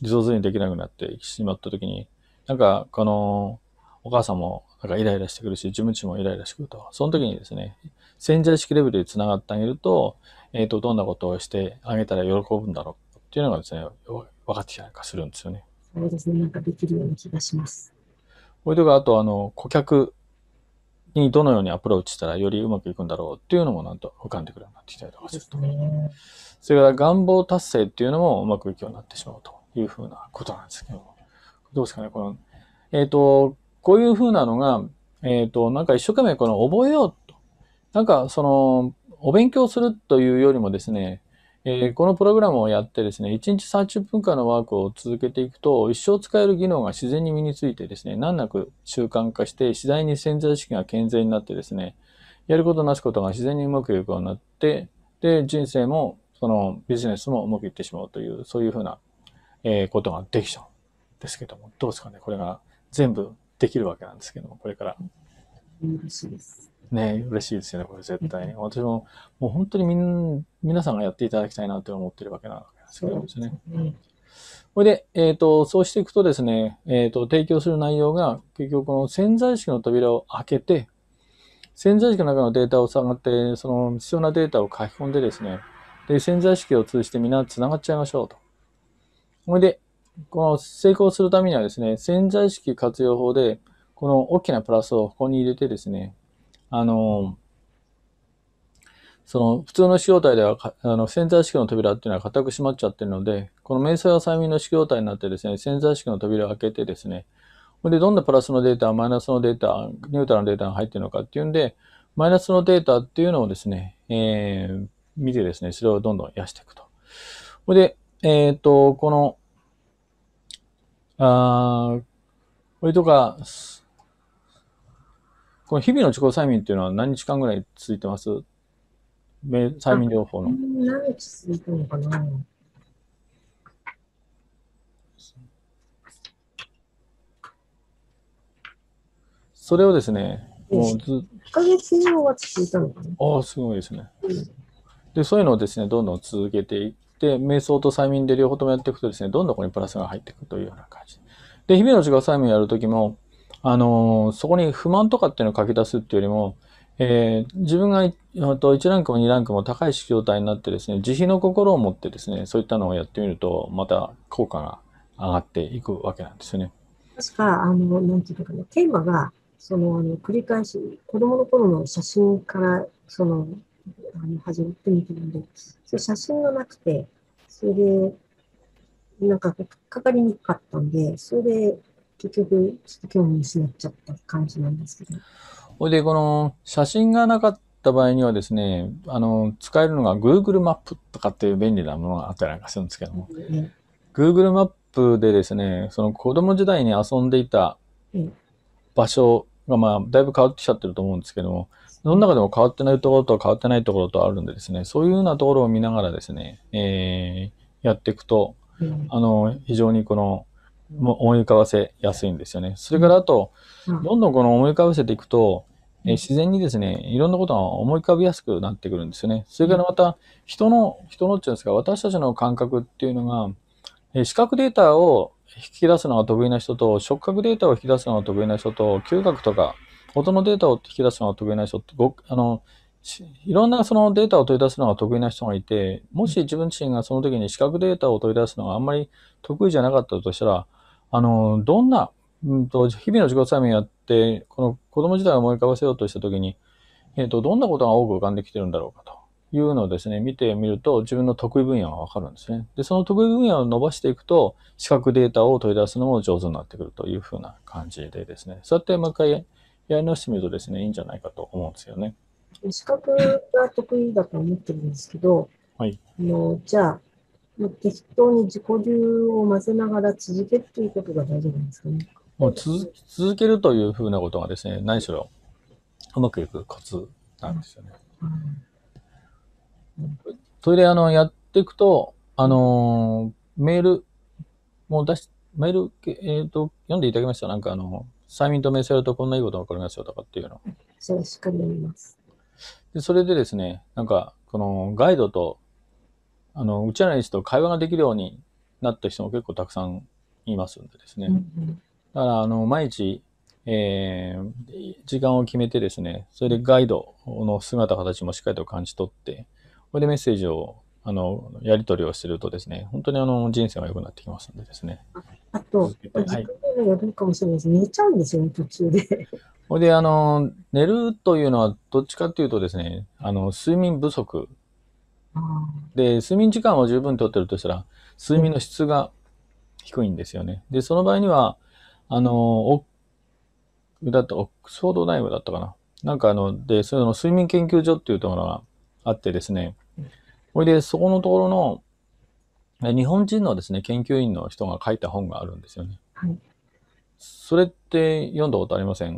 上手にできなくなってしまった時に、なんか、この、お母さんも、なんかイライラしてくるし、自分自もイライラしてくると。その時にですね、潜在意識レベルで繋がってあげると、えっ、ー、と、どんなことをしてあげたら喜ぶんだろうっていうのがですね、分かってきたりかするんですよね。そうですね、なんかできるような気がします。こういうとこ、あと、あの、顧客にどのようにアプローチしたらよりうまくいくんだろうっていうのもなんと浮かんでくるようになってきたりとかすると。それから願望達成っていうのもうまくいくようになってしまうというふうなことなんですけども。どうですかね、この、えっ、ー、と、こういうふうなのが、えっ、ー、と、なんか一生懸命この覚えようと。なんかその、お勉強するというよりもですね、えー、このプログラムをやってですね、1日30分間のワークを続けていくと、一生使える技能が自然に身についてですね、難なく習慣化して、次第に潜在意識が健全になってですね、やることなすことが自然にうまくいくようになって、で、人生も、そのビジネスもうまくいってしまうという、そういうふうな、えー、ことができちゃうんですけども、どうですかね、これが全部できるわけなんですけども、これから。嬉しいです。ね、嬉しいですよね、これ絶対に。私も、もう本当にみん、皆さんがやっていただきたいなって思ってるわけなんですけどですね。そ、れで、えっ、ー、と、そうしていくとですね、えっ、ー、と、提供する内容が、結局この潜在意識の扉を開けて、潜在意識の中のデータを探って、その必要なデータを書き込んでですね、で、潜在意識を通じてみんな繋がっちゃいましょうと。それで、この成功するためにはですね、潜在意識活用法で、この大きなプラスをここに入れてですね、あの、その普通の指標体ではあの潜在意識の扉っていうのは固く閉まっちゃってるので、この明や催眠の指標体になってですね、潜在意識の扉を開けてですね、ほんでどんなプラスのデータ、マイナスのデータ、ニュートラルのデータが入ってるのかっていうんで、マイナスのデータっていうのをですね、えー、見てですね、それをどんどん癒していくと。ほんで、えっ、ー、と、この、あこれとか、この日々の自己催眠っていうのは何日間ぐらい続いてます催眠療法の。何日続いてるのかなそれをですね、もうず1か月以上は続いたのかなああ、すごいですね。で、そういうのをですね、どんどん続けていって、瞑想と催眠で両方ともやっていくとですね、どんどんここにプラスが入っていくというような感じ。で、日々の自己催眠やるときも、あの、そこに不満とかっていうのを書き出すっていうよりも、えー、自分がと1ランクも2ランクも高い状態になってですね、慈悲の心を持ってですね、そういったのをやってみると、また効果が上がっていくわけなんですよね。確か、あの、なんていうかね、テーマが、その、あの繰り返し、子供の頃の写真から、その、あの始まってみてるんで、そ写真がなくて、それで、なんか、かかりにくかったんで、それで、結局、ちょっと興味失っちゃった感じなんですけど。ほいで、この写真がなかった場合にはですね、あの、使えるのが Google マップとかっていう便利なものがあったりなんかするんですけども、ね、Google マップでですね、その子供時代に遊んでいた場所が、まあ、だいぶ変わってきちゃってると思うんですけども、どの中でも変わってないところと変わってないところとあるんでですね、そういうようなところを見ながらですね、えー、やっていくと、あの、非常にこの、思い浮かばせやすいんですよね。それからあと、どんどんこの思い浮かばせていくと、えー、自然にですね、いろんなことが思い浮かびやすくなってくるんですよね。それからまた、人の、人のっていうんですか、私たちの感覚っていうのが、えー、視覚データを引き出すのが得意な人と、触覚データを引き出すのが得意な人と、嗅覚とか、音のデータを引き出すのが得意な人って、ごあの、いろんなそのデータを取り出すのが得意な人がいて、もし自分自身がその時に視覚データを取り出すのがあんまり得意じゃなかったとしたら、あの、どんな、うんと、日々の自己催眠やって、この子供時代を思い浮かばせようとしたときに、えっ、ー、と、どんなことが多く浮かんできてるんだろうかというのをですね、見てみると自分の得意分野がわかるんですね。で、その得意分野を伸ばしていくと、視覚データを取り出すのも上手になってくるというふうな感じでですね、そうやってもう一回やり直してみるとですね、いいんじゃないかと思うんですよね。視覚が得意だと思ってるんですけど、はい、あのじゃあ、適当に自己流を混ぜながら続けるということが大事なんですかね。もう続続けるというふうなことがですね、何しろうまくいくコツなんですよね。それであのやっていくと、あのー、メールもう出し、メール、えっ、ー、と、読んでいただきましたなんかあの、催眠と命されるとこんないいことが分かりますよとかっていうの。それしっかり読みます。でそれでですね、なんか、このガイドとあの、うちらの人と会話ができるようになった人も結構たくさんいますんでですね。だから、あの、毎日、えー、時間を決めてですね、それでガイドの姿、形もしっかりと感じ取って、これでメッセージを、あの、やり取りをするとですね、本当にあの、人生が良くなってきますんでですね。あと、はい。かもしれないです。寝ちゃうんですよ途中で。ほいで、あの、寝るというのは、どっちかっていうとですね、あの、睡眠不足で、睡眠時間を十分とってるとしたら、睡眠の質が低いんですよね。で、その場合には、あの、オッだったオックスフォード大学だったかな。なんかあの、で、その睡眠研究所っていうところがあってですね、ほいで、そこのところの、日本人のですね、研究員の人が書いた本があるんですよね。はい。それって読んだことありません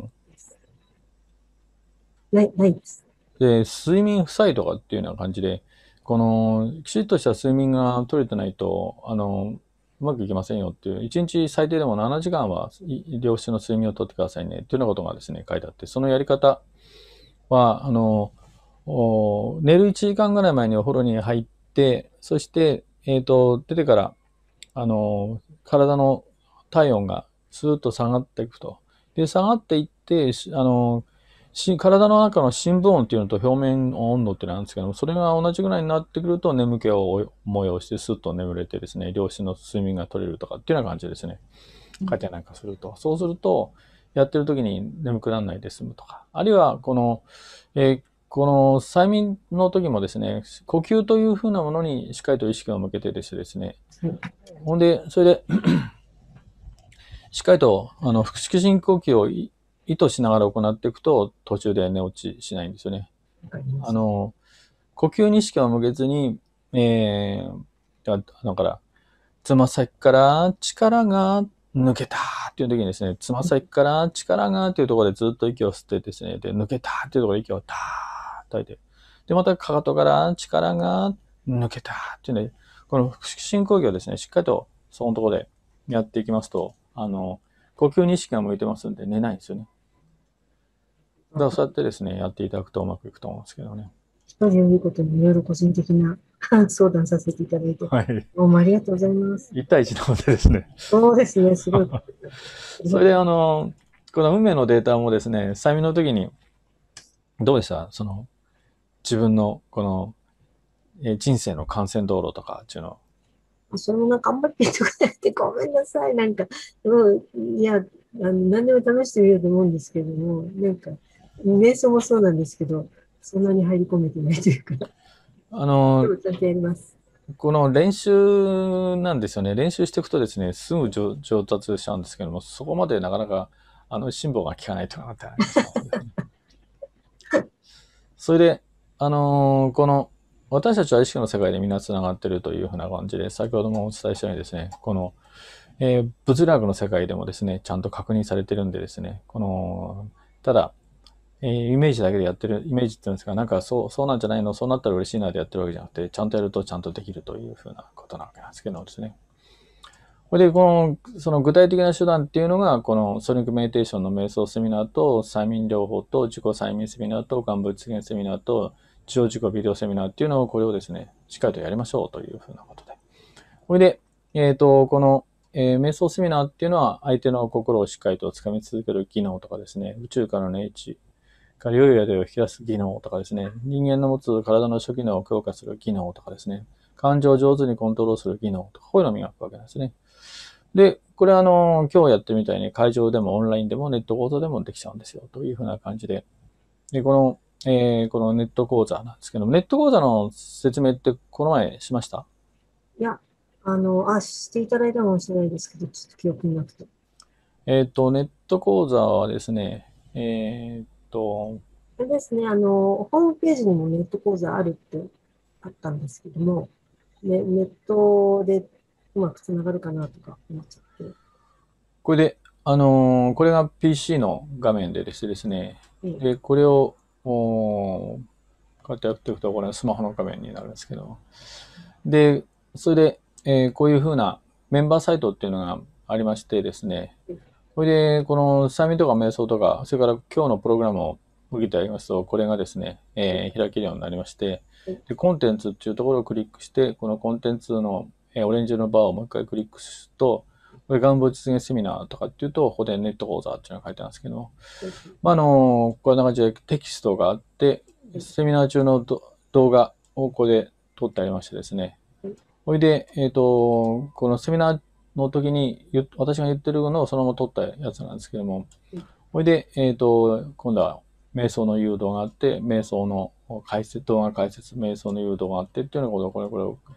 ない、ないです。で、睡眠負債とかっていうような感じで、この、きちっとした睡眠が取れてないと、あの、うまくいきませんよっていう、1日最低でも7時間は良質の睡眠をとってくださいねっていうようなことがですね、書いてあって、そのやり方は、あの、寝る1時間ぐらい前にお風呂に入って、そして、えっ、ー、と、出てから、あの、体の体温がスーッと下がっていくと。で、下がっていって、あの、し、体の中の深部音っていうのと表面温度っていうのなんですけども、それが同じぐらいになってくると眠気を催してスッと眠れてですね、良質の睡眠が取れるとかっていうような感じですね。書いてなんかすると。うん、そうすると、やってる時に眠くならないで済むとか。あるいは、この、えー、この催眠の時もですね、呼吸というふうなものにしっかりと意識を向けてですね、うん、ほんで、それでしっかりと、あの、腹式深呼吸を意図しながら行っていくと途中で寝落ちしないんですよね。あの、呼吸に意識を向けずに、えー、だだから、つま先から力が抜けたっていう時にですね、つま先から力がっていうところでずっと息を吸ってですね、で、抜けたっていうところで息をたーっ吐いて、で、またかかとから力が抜けたっていうので、この式深呼吸をですね、しっかりとそのところでやっていきますと、あの、呼吸に意識が向いてますんで寝ないんですよね。だそうやってですね、やっていただくとうまくいくと思うんですけどね。ということにいろいろ個人的な 相談させていただいて、はい、どうもありがとうございます。1対1なのでですね。そうですね、すごい。それで、あの、この運命のデータもですね、催眠の時に、どうでしたその、自分の、この、え人生の幹線道路とかっていうのそれもなんかあんまりとなくてごめんなさい。なんか、もう、いや、あの何でも試してみようと思うんですけども、なんか、瞑想もそうなんですけど、そんなに入り込めてないというか。あのこの練習なんですよね。練習していくとですね、すぐ上達しちゃうんですけども、そこまでなかなか、あの、辛抱が効かないとかなってそれで、あのこの、私たちは意識の世界でみんな繋がってるというふうな感じで、先ほどもお伝えしたようにですね、この、えー、物理学の世界でもですね、ちゃんと確認されてるんでですね、この、ただ、えー、イメージだけでやってる、イメージって言うんですか、なんかそう、そうなんじゃないの、そうなったら嬉しいなでやってるわけじゃなくて、ちゃんとやるとちゃんとできるというふうなことなわけなんですけどですね。これで、この、その具体的な手段っていうのが、このソニックメディテーションの瞑想セミナーと、催眠療法と、自己催眠セミナーと、願望現セミナーと、地動自己ビデオセミナーっていうのを、これをですね、しっかりとやりましょうというふうなことで。これで、えっ、ー、と、この、えー、瞑想セミナーっていうのは、相手の心をしっかりとつかみ続ける機能とかですね、宇宙からの英知、カリウイアでを引き出す技能とかですね、人間の持つ体の初期能を強化する技能とかですね、感情を上手にコントロールする技能とか、こういうのを磨くわけなんですね。で、これあの、今日やってみたいに会場でもオンラインでもネット講座でもできちゃうんですよ、というふうな感じで。で、この、えー、このネット講座なんですけども、ネット講座の説明ってこの前しましたいや、あの、あ、していただいたかもしれないですけど、ちょっと記憶になくて。えっ、ー、と、ネット講座はですね、えっ、ー、と。あれですね、あの、ホームページにもネット講座あるってあったんですけども、ね、ネットでうまくつながるかなとか思っちゃって。これで、あのーこれが PC の画面でですですね、で、これを、こうやってやっていくと、これはスマホの画面になるんですけど、で、それで、えーこういうふうなメンバーサイトっていうのがありましてですねそれで、この催眠とか瞑想とか、それから今日のプログラムを受けてありますと、これがですね、えー、開けるようになりまして、でコンテンツっていうところをクリックして、このコンテンツの、えー、オレンジのバーをもう一回クリックすると、これ願望実現セミナーとかっていうと、ここでネット講座っていうのが書いてあるんですけども、まあ、あのここな感じでテキストがあって、セミナー中の動画をここで撮ってありましてですね、ほいで、えっ、ー、と、このセミナーの時に、私が言ってるのをそのまま取ったやつなんですけども、ほ、うん、いで、えっ、ー、と、今度は瞑想の誘導があって、瞑想の解説、動画解説、瞑想の誘導があってっていうようなことを、これ、これ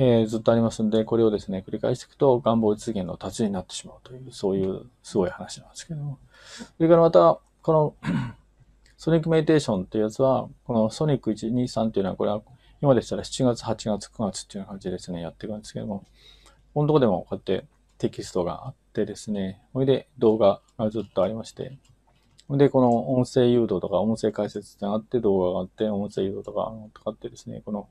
えー、ずっとありますんで、これをですね、繰り返していくと、願望実現の達人になってしまうという、そういうすごい話なんですけども。それからまた、このソニックメディテーションっていうやつは、このソニック123っていうのは、これは今でしたら7月、8月、9月っていう感じでですね、やっていくんですけども、このとこでもこうやってテキストがあってですね、それで動画がずっとありまして、で、この音声誘導とか音声解説ってあって動画があって、音声誘導とか、とかってですね、この、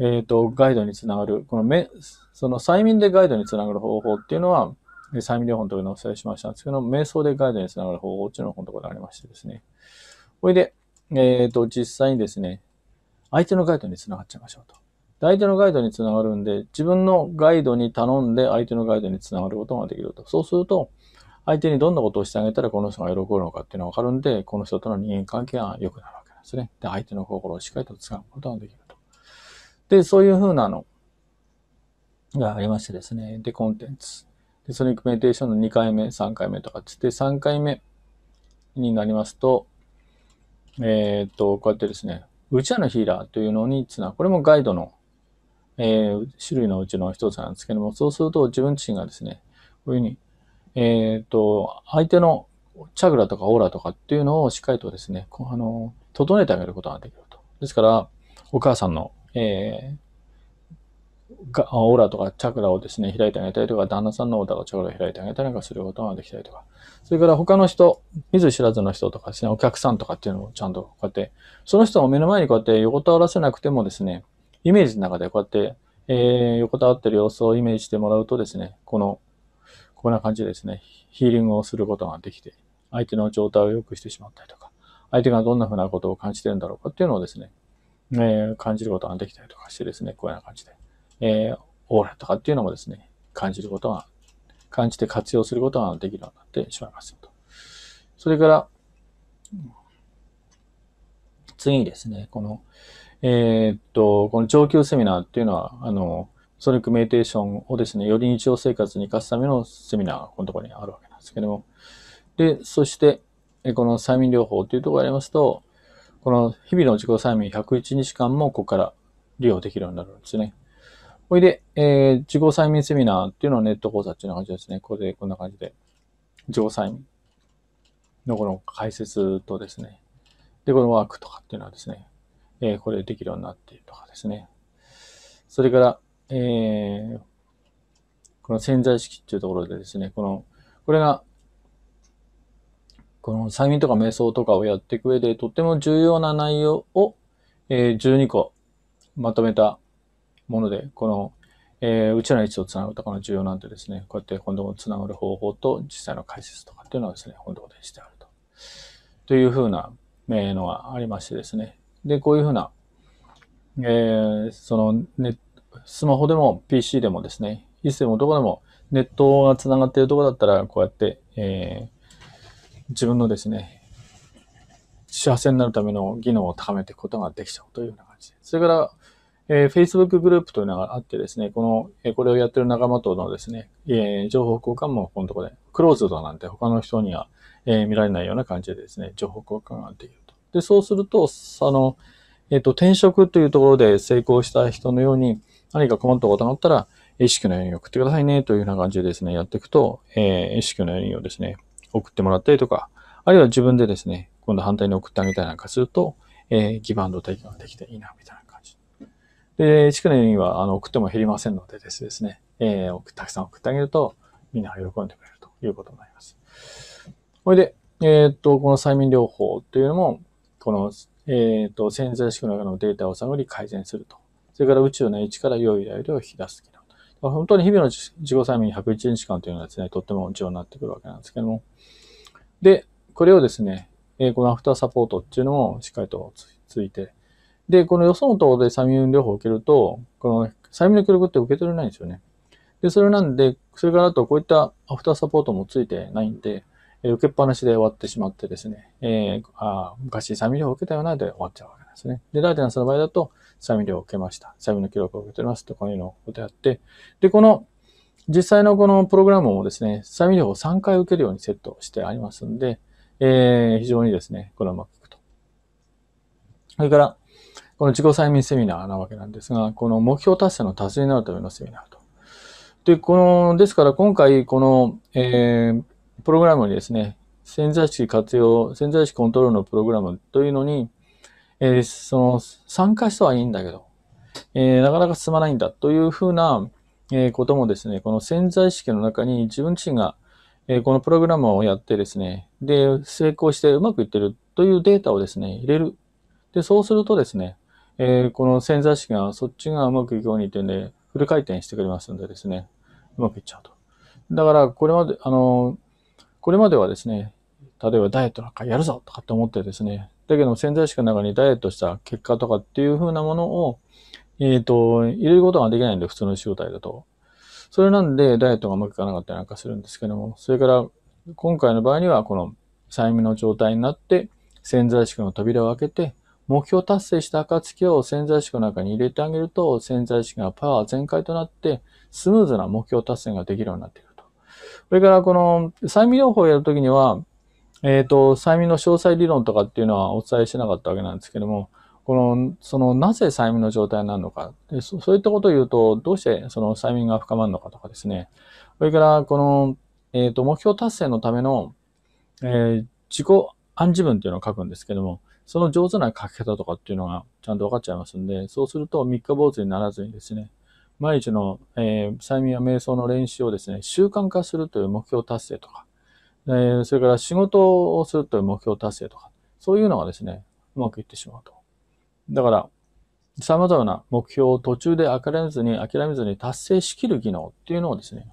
えっ、ー、と、ガイドにつながる、このめ、その催眠でガイドにつながる方法っていうのは、催眠療法の時にお伝えしましたんですけど、瞑想でガイドにつながる方法っていうのがこのところでありましてですね。これで、えっ、ー、と、実際にですね、相手のガイドにつながっちゃいましょうと。相手のガイドにつながるんで、自分のガイドに頼んで相手のガイドにつながることができると。そうすると、相手にどんなことをしてあげたらこの人が喜ぶのかっていうのがわかるんで、この人との人間関係が良くなるわけなんですね。で、相手の心をしっかりと使むことができると。で、そういうふうなのがありましてですね。で、コンテンツ。で、ソニックメディテーションの2回目、3回目とかって言って、3回目になりますと、えー、っと、こうやってですね、うちわのヒーラーというのにつな、これもガイドのえー、種類のうちの一つなんですけども、そうすると自分自身がですね、こういうふうに、えっ、ー、と、相手のチャグラとかオーラとかっていうのをしっかりとですね、あの、整えてあげることができると。ですから、お母さんの、えー、オーラとかチャクラをですね、開いてあげたりとか、旦那さんのオーラとかチャクラを開いてあげたりとかすることができたりとか、それから他の人、見ず知らずの人とかですね、お客さんとかっていうのをちゃんとこうやって、その人を目の前にこうやって横たわらせなくてもですね、イメージの中でこうやって、えー、横たわってる様子をイメージしてもらうとですね、この、こんな感じでですね、ヒーリングをすることができて、相手の状態を良くしてしまったりとか、相手がどんな風なことを感じてるんだろうかっていうのをですね、えー、感じることができたりとかしてですね、こういうような感じで、えー、オーラとかっていうのもですね、感じることが、感じて活用することができるようになってしまいますと。それから、次にですね、この、えー、っと、この上級セミナーっていうのは、あの、ソニックメーテーションをですね、より日常生活に生かすためのセミナーがこのところにあるわけなんですけども。で、そして、この催眠療法っていうところがありますと、この日々の自己催眠101日間もここから利用できるようになるんですね。ほいで、えー、自己催眠セミナーっていうのはネット講座っていうような感じですね。これでこんな感じで、自己催眠のこの解説とですね、で、このワークとかっていうのはですね、えー、これできるようになっているとかですね。それから、えー、この潜在意識っていうところでですね、この、これが、この催眠とか瞑想とかをやっていく上で、とっても重要な内容を、えー、12個まとめたもので、この、えー、うちの位置をつなぐとかの重要なんでですね、こうやって今度もつながる方法と実際の解説とかっていうのはですね、本堂でしてあると。というふうな、えー、のがありましてですね、で、こういうふうな、えー、そのネスマホでも PC でもですね、いつでもどこでもネットがつながっているところだったら、こうやって、えー、自分のですね、幸せになるための技能を高めていくことができちゃうというような感じで。それから、えー、Facebook グループというのがあってですね、この、えー、これをやってる仲間とのですね、えー、情報交換もこのところで、クローズドなんて他の人には、えー、見られないような感じでですね、情報交換ができる。で、そうすると、あの、えっ、ー、と、転職というところで成功した人のように、何か困ったことがあったら、意識のように送ってくださいね、というような感じでですね、やっていくと、えー、意識のようにをですね、送ってもらったりとか、あるいは自分でですね、今度反対に送ってあげたりなんかすると、えー、ギブアンド提供ができていいな、みたいな感じ。で、意識のようには、あの、送っても減りませんのでですね、えー、たくさん送ってあげると、みんなが喜んでくれるということになります。これで、えー、っと、この催眠療法というのも、この、えっ、ー、と、潜在意識の中のデータを探り改善すると。それから宇宙の位置から良い依頼を引き出す能。本当に日々の自己催眠101日間というのはですね、とっても重要になってくるわけなんですけども。で、これをですね、このアフターサポートっていうのもしっかりとついて、で、このよそのところで催眠療法を受けると、この催眠の記録って受け取れないんですよね。で、それなんで、それからあとこういったアフターサポートもついてないんで、え受けっぱなしで終わってしまってですね、えー、あ昔サミ料を受けたようなで終わっちゃうわけですね。で、ライデナスの場合だと、サミ料を受けました。サミの記録を受けてますとこういうのをやって、で、この実際のこのプログラムもですね、サミ料を3回受けるようにセットしてありますんで、えー、非常にですね、これはうまくいくと。それから、この自己催眠セミナーなわけなんですが、この目標達成の達成になるためのセミナーと。で、この、ですから今回、この、えー、プログラムにですね、潜在意識活用、潜在意識コントロールのプログラムというのに、えー、その、参加してはいいんだけど、えー、なかなか進まないんだというふうな、えー、こともですね、この潜在意識の中に自分自身が、えー、このプログラムをやってですね、で、成功してうまくいってるというデータをですね、入れる。で、そうするとですね、えー、この潜在意識がそっちがうまくいくようにというんで、フル回転してくれますんでですね、うまくいっちゃうと。だから、これまで、あの、これまではですね、例えばダイエットなんかやるぞとかって思ってですね、だけど潜在意識の中にダイエットした結果とかっていう風なものを、えっ、ー、と、入れることができないんで、普通の状態だと。それなんで、ダイエットがうまくいかなかったりなんかするんですけども、それから、今回の場合には、この催眠の状態になって、潜在意識の扉を開けて、目標達成した暁を潜在意識の中に入れてあげると、潜在意識がパワー全開となって、スムーズな目標達成ができるようになってくる。それからこの催眠療法をやるときには、えっ、ー、と、催眠の詳細理論とかっていうのはお伝えしてなかったわけなんですけども、この、その、なぜ催眠の状態になるのかでそ、そういったことを言うと、どうしてその催眠が深まるのかとかですね、それから、この、えっ、ー、と、目標達成のための、えー、自己暗示文っていうのを書くんですけども、その上手な書き方とかっていうのがちゃんと分かっちゃいますんで、そうすると三日坊主にならずにですね、毎日の、えー、催眠や瞑想の練習をですね、習慣化するという目標達成とか、えー、それから仕事をするという目標達成とか、そういうのがですね、うまくいってしまうと。だから、様々な目標を途中で諦めずに、諦めずに達成しきる技能っていうのをですね、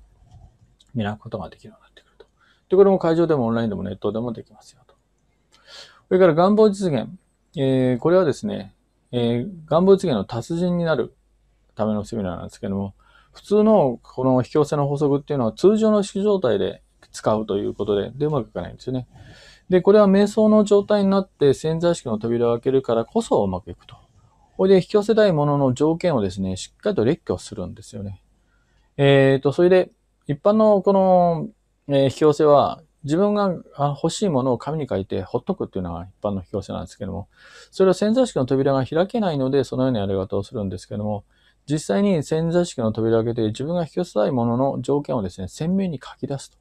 見抜くことができるようになってくると。で、これも会場でもオンラインでもネットでもできますよと。それから願望実現。えー、これはですね、えー、願望実現の達人になるためのセミナーなんですけども、普通のこの引き寄せの法則っていうのは通常の意識状態で使うということで、で、うまくいかないんですよね。で、これは瞑想の状態になって潜在意識の扉を開けるからこそうまくいくと。これで引き寄せたいものの条件をですね、しっかりと列挙するんですよね。えっ、ー、と、それで、一般のこの、え引き寄せは、自分が欲しいものを紙に書いてほっとくっていうのが一般の引き寄せなんですけども、それは潜在意識の扉が開けないので、そのようなやり方をするんですけども、実際に潜在意識の扉を開けて自分が引き寄せたいものの条件をですね、鮮明に書き出すと。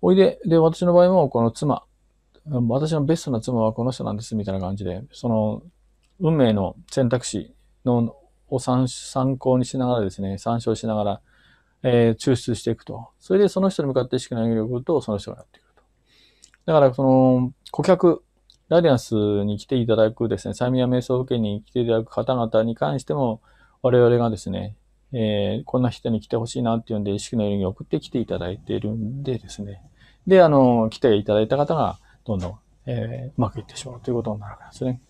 おいで、で、私の場合もこの妻、私のベストな妻はこの人なんです、みたいな感じで、その、運命の選択肢のを参考にしながらですね、参照しながら、えー、抽出していくと。それでその人に向かって意識の上げを送ると、その人がやってくると。だから、その、顧客ラディアンスに来ていただくですね、催眠や瞑想保受けに来ていただく方々に関しても、我々がですね、えー、こんな人に来てほしいなっていうんで、意識のエネルギーを送ってきていただいているんでですね。で、あの、来ていただいた方が、どんどん、えー、うまくいってしまうということになるわけですね。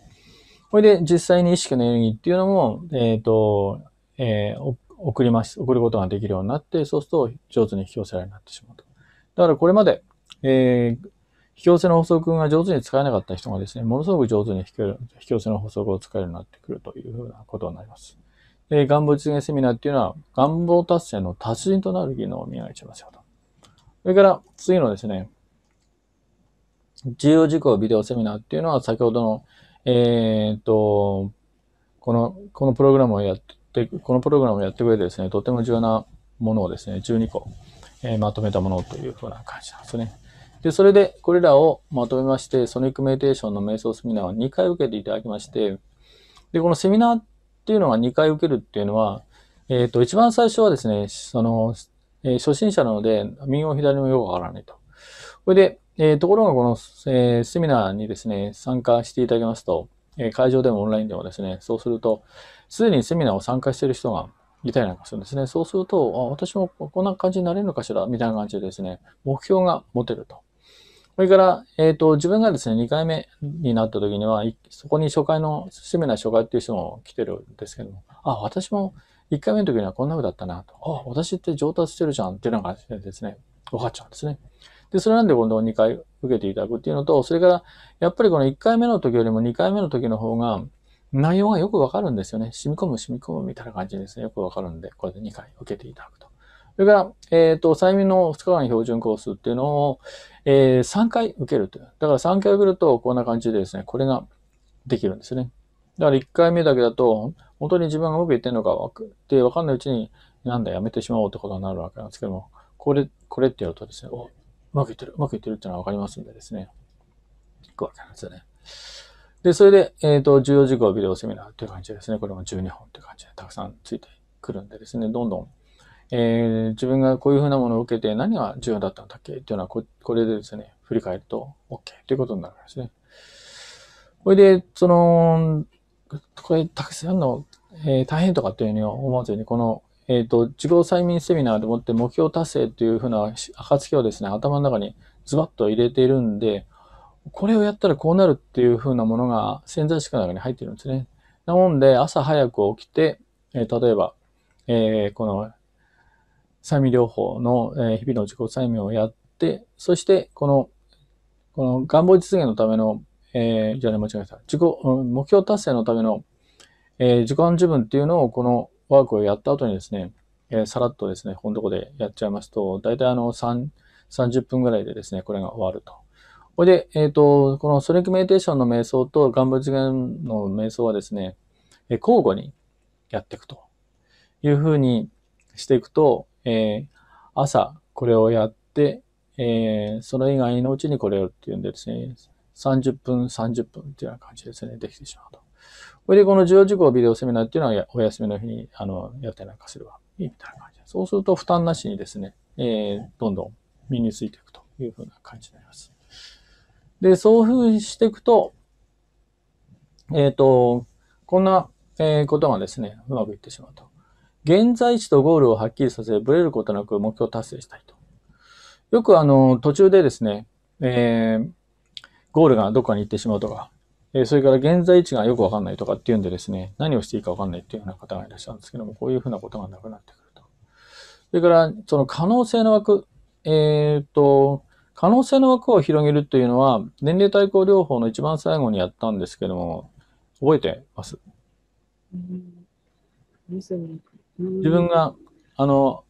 これで実際に意識のエネルギーっていうのも、えっ、ー、と、えー、送ります、送ることができるようになって、そうすると上手に引き寄せられるようになってしまうと。だからこれまで、えー、引き寄せの法則が上手に使えなかった人がですね、ものすごく上手に引き寄せの法則を使えるようになってくるというふうなことになります。で、願望実現セミナーっていうのは、願望達成の達人となる技能を磨いちゃいますよと。それから、次のですね、重要事項ビデオセミナーっていうのは、先ほどの、えー、っと、この、このプログラムをやって、このプログラムをやってくれてですね、とても重要なものをですね、12個、えー、まとめたものというふうな感じなんですね。で、それでこれらをまとめまして、ソニックメディテーションの瞑想セミナーを2回受けていただきまして、で、このセミナーっていうのが2回受けるっていうのは、えっ、ー、と、一番最初はですね、その、えー、初心者なので、右も左もよくわからないと。これで、えー、ところがこの、えー、セミナーにですね、参加していただきますと、えー、会場でもオンラインでもですね、そうすると、すでにセミナーを参加している人がいたりなんかするんですね。そうすると、あ私もこんな感じになれるのかしらみたいな感じでですね、目標が持てると。それから、えっ、ー、と、自分がですね、2回目になった時には、そこに初回の、セめな初回っていう人も来てるんですけども、あ、私も1回目の時にはこんな風だったなと、あ、私って上達してるじゃんっていうのがですね、分かっちゃうんですね。で、それなんで今度2回受けていただくっていうのと、それから、やっぱりこの1回目の時よりも2回目の時の方が、内容がよくわかるんですよね。染み込む、染み込むみたいな感じですね。よくわかるんで、これで2回受けていただくと。それから、えっ、ー、と、催眠の2日間標準コースっていうのを、えー、3回受けるという。だから3回受けると、こんな感じでですね、これができるんですね。だから1回目だけだと、本当に自分がうまくいってんのかって分かんないうちに、なんだ、やめてしまおうってことになるわけなんですけども、これ、これってやるとですね、お、うまくいってる、うまくいってるっていうのは分かりますんでですね、いくわけなんですよね。で、それで、えっ、ー、と、重要事項ビデオセミナーっていう感じですね。これも12本って感じでたくさんついてくるんでですね、どんどんえー、自分がこういうふうなものを受けて何が重要だったんだっけっていうのはこ、これでですね、振り返ると OK ということになるんですね。これで、その、これ、たくさんの、えー、大変とかっていうふうに思わずに、この、えっ、ー、と、自己催眠セミナーでもって目標達成っていうふうな暁をですね、頭の中にズバッと入れているんで、これをやったらこうなるっていうふうなものが潜在意識の中に入っているんですね。なもんで、朝早く起きて、えー、例えば、えー、この催眠療法の、え日々の自己催眠をやって、そしてこの、この願望実現のための、えー、じゃあね、間違えた。自己、目標達成のための、えー、時間自分っていうのをこのワークをやった後にですね、えー、さらっとですね、このとこでやっちゃいますと、大体あの3、30分ぐらいでですね、これが終わると。ほいで、えっ、ー、と、このソニックメディテーションの瞑想と願望実現の瞑想はですね、えー、交互にやっていくというふうにしていくと、えー、朝これをやって、えー、それ以外のうちにこれをっていうんでですね、30分、30分っていうような感じですね、できてしまうと。これでこの重要事項ビデオセミナーっていうのはお休みの日にあのやってなんかすればいいみたいな感じです。そうすると負担なしにですね、えー、どんどん身についていくというふうな感じになります。で、そういうふうにしていくと、えっ、ー、と、こんなことがですね、うまくいってしまうと。現在地とゴールをはっきりさせ、ブレることなく目標達成したいと。よくあの、途中でですね、えー、ゴールがどっかに行ってしまうとか、えー、それから現在地がよくわかんないとかっていうんでですね、何をしていいかわかんないっていうような方がいらっしゃるんですけども、こういうふうなことがなくなってくると。それから、その可能性の枠、えー、と、可能性の枠を広げるというのは、年齢対抗療法の一番最後にやったんですけども、覚えてます、うん自分が、あの、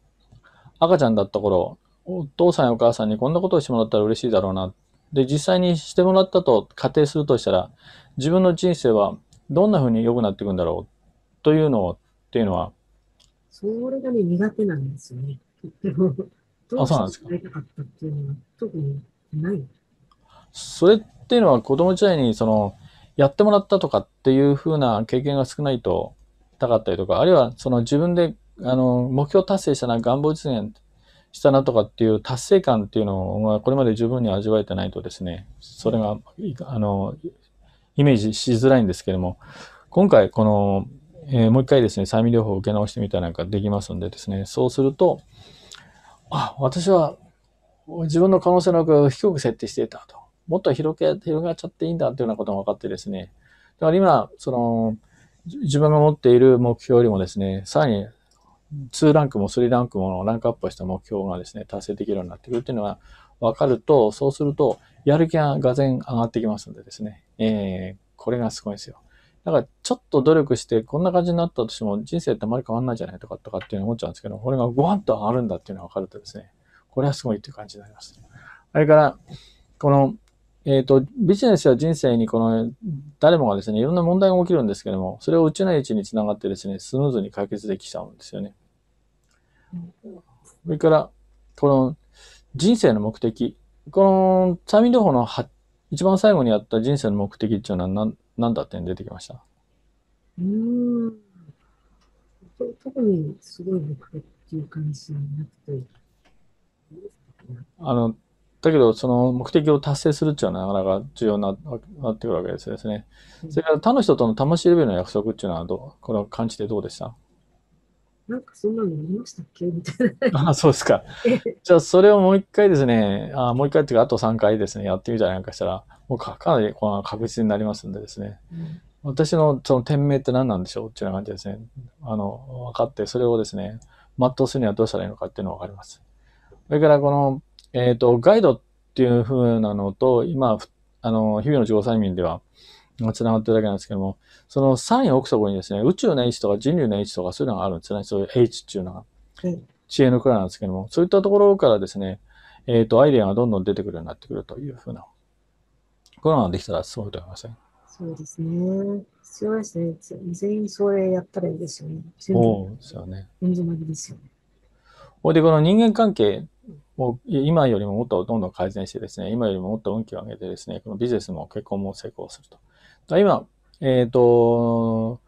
赤ちゃんだった頃、お父さんやお母さんにこんなことをしてもらったら嬉しいだろうな。で、実際にしてもらったと仮定するとしたら、自分の人生はどんなふうに良くなっていくんだろうというのを、っていうのは。それがね、苦手なんですよね。どうてやたかっていうのは特にない。それっていうのは子供時代にその、やってもらったとかっていうふうな経験が少ないと、たかったりとか、あるいはその自分で、あの、目標達成したな、願望実現したなとかっていう達成感っていうのがこれまで十分に味わえてないとですね、それが、あの、イメージしづらいんですけども、今回この、えー、もう一回ですね、催眠療法を受け直してみたなんかできますんでですね、そうすると、あ、私は自分の可能性の枠を低く設定していたと。もっと広げ、広がっちゃっていいんだっていうようなことが分かってですね。だから今、その、自分が持っている目標よりもですね、さらに2ランクも3ランクもランクアップした目標がですね、達成できるようになってくるっていうのが分かると、そうすると、やる気ががぜん上がってきますのでですね、えー、これがすごいんですよ。だから、ちょっと努力して、こんな感じになったとしても、人生ってあまり変わんないじゃないとか、とかっていうのを思っちゃうんですけど、これがごわっと上がるんだっていうのが分かるとですね、これはすごいっていう感じになります。あれから、このえっ、ー、と、ビジネスや人生にこの、誰もがですね、いろんな問題が起きるんですけども、それを宇ちないうちにつながってですね、スムーズに解決できちゃうんですよね。それから、この人生の目的。この催眠療法のは一番最後にあった人生の目的っていうのは何んだって出てきましたうん。特にすごい目的っていう感じじゃなくて。あの、だけど、その目的を達成するっていうのはなかなか重要になってくるわけですね。それから他の人との魂レベルの約束っていうのはどう、これ感じてどうでしたなんかそんなのありましたっけみたいな。あそうですか。じゃあそれをもう一回ですね、あもう一回っていうかあと3回ですね、やってみたりなんかしたら、もうかなりこの確実になりますんでですね。うん私のその店名って何なんでしょうっていうような感じですね。あの、分かって、それをですね、全うするにはどうしたらいいのかっていうのが分かります。それから、このえっ、ー、と、ガイドっていうふうなのと、今、あの、日々の自己催眠では、つながってるだけなんですけども、そのイ位奥底にですね、宇宙の H とか人類の H とかそういうのがあるんですね。そういう H っていうのが。知恵の蔵なんですけども、そういったところからですね、えっ、ー、と、アイデアがどんどん出てくるようになってくるというふうな、このができたらすごいと思いません、ね。そうですね。必要ですね。全員それやったらいいですよね。そうですよね。ほんで、この人間関係を今よりももっとどんどん改善してですね、今よりももっと運気を上げてですね、このビジネスも結婚も成功すると。だ今、えっ、ー、と、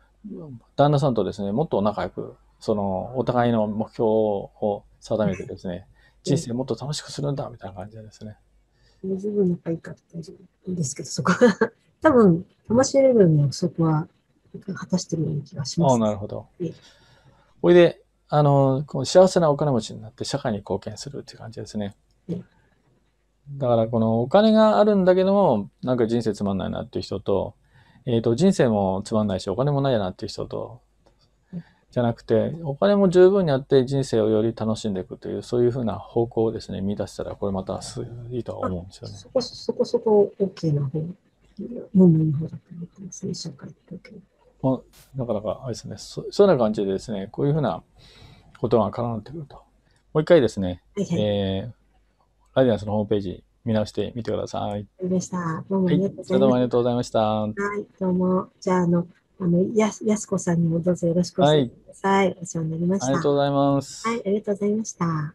旦那さんとですね、もっと仲良く、その、お互いの目標を定めてですね、人生もっと楽しくするんだ、みたいな感じですね。十分仲良いから大丈夫ですけど、そこは 多分、魂レベルの約束は果たしてるような気がします、ああ、なるほど。ほいで、あの、こう幸せなお金持ちになって社会に貢献するっていう感じですね。だからこのお金があるんだけども、なんか人生つまんないなっていう人と、えっ、ー、と、人生もつまんないし、お金もないなっていう人と、じゃなくて、お金も十分にあって人生をより楽しんでいくという、そういうふうな方向をですね、見出したら、これまたすいいとは思うんですよね。そこそこそこ大きな方、問題の方だと思ってますね、社会だけ。なかなか、あれですねそ、そういうような感じでですね、こういうふうな、ことがなってくると。もう一回ですね、はいはい、えー、ラディアンスのホームページ見直してみてください。どうもありがとうございました。はい、どうもありがとうございました。はい、どうも。じゃあ、あの、あのややすこさんにもどうぞよろしくお願いします。はい、お世話になりました。ありがとうございます。はい、ありがとうございました。